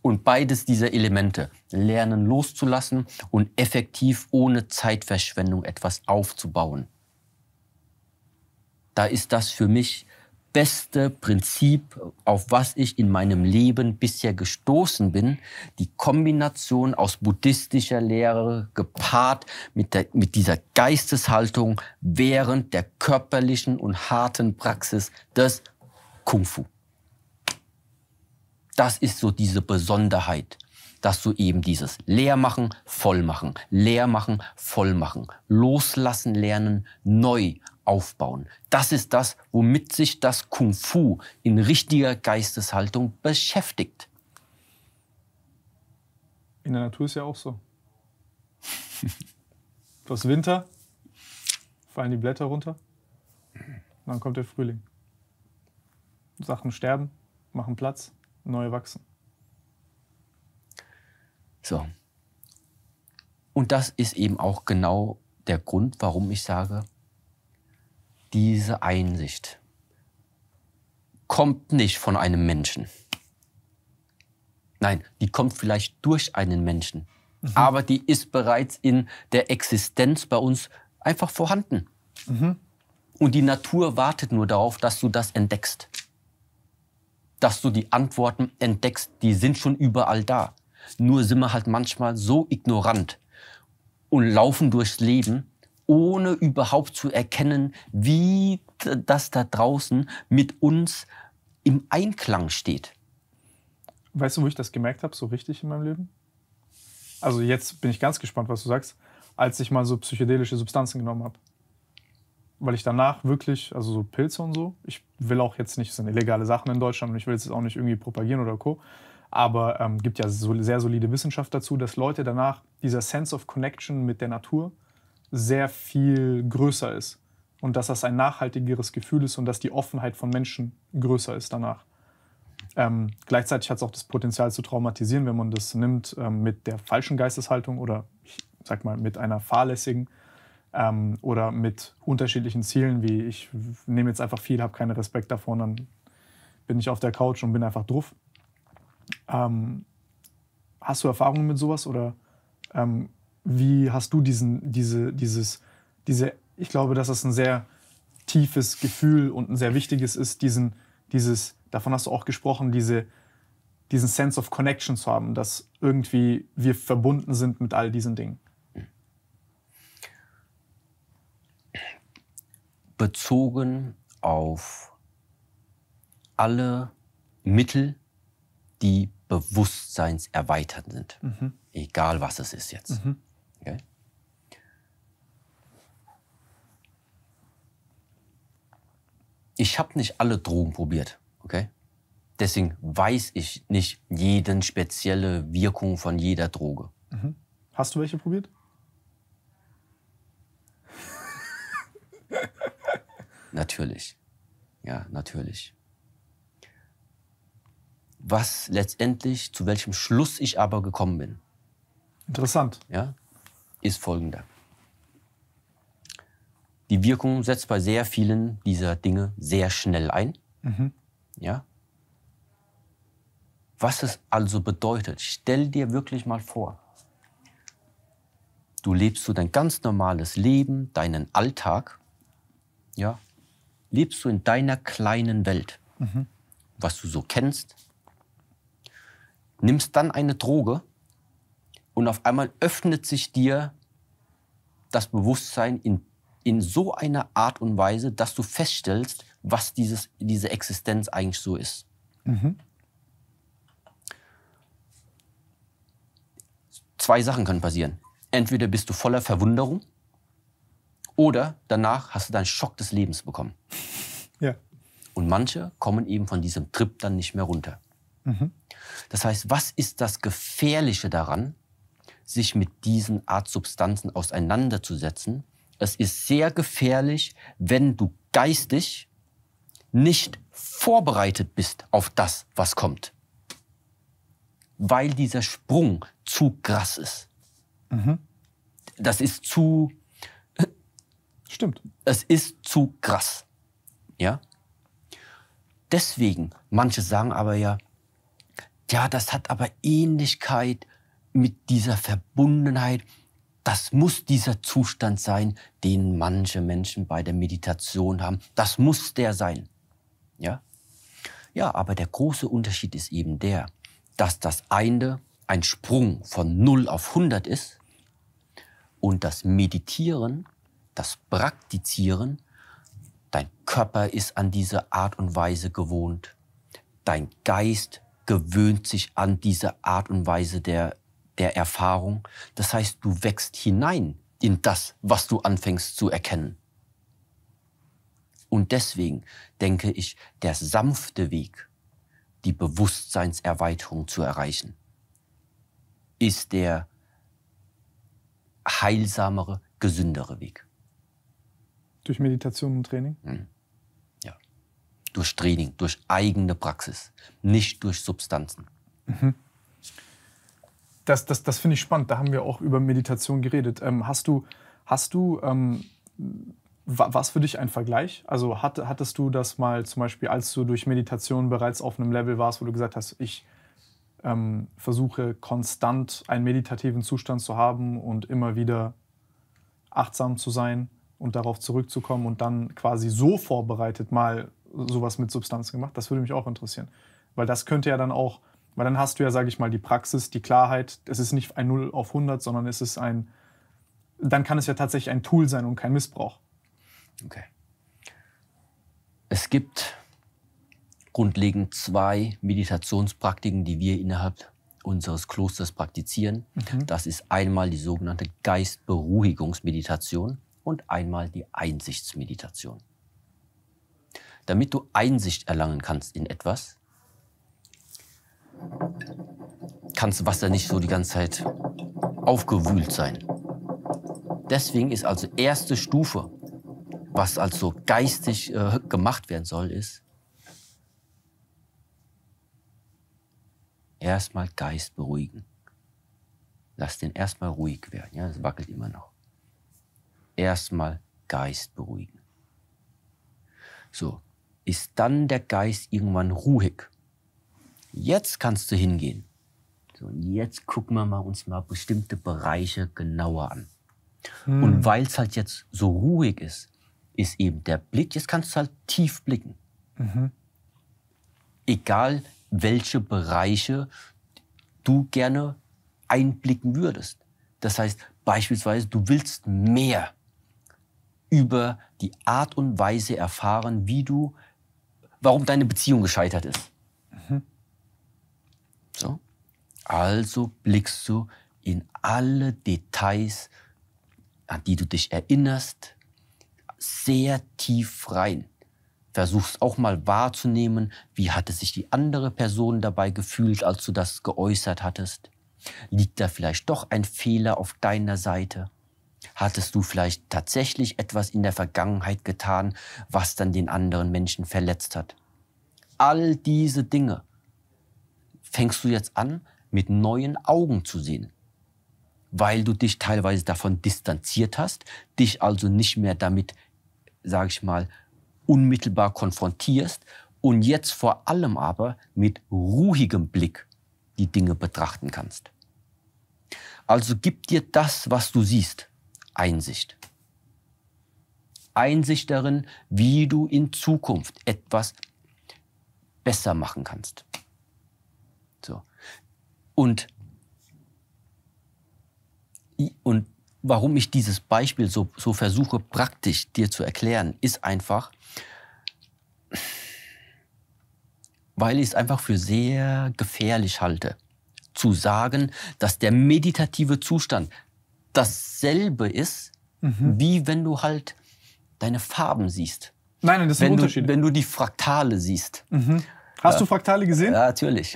Und beides dieser Elemente, lernen loszulassen und effektiv ohne Zeitverschwendung etwas aufzubauen, da ist das für mich beste Prinzip, auf was ich in meinem Leben bisher gestoßen bin, die Kombination aus buddhistischer Lehre gepaart mit, der, mit dieser Geisteshaltung während der körperlichen und harten Praxis des Kung Fu. Das ist so diese Besonderheit, dass du eben dieses Leermachen, Vollmachen, Leermachen, Vollmachen, Loslassen lernen, neu aufbauen. Das ist das, womit sich das Kung Fu in richtiger Geisteshaltung beschäftigt. In der Natur ist ja auch so. Du hast Winter, fallen die Blätter runter, dann kommt der Frühling. Sachen sterben, machen Platz, neue wachsen. So. Und das ist eben auch genau der Grund, warum ich sage, diese Einsicht kommt nicht von einem Menschen. Nein, die kommt vielleicht durch einen Menschen. Mhm. Aber die ist bereits in der Existenz bei uns einfach vorhanden. Mhm. Und die Natur wartet nur darauf, dass du das entdeckst. Dass du die Antworten entdeckst, die sind schon überall da. Nur sind wir halt manchmal so ignorant und laufen durchs Leben ohne überhaupt zu erkennen, wie das da draußen mit uns im Einklang steht. Weißt du, wo ich das gemerkt habe, so richtig in meinem Leben? Also jetzt bin ich ganz gespannt, was du sagst, als ich mal so psychedelische Substanzen genommen habe. Weil ich danach wirklich, also so Pilze und so, ich will auch jetzt nicht, das sind illegale Sachen in Deutschland und ich will jetzt auch nicht irgendwie propagieren oder co. Aber ähm, gibt ja so, sehr solide Wissenschaft dazu, dass Leute danach dieser Sense of Connection mit der Natur, sehr viel größer ist und dass das ein nachhaltigeres Gefühl ist und dass die Offenheit von Menschen größer ist danach. Ähm, gleichzeitig hat es auch das Potenzial zu traumatisieren, wenn man das nimmt ähm, mit der falschen Geisteshaltung oder ich sag mal mit einer fahrlässigen ähm, oder mit unterschiedlichen Zielen, wie ich nehme jetzt einfach viel, habe keinen Respekt davon, dann bin ich auf der Couch und bin einfach drauf. Ähm, hast du Erfahrungen mit sowas oder ähm, wie hast du diesen, diese, dieses, diese, ich glaube, dass das ein sehr tiefes Gefühl und ein sehr wichtiges ist, diesen, dieses, davon hast du auch gesprochen, diese, diesen Sense of Connection zu haben, dass irgendwie wir verbunden sind mit all diesen Dingen. Bezogen auf alle Mittel, die bewusstseinserweiternd sind. Mhm. Egal was es ist jetzt. Mhm. ich habe nicht alle Drogen probiert, okay? Deswegen weiß ich nicht jeden spezielle Wirkung von jeder Droge. Mhm. Hast du welche probiert? natürlich. Ja, natürlich. Was letztendlich, zu welchem Schluss ich aber gekommen bin. Interessant. Ja, ist folgender. Die Wirkung setzt bei sehr vielen dieser Dinge sehr schnell ein. Mhm. Ja? Was es also bedeutet, stell dir wirklich mal vor, du lebst so dein ganz normales Leben, deinen Alltag, ja, lebst du in deiner kleinen Welt, mhm. was du so kennst, nimmst dann eine Droge und auf einmal öffnet sich dir das Bewusstsein in in so einer Art und Weise, dass du feststellst, was dieses, diese Existenz eigentlich so ist. Mhm. Zwei Sachen können passieren. Entweder bist du voller Verwunderung oder danach hast du deinen Schock des Lebens bekommen. Ja. Und manche kommen eben von diesem Trip dann nicht mehr runter. Mhm. Das heißt, was ist das Gefährliche daran, sich mit diesen Art Substanzen auseinanderzusetzen, es ist sehr gefährlich, wenn du geistig nicht vorbereitet bist auf das, was kommt. Weil dieser Sprung zu krass ist. Mhm. Das ist zu. Stimmt. Es ist zu krass. Ja? Deswegen, manche sagen aber ja, ja, das hat aber Ähnlichkeit mit dieser Verbundenheit das muss dieser Zustand sein, den manche Menschen bei der Meditation haben. Das muss der sein. Ja? Ja, aber der große Unterschied ist eben der, dass das eine ein Sprung von 0 auf 100 ist und das Meditieren, das Praktizieren, dein Körper ist an diese Art und Weise gewohnt, dein Geist gewöhnt sich an diese Art und Weise der der Erfahrung. Das heißt, du wächst hinein in das, was du anfängst zu erkennen. Und deswegen denke ich, der sanfte Weg, die Bewusstseinserweiterung zu erreichen, ist der heilsamere, gesündere Weg. Durch Meditation und Training? Hm. Ja. Durch Training, durch eigene Praxis, nicht durch Substanzen. Mhm. Das, das, das finde ich spannend. Da haben wir auch über Meditation geredet. Ähm, hast du, hast du ähm, was für dich ein Vergleich? Also hat, hattest du das mal zum Beispiel, als du durch Meditation bereits auf einem Level warst, wo du gesagt hast, ich ähm, versuche konstant einen meditativen Zustand zu haben und immer wieder achtsam zu sein und darauf zurückzukommen und dann quasi so vorbereitet mal sowas mit Substanz gemacht? Das würde mich auch interessieren. Weil das könnte ja dann auch weil dann hast du ja, sage ich mal, die Praxis, die Klarheit. Es ist nicht ein 0 auf 100, sondern es ist ein, dann kann es ja tatsächlich ein Tool sein und kein Missbrauch. Okay. Es gibt grundlegend zwei Meditationspraktiken, die wir innerhalb unseres Klosters praktizieren. Mhm. Das ist einmal die sogenannte Geistberuhigungsmeditation und einmal die Einsichtsmeditation. Damit du Einsicht erlangen kannst in etwas, kann das Wasser nicht so die ganze Zeit aufgewühlt sein. Deswegen ist also erste Stufe, was also geistig äh, gemacht werden soll, ist erstmal Geist beruhigen. Lass den erstmal ruhig werden. Ja, das wackelt immer noch. Erstmal Geist beruhigen. So, ist dann der Geist irgendwann ruhig? Jetzt kannst du hingehen. So, und jetzt gucken wir mal uns mal bestimmte Bereiche genauer an. Hm. Und weil es halt jetzt so ruhig ist, ist eben der Blick, jetzt kannst du halt tief blicken. Mhm. Egal, welche Bereiche du gerne einblicken würdest. Das heißt, beispielsweise, du willst mehr über die Art und Weise erfahren, wie du, warum deine Beziehung gescheitert ist. So. Also blickst du in alle Details, an die du dich erinnerst, sehr tief rein. Versuchst auch mal wahrzunehmen, wie hatte sich die andere Person dabei gefühlt, als du das geäußert hattest. Liegt da vielleicht doch ein Fehler auf deiner Seite? Hattest du vielleicht tatsächlich etwas in der Vergangenheit getan, was dann den anderen Menschen verletzt hat? All diese Dinge fängst du jetzt an, mit neuen Augen zu sehen. Weil du dich teilweise davon distanziert hast, dich also nicht mehr damit, sage ich mal, unmittelbar konfrontierst und jetzt vor allem aber mit ruhigem Blick die Dinge betrachten kannst. Also gib dir das, was du siehst, Einsicht. Einsicht darin, wie du in Zukunft etwas besser machen kannst. So. Und, und warum ich dieses Beispiel so, so versuche praktisch dir zu erklären, ist einfach, weil ich es einfach für sehr gefährlich halte, zu sagen, dass der meditative Zustand dasselbe ist, mhm. wie wenn du halt deine Farben siehst. Nein, das sind wenn Unterschiede. wenn du die Fraktale siehst. Mhm. Hast du Fraktale gesehen? Ja, natürlich.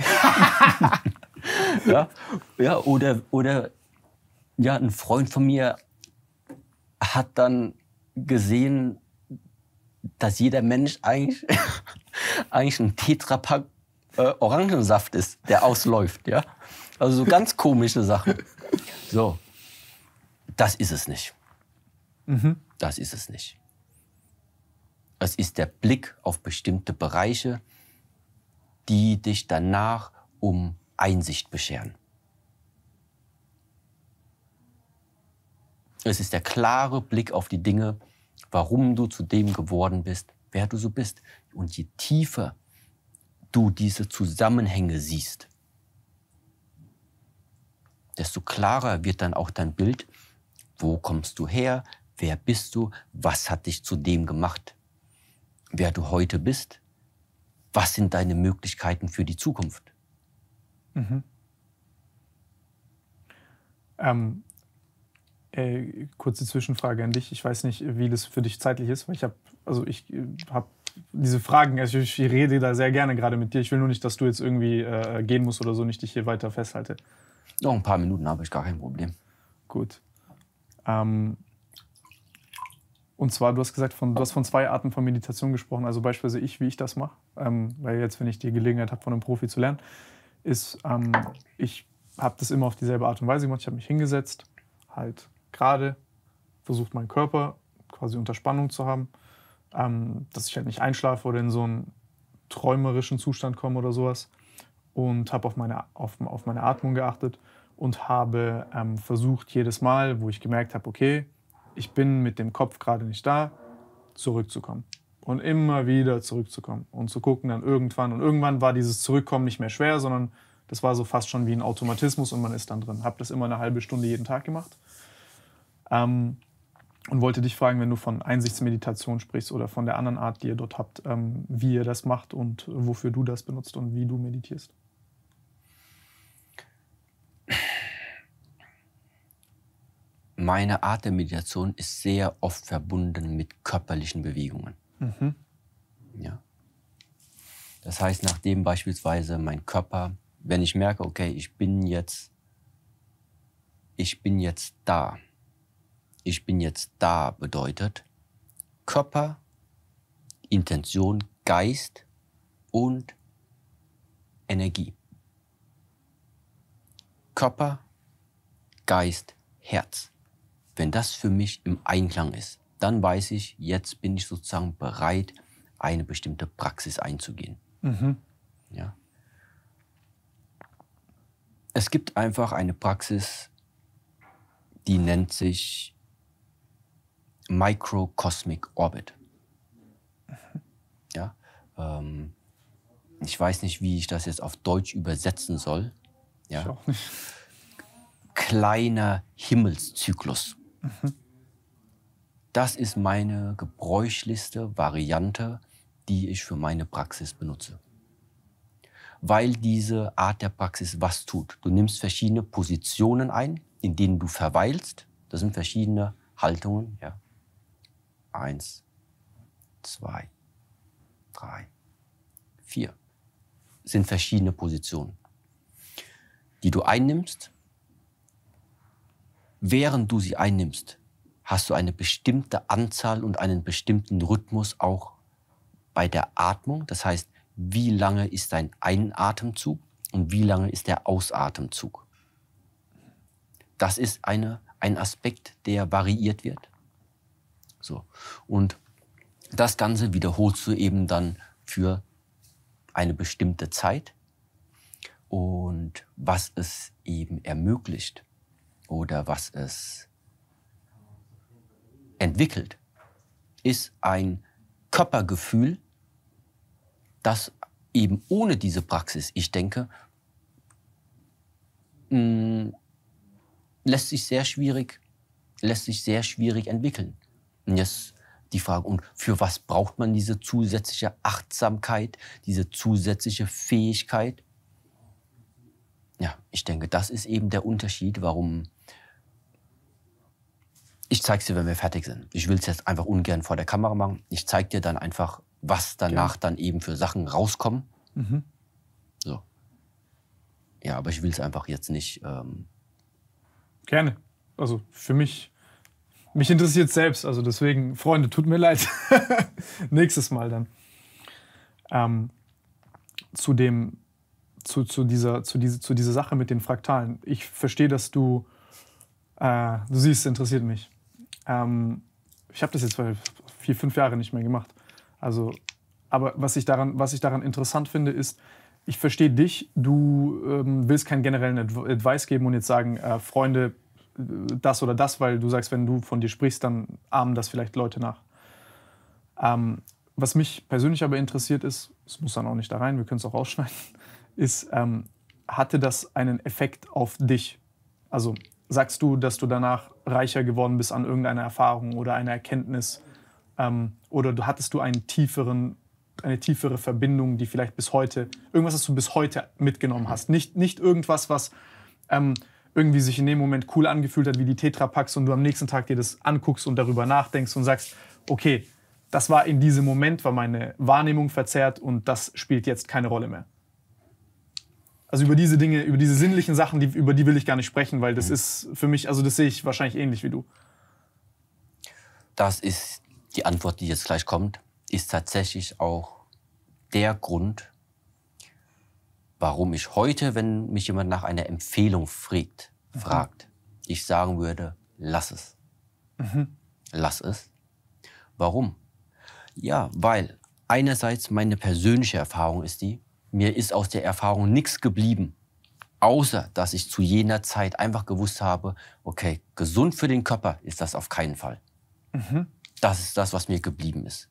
ja, ja oder, oder ja, ein Freund von mir hat dann gesehen, dass jeder Mensch eigentlich, eigentlich ein Tetrapack äh, Orangensaft ist, der ausläuft. Ja? Also so ganz komische Sachen. So, das ist es nicht. Mhm. Das ist es nicht. Es ist der Blick auf bestimmte Bereiche, die dich danach um Einsicht bescheren. Es ist der klare Blick auf die Dinge, warum du zu dem geworden bist, wer du so bist. Und je tiefer du diese Zusammenhänge siehst, desto klarer wird dann auch dein Bild, wo kommst du her, wer bist du, was hat dich zu dem gemacht, wer du heute bist was sind deine Möglichkeiten für die Zukunft? Mhm. Ähm, äh, kurze Zwischenfrage an dich. Ich weiß nicht, wie das für dich zeitlich ist, weil ich habe, also ich äh, habe diese Fragen, also ich, ich, rede da sehr gerne gerade mit dir. Ich will nur nicht, dass du jetzt irgendwie äh, gehen musst oder so, nicht dich hier weiter festhalte. Noch ein paar Minuten habe ich gar kein Problem. Gut. Ähm, und zwar, du hast gesagt, von, du hast von zwei Arten von Meditation gesprochen. Also beispielsweise ich, wie ich das mache ähm, weil jetzt, wenn ich die Gelegenheit habe, von einem Profi zu lernen, ist, ähm, ich habe das immer auf dieselbe Art und Weise gemacht. Ich habe mich hingesetzt, halt gerade, versucht meinen Körper quasi unter Spannung zu haben, ähm, dass ich halt nicht einschlafe oder in so einen träumerischen Zustand komme oder sowas. Und habe auf meine, auf, auf meine Atmung geachtet und habe ähm, versucht, jedes Mal, wo ich gemerkt habe, okay, ich bin mit dem Kopf gerade nicht da, zurückzukommen und immer wieder zurückzukommen und zu gucken dann irgendwann. Und irgendwann war dieses Zurückkommen nicht mehr schwer, sondern das war so fast schon wie ein Automatismus und man ist dann drin. Hab das immer eine halbe Stunde jeden Tag gemacht. Ähm, und wollte dich fragen, wenn du von Einsichtsmeditation sprichst oder von der anderen Art, die ihr dort habt, ähm, wie ihr das macht und wofür du das benutzt und wie du meditierst. Meine Art der Meditation ist sehr oft verbunden mit körperlichen Bewegungen. Mhm. Ja. Das heißt, nachdem beispielsweise mein Körper, wenn ich merke, okay, ich bin jetzt, ich bin jetzt da, ich bin jetzt da bedeutet Körper, Intention, Geist und Energie. Körper, Geist, Herz. Wenn das für mich im Einklang ist, dann weiß ich, jetzt bin ich sozusagen bereit, eine bestimmte Praxis einzugehen. Mhm. Ja. Es gibt einfach eine Praxis, die nennt sich Microcosmic Orbit. Ja, ähm, ich weiß nicht, wie ich das jetzt auf Deutsch übersetzen soll. Ja. Kleiner Himmelszyklus. Mhm. Das ist meine gebräuchlichste Variante, die ich für meine Praxis benutze. Weil diese Art der Praxis was tut. Du nimmst verschiedene Positionen ein, in denen du verweilst. Das sind verschiedene Haltungen. Ja. Eins, zwei, drei, vier. Das sind verschiedene Positionen, die du einnimmst. Während du sie einnimmst, hast du eine bestimmte Anzahl und einen bestimmten Rhythmus auch bei der Atmung. Das heißt, wie lange ist dein Einatemzug und wie lange ist der Ausatemzug. Das ist eine, ein Aspekt, der variiert wird. So. Und das Ganze wiederholst du eben dann für eine bestimmte Zeit. Und was es eben ermöglicht oder was es entwickelt, ist ein Körpergefühl, das eben ohne diese Praxis, ich denke, mh, mm, lässt sich sehr schwierig, lässt sich sehr schwierig entwickeln. Und jetzt die Frage, und für was braucht man diese zusätzliche Achtsamkeit, diese zusätzliche Fähigkeit? Ja, ich denke, das ist eben der Unterschied, warum ich zeig's dir, wenn wir fertig sind. Ich will's jetzt einfach ungern vor der Kamera machen. Ich zeig dir dann einfach, was danach ja. dann eben für Sachen rauskommen. Mhm. So. Ja, aber ich will's einfach jetzt nicht. Ähm Gerne. Also für mich, mich interessiert selbst. Also deswegen, Freunde, tut mir leid. Nächstes Mal dann. Ähm, zu dem, zu, zu, dieser, zu, diese, zu dieser Sache mit den Fraktalen. Ich verstehe, dass du, äh, du siehst, interessiert mich. Ähm, ich habe das jetzt vier, fünf Jahre nicht mehr gemacht. Also, aber was ich daran, was ich daran interessant finde, ist, ich verstehe dich, du ähm, willst keinen generellen Advice geben und jetzt sagen, äh, Freunde, äh, das oder das, weil du sagst, wenn du von dir sprichst, dann ahmen das vielleicht Leute nach. Ähm, was mich persönlich aber interessiert ist, es muss dann auch nicht da rein, wir können es auch rausschneiden, ist, ähm, hatte das einen Effekt auf dich? Also sagst du, dass du danach reicher geworden bist an irgendeiner Erfahrung oder einer Erkenntnis? Ähm, oder du, hattest du einen tieferen, eine tiefere Verbindung, die vielleicht bis heute, irgendwas, was du bis heute mitgenommen hast? Nicht, nicht irgendwas, was ähm, irgendwie sich in dem Moment cool angefühlt hat, wie die Tetrapacks und du am nächsten Tag dir das anguckst und darüber nachdenkst und sagst, okay, das war in diesem Moment, war meine Wahrnehmung verzerrt und das spielt jetzt keine Rolle mehr also über diese Dinge, über diese sinnlichen Sachen, die, über die will ich gar nicht sprechen, weil das mhm. ist für mich, also das sehe ich wahrscheinlich ähnlich wie du. Das ist die Antwort, die jetzt gleich kommt, ist tatsächlich auch der Grund, warum ich heute, wenn mich jemand nach einer Empfehlung fragt, mhm. ich sagen würde, lass es. Mhm. Lass es. Warum? Ja, weil einerseits meine persönliche Erfahrung ist die, mir ist aus der Erfahrung nichts geblieben, außer dass ich zu jener Zeit einfach gewusst habe, okay, gesund für den Körper ist das auf keinen Fall. Mhm. Das ist das, was mir geblieben ist.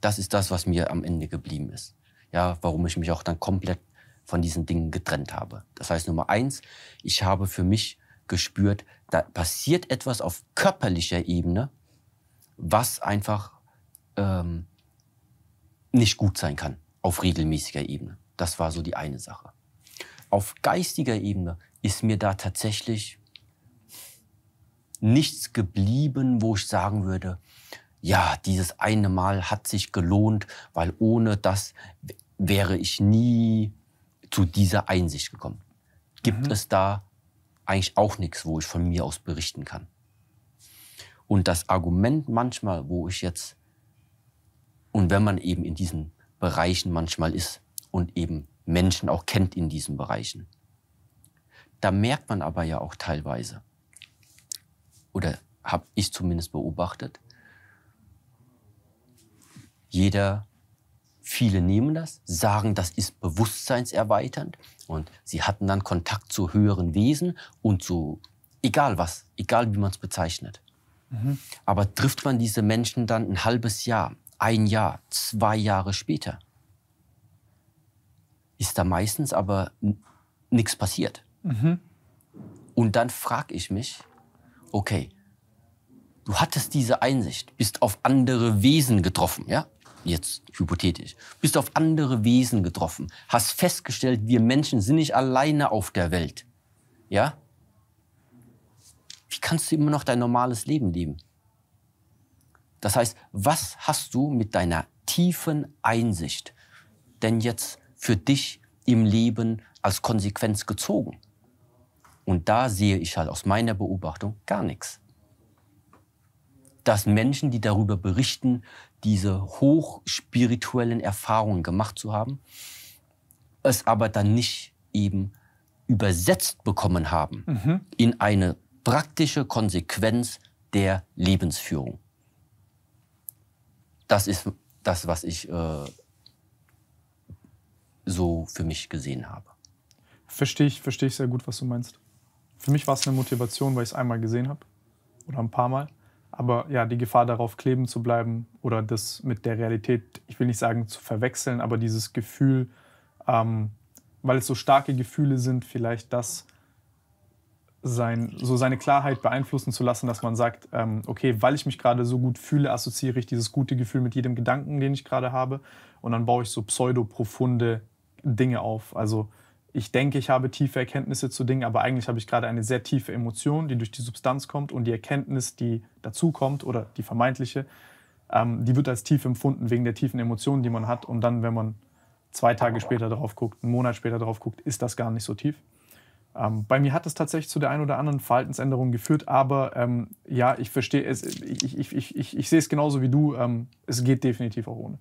Das ist das, was mir am Ende geblieben ist. Ja, warum ich mich auch dann komplett von diesen Dingen getrennt habe. Das heißt Nummer eins, ich habe für mich gespürt, da passiert etwas auf körperlicher Ebene, was einfach ähm, nicht gut sein kann auf regelmäßiger Ebene. Das war so die eine Sache. Auf geistiger Ebene ist mir da tatsächlich nichts geblieben, wo ich sagen würde, ja, dieses eine Mal hat sich gelohnt, weil ohne das wäre ich nie zu dieser Einsicht gekommen. Gibt mhm. es da eigentlich auch nichts, wo ich von mir aus berichten kann. Und das Argument manchmal, wo ich jetzt, und wenn man eben in diesen Bereichen manchmal ist und eben Menschen auch kennt in diesen Bereichen. Da merkt man aber ja auch teilweise, oder habe ich zumindest beobachtet, jeder, viele nehmen das, sagen, das ist bewusstseinserweiternd und sie hatten dann Kontakt zu höheren Wesen und zu egal was, egal wie man es bezeichnet. Mhm. Aber trifft man diese Menschen dann ein halbes Jahr, ein Jahr, zwei Jahre später ist da meistens aber nichts passiert. Mhm. Und dann frage ich mich, okay, du hattest diese Einsicht, bist auf andere Wesen getroffen, ja? Jetzt hypothetisch. Bist auf andere Wesen getroffen, hast festgestellt, wir Menschen sind nicht alleine auf der Welt, ja? Wie kannst du immer noch dein normales Leben leben? Das heißt, was hast du mit deiner tiefen Einsicht denn jetzt für dich im Leben als Konsequenz gezogen? Und da sehe ich halt aus meiner Beobachtung gar nichts. Dass Menschen, die darüber berichten, diese hochspirituellen Erfahrungen gemacht zu haben, es aber dann nicht eben übersetzt bekommen haben mhm. in eine praktische Konsequenz der Lebensführung das ist das, was ich äh, so für mich gesehen habe. Verstehe ich, verstehe ich sehr gut, was du meinst. Für mich war es eine Motivation, weil ich es einmal gesehen habe oder ein paar Mal. Aber ja, die Gefahr darauf kleben zu bleiben oder das mit der Realität, ich will nicht sagen zu verwechseln, aber dieses Gefühl, ähm, weil es so starke Gefühle sind, vielleicht das sein, so seine Klarheit beeinflussen zu lassen, dass man sagt, ähm, okay, weil ich mich gerade so gut fühle, assoziiere ich dieses gute Gefühl mit jedem Gedanken, den ich gerade habe. Und dann baue ich so pseudoprofunde Dinge auf. Also ich denke, ich habe tiefe Erkenntnisse zu Dingen, aber eigentlich habe ich gerade eine sehr tiefe Emotion, die durch die Substanz kommt und die Erkenntnis, die dazukommt oder die vermeintliche, ähm, die wird als tief empfunden wegen der tiefen Emotionen, die man hat. Und dann, wenn man zwei Tage später drauf guckt, einen Monat später drauf guckt, ist das gar nicht so tief. Ähm, bei mir hat es tatsächlich zu der einen oder anderen Verhaltensänderung geführt, aber ähm, ja, ich verstehe es, ich, ich, ich, ich, ich sehe es genauso wie du. Ähm, es geht definitiv auch ohne.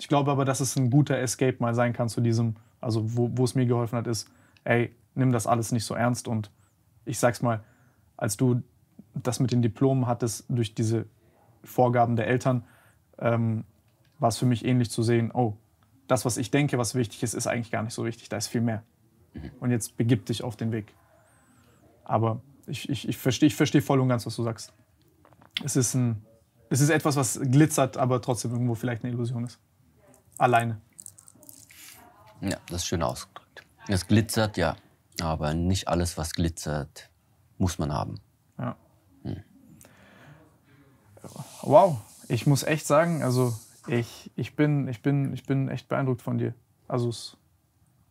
Ich glaube aber, dass es ein guter Escape mal sein kann zu diesem, also wo, wo es mir geholfen hat, ist, ey, nimm das alles nicht so ernst und ich sag's mal, als du das mit den Diplomen hattest, durch diese Vorgaben der Eltern, ähm, war es für mich ähnlich zu sehen, oh, das, was ich denke, was wichtig ist, ist eigentlich gar nicht so wichtig, da ist viel mehr. Mhm. Und jetzt begib dich auf den Weg. Aber ich, ich, ich verstehe ich versteh voll und ganz, was du sagst. Es ist, ein, es ist etwas, was glitzert, aber trotzdem irgendwo vielleicht eine Illusion ist. Alleine. Ja, das ist schön ausgedrückt. Es glitzert, ja. Aber nicht alles, was glitzert, muss man haben. Ja. Hm. Wow, ich muss echt sagen, also ich, ich, bin, ich, bin, ich bin echt beeindruckt von dir. Also es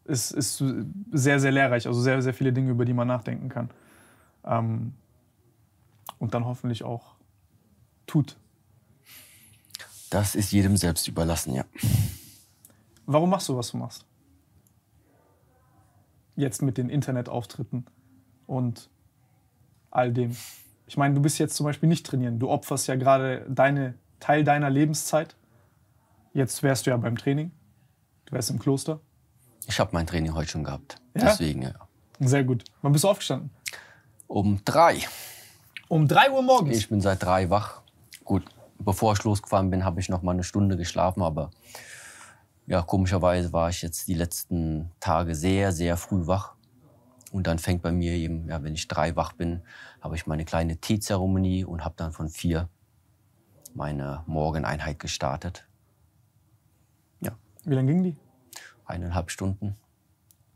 ist, ist sehr, sehr lehrreich. Also sehr, sehr viele Dinge, über die man nachdenken kann. Ähm, und dann hoffentlich auch tut. Das ist jedem selbst überlassen, ja. Warum machst du, was du machst? Jetzt mit den Internetauftritten und all dem. Ich meine, du bist jetzt zum Beispiel nicht trainieren. Du opferst ja gerade deine, Teil deiner Lebenszeit. Jetzt wärst du ja beim Training. Du wärst im Kloster. Ich habe mein Training heute schon gehabt. Ja? Deswegen, ja. Sehr gut. Wann bist du aufgestanden? Um drei. Um drei Uhr morgens? Ich bin seit drei wach. Gut, bevor ich losgefahren bin, habe ich noch mal eine Stunde geschlafen, aber ja, komischerweise war ich jetzt die letzten Tage sehr, sehr früh wach. Und dann fängt bei mir eben, ja, wenn ich drei wach bin, habe ich meine kleine Teezeremonie und habe dann von vier meine Morgeneinheit gestartet. Ja. Wie lange ging die? eineinhalb Stunden.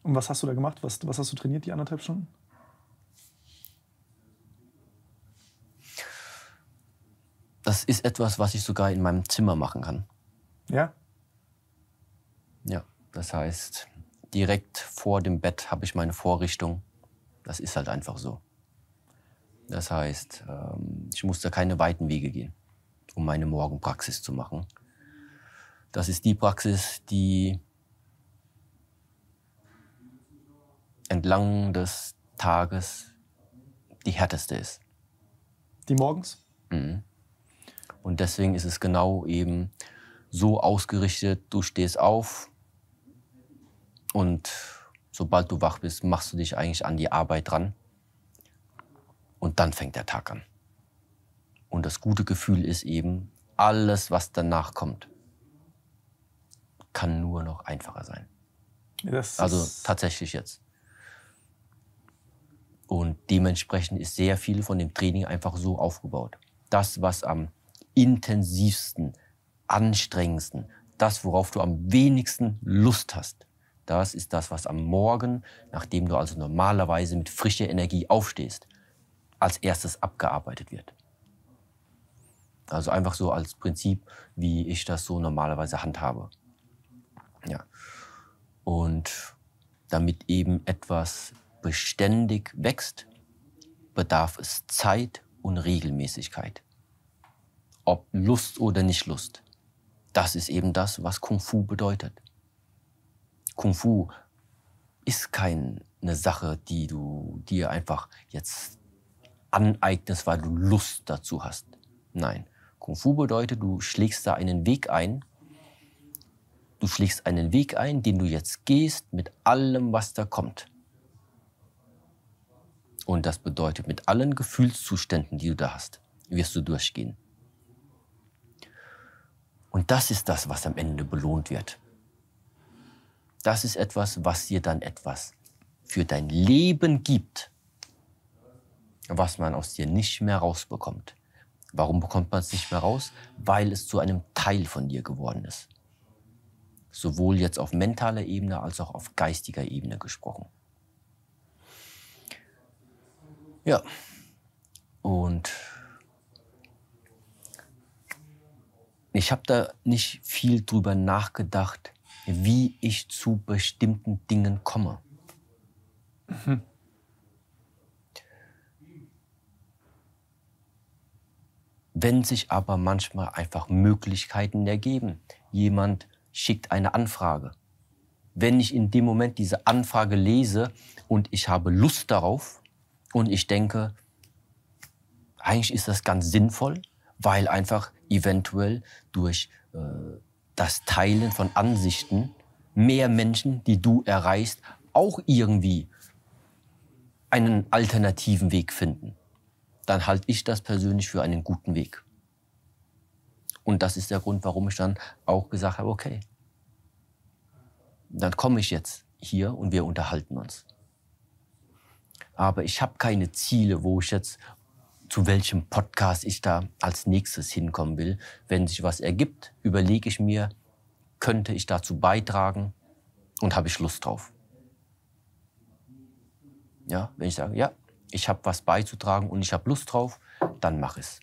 Und was hast du da gemacht? Was, was hast du trainiert, die anderthalb Stunden? Das ist etwas, was ich sogar in meinem Zimmer machen kann. Ja? Ja, das heißt, direkt vor dem Bett habe ich meine Vorrichtung. Das ist halt einfach so. Das heißt, ähm, ich musste keine weiten Wege gehen, um meine Morgenpraxis zu machen. Das ist die Praxis, die entlang des Tages die härteste ist. Die morgens? Mhm. Und deswegen ist es genau eben so ausgerichtet, du stehst auf und sobald du wach bist, machst du dich eigentlich an die Arbeit dran. Und dann fängt der Tag an. Und das gute Gefühl ist eben, alles, was danach kommt, kann nur noch einfacher sein. Das also tatsächlich jetzt. Und dementsprechend ist sehr viel von dem Training einfach so aufgebaut. Das, was am intensivsten, anstrengendsten, das, worauf du am wenigsten Lust hast, das ist das, was am Morgen, nachdem du also normalerweise mit frischer Energie aufstehst, als erstes abgearbeitet wird. Also einfach so als Prinzip, wie ich das so normalerweise handhabe. Ja. Und damit eben etwas beständig wächst, bedarf es Zeit und Regelmäßigkeit. Ob Lust oder nicht Lust. Das ist eben das, was Kung Fu bedeutet. Kung Fu ist keine Sache, die du dir einfach jetzt aneignest, weil du Lust dazu hast. Nein, Kung Fu bedeutet, du schlägst da einen Weg ein. Du schlägst einen Weg ein, den du jetzt gehst mit allem, was da kommt. Und das bedeutet, mit allen Gefühlszuständen, die du da hast, wirst du durchgehen. Und das ist das, was am Ende belohnt wird. Das ist etwas, was dir dann etwas für dein Leben gibt, was man aus dir nicht mehr rausbekommt. Warum bekommt man es nicht mehr raus? Weil es zu einem Teil von dir geworden ist. Sowohl jetzt auf mentaler Ebene als auch auf geistiger Ebene gesprochen. Ja. Und ich habe da nicht viel drüber nachgedacht, wie ich zu bestimmten Dingen komme. Mhm. Wenn sich aber manchmal einfach Möglichkeiten ergeben, jemand schickt eine Anfrage. Wenn ich in dem Moment diese Anfrage lese und ich habe Lust darauf, und ich denke, eigentlich ist das ganz sinnvoll, weil einfach eventuell durch äh, das Teilen von Ansichten mehr Menschen, die du erreichst, auch irgendwie einen alternativen Weg finden. Dann halte ich das persönlich für einen guten Weg. Und das ist der Grund, warum ich dann auch gesagt habe, okay, dann komme ich jetzt hier und wir unterhalten uns aber ich habe keine Ziele, wo ich jetzt zu welchem Podcast ich da als nächstes hinkommen will. Wenn sich was ergibt, überlege ich mir, könnte ich dazu beitragen und habe ich Lust drauf. Ja, wenn ich sage, ja, ich habe was beizutragen und ich habe Lust drauf, dann mache ich es.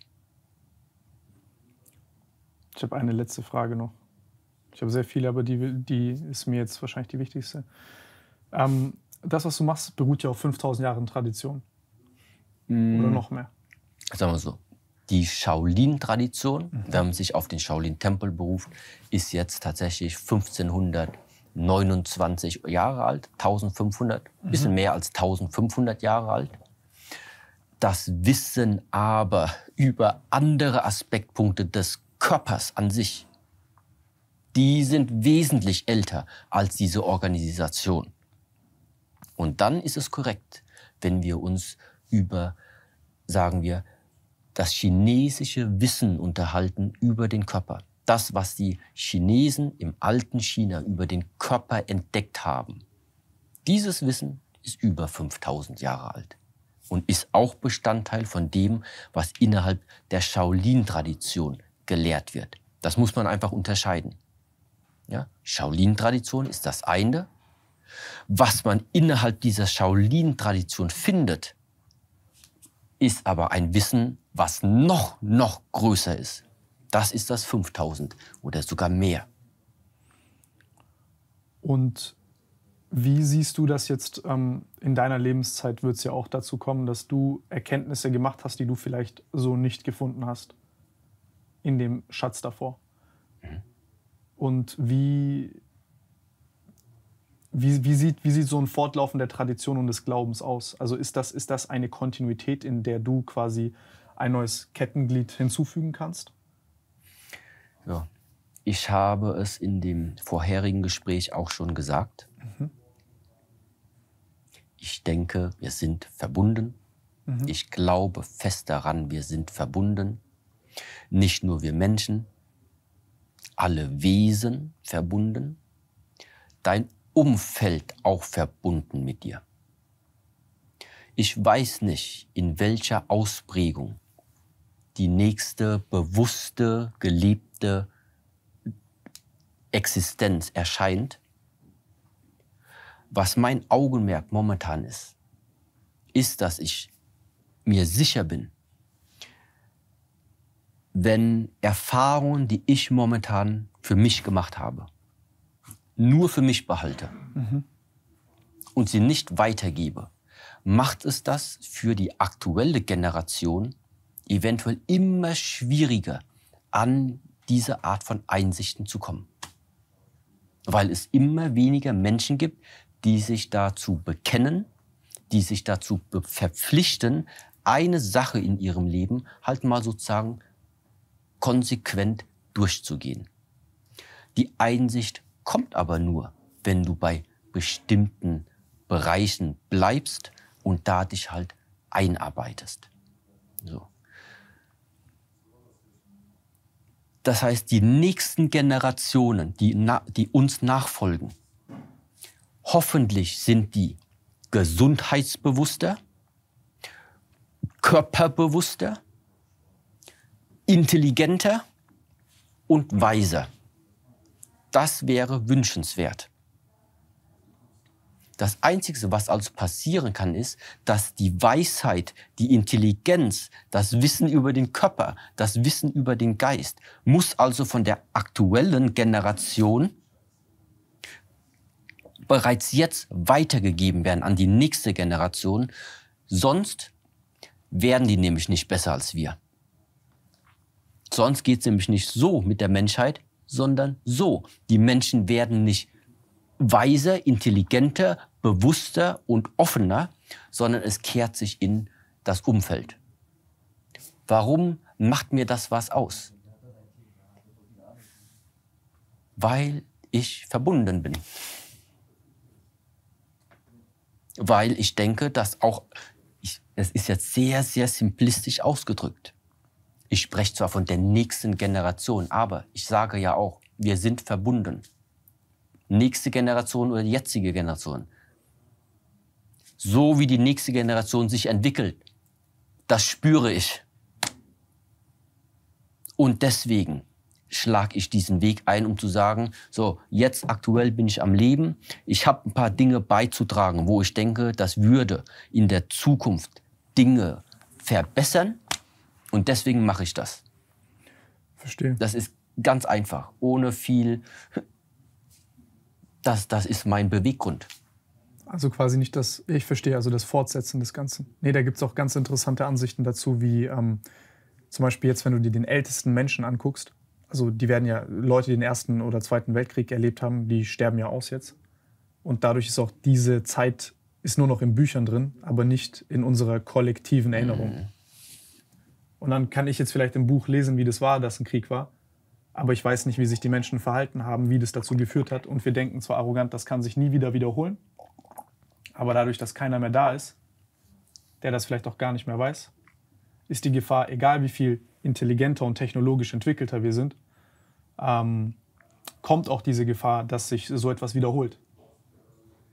Ich habe eine letzte Frage noch. Ich habe sehr viele, aber die, die ist mir jetzt wahrscheinlich die wichtigste. Ähm, das, was du machst, beruht ja auf 5000 Jahren Tradition. Mm. Oder noch mehr. Sagen wir so. Die Shaolin-Tradition, mhm. wenn man sich auf den Shaolin-Tempel beruft, ist jetzt tatsächlich 1529 Jahre alt, 1500, ein mhm. bisschen mehr als 1500 Jahre alt. Das Wissen aber über andere Aspektpunkte des Körpers an sich, die sind wesentlich älter als diese Organisation. Und dann ist es korrekt, wenn wir uns über, sagen wir, das chinesische Wissen unterhalten über den Körper. Das, was die Chinesen im alten China über den Körper entdeckt haben. Dieses Wissen ist über 5000 Jahre alt und ist auch Bestandteil von dem, was innerhalb der Shaolin-Tradition gelehrt wird. Das muss man einfach unterscheiden. Ja? Shaolin-Tradition ist das eine was man innerhalb dieser Shaolin-Tradition findet, ist aber ein Wissen, was noch, noch größer ist. Das ist das 5000 oder sogar mehr. Und wie siehst du das jetzt ähm, in deiner Lebenszeit? Wird es ja auch dazu kommen, dass du Erkenntnisse gemacht hast, die du vielleicht so nicht gefunden hast in dem Schatz davor. Mhm. Und wie wie, wie, sieht, wie sieht so ein Fortlaufen der Tradition und des Glaubens aus? Also ist das, ist das eine Kontinuität, in der du quasi ein neues Kettenglied hinzufügen kannst? Ja, ich habe es in dem vorherigen Gespräch auch schon gesagt. Mhm. Ich denke, wir sind verbunden. Mhm. Ich glaube fest daran, wir sind verbunden. Nicht nur wir Menschen, alle Wesen verbunden. Dein Umfeld auch verbunden mit dir. Ich weiß nicht, in welcher Ausprägung die nächste bewusste, geliebte Existenz erscheint. Was mein Augenmerk momentan ist, ist, dass ich mir sicher bin, wenn Erfahrungen, die ich momentan für mich gemacht habe, nur für mich behalte mhm. und sie nicht weitergebe, macht es das für die aktuelle Generation eventuell immer schwieriger, an diese Art von Einsichten zu kommen. Weil es immer weniger Menschen gibt, die sich dazu bekennen, die sich dazu verpflichten, eine Sache in ihrem Leben halt mal sozusagen konsequent durchzugehen. Die Einsicht kommt aber nur, wenn du bei bestimmten Bereichen bleibst und da dich halt einarbeitest. So. Das heißt, die nächsten Generationen, die, die uns nachfolgen, hoffentlich sind die gesundheitsbewusster, körperbewusster, intelligenter und weiser. Das wäre wünschenswert. Das Einzige, was also passieren kann, ist, dass die Weisheit, die Intelligenz, das Wissen über den Körper, das Wissen über den Geist muss also von der aktuellen Generation bereits jetzt weitergegeben werden an die nächste Generation. Sonst werden die nämlich nicht besser als wir. Sonst geht es nämlich nicht so mit der Menschheit, sondern so. Die Menschen werden nicht weiser, intelligenter, bewusster und offener, sondern es kehrt sich in das Umfeld. Warum macht mir das was aus? Weil ich verbunden bin. Weil ich denke, dass auch, es das ist jetzt sehr, sehr simplistisch ausgedrückt, ich spreche zwar von der nächsten Generation, aber ich sage ja auch, wir sind verbunden. Nächste Generation oder die jetzige Generation. So wie die nächste Generation sich entwickelt, das spüre ich. Und deswegen schlage ich diesen Weg ein, um zu sagen, so, jetzt aktuell bin ich am Leben, ich habe ein paar Dinge beizutragen, wo ich denke, das würde in der Zukunft Dinge verbessern und deswegen mache ich das. Verstehe. Das ist ganz einfach, ohne viel. Das, das ist mein Beweggrund. Also quasi nicht das, ich verstehe, also das Fortsetzen des Ganzen. Nee, da gibt es auch ganz interessante Ansichten dazu, wie ähm, zum Beispiel jetzt, wenn du dir den ältesten Menschen anguckst, also die werden ja, Leute, die den Ersten oder Zweiten Weltkrieg erlebt haben, die sterben ja aus jetzt. Und dadurch ist auch diese Zeit, ist nur noch in Büchern drin, aber nicht in unserer kollektiven Erinnerung. Mhm. Und dann kann ich jetzt vielleicht im Buch lesen, wie das war, dass ein Krieg war. Aber ich weiß nicht, wie sich die Menschen verhalten haben, wie das dazu geführt hat. Und wir denken zwar arrogant, das kann sich nie wieder wiederholen. Aber dadurch, dass keiner mehr da ist, der das vielleicht auch gar nicht mehr weiß, ist die Gefahr, egal wie viel intelligenter und technologisch entwickelter wir sind, ähm, kommt auch diese Gefahr, dass sich so etwas wiederholt.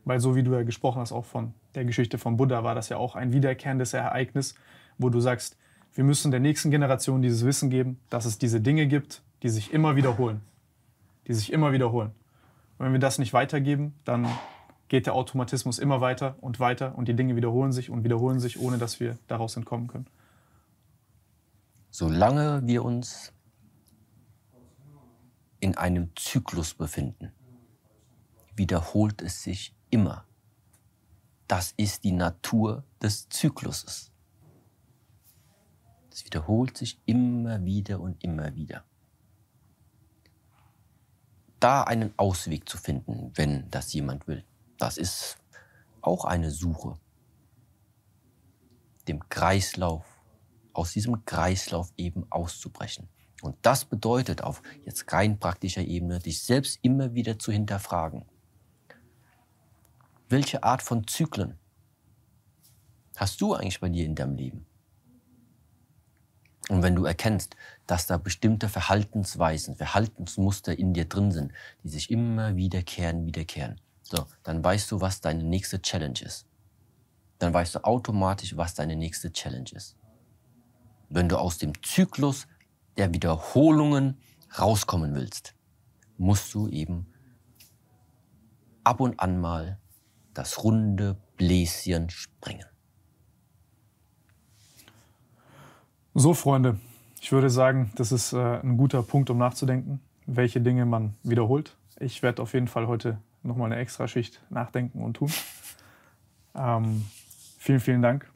Weil so wie du ja gesprochen hast, auch von der Geschichte von Buddha, war das ja auch ein wiederkehrendes Ereignis, wo du sagst, wir müssen der nächsten Generation dieses Wissen geben, dass es diese Dinge gibt, die sich immer wiederholen. Die sich immer wiederholen. Und wenn wir das nicht weitergeben, dann geht der Automatismus immer weiter und weiter und die Dinge wiederholen sich und wiederholen sich, ohne dass wir daraus entkommen können. Solange wir uns in einem Zyklus befinden, wiederholt es sich immer. Das ist die Natur des Zykluses. Das wiederholt sich immer wieder und immer wieder. Da einen Ausweg zu finden, wenn das jemand will, das ist auch eine Suche. Dem Kreislauf, aus diesem Kreislauf eben auszubrechen. Und das bedeutet auf jetzt rein praktischer Ebene, dich selbst immer wieder zu hinterfragen. Welche Art von Zyklen hast du eigentlich bei dir in deinem Leben? Und wenn du erkennst, dass da bestimmte Verhaltensweisen, Verhaltensmuster in dir drin sind, die sich immer wiederkehren, wiederkehren, so, dann weißt du, was deine nächste Challenge ist. Dann weißt du automatisch, was deine nächste Challenge ist. Wenn du aus dem Zyklus der Wiederholungen rauskommen willst, musst du eben ab und an mal das runde Bläschen springen. So, Freunde, ich würde sagen, das ist äh, ein guter Punkt, um nachzudenken, welche Dinge man wiederholt. Ich werde auf jeden Fall heute nochmal eine extra Schicht nachdenken und tun. Ähm, vielen, vielen Dank.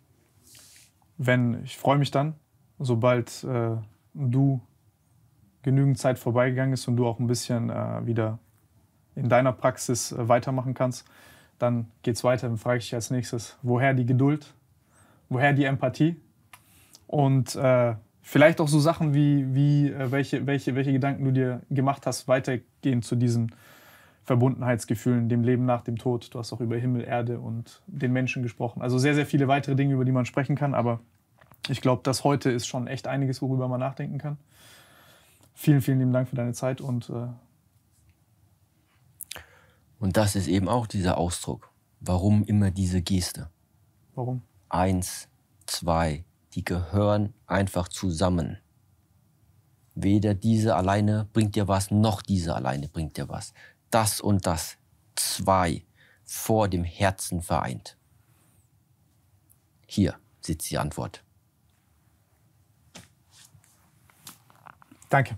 Wenn, ich freue mich dann, sobald äh, du genügend Zeit vorbeigegangen ist und du auch ein bisschen äh, wieder in deiner Praxis äh, weitermachen kannst, dann geht's weiter. Dann frage ich dich als nächstes, woher die Geduld, woher die Empathie und äh, vielleicht auch so Sachen wie, wie äh, welche, welche, welche Gedanken du dir gemacht hast, weitergehend zu diesen Verbundenheitsgefühlen, dem Leben nach dem Tod. Du hast auch über Himmel, Erde und den Menschen gesprochen. Also sehr, sehr viele weitere Dinge, über die man sprechen kann. Aber ich glaube, das heute ist schon echt einiges, worüber man nachdenken kann. Vielen, vielen lieben Dank für deine Zeit und. Äh und das ist eben auch dieser Ausdruck. Warum immer diese Geste? Warum? Eins, zwei, die gehören einfach zusammen. Weder diese alleine bringt dir was, noch diese alleine bringt dir was. Das und das, zwei, vor dem Herzen vereint. Hier sitzt die Antwort. Danke.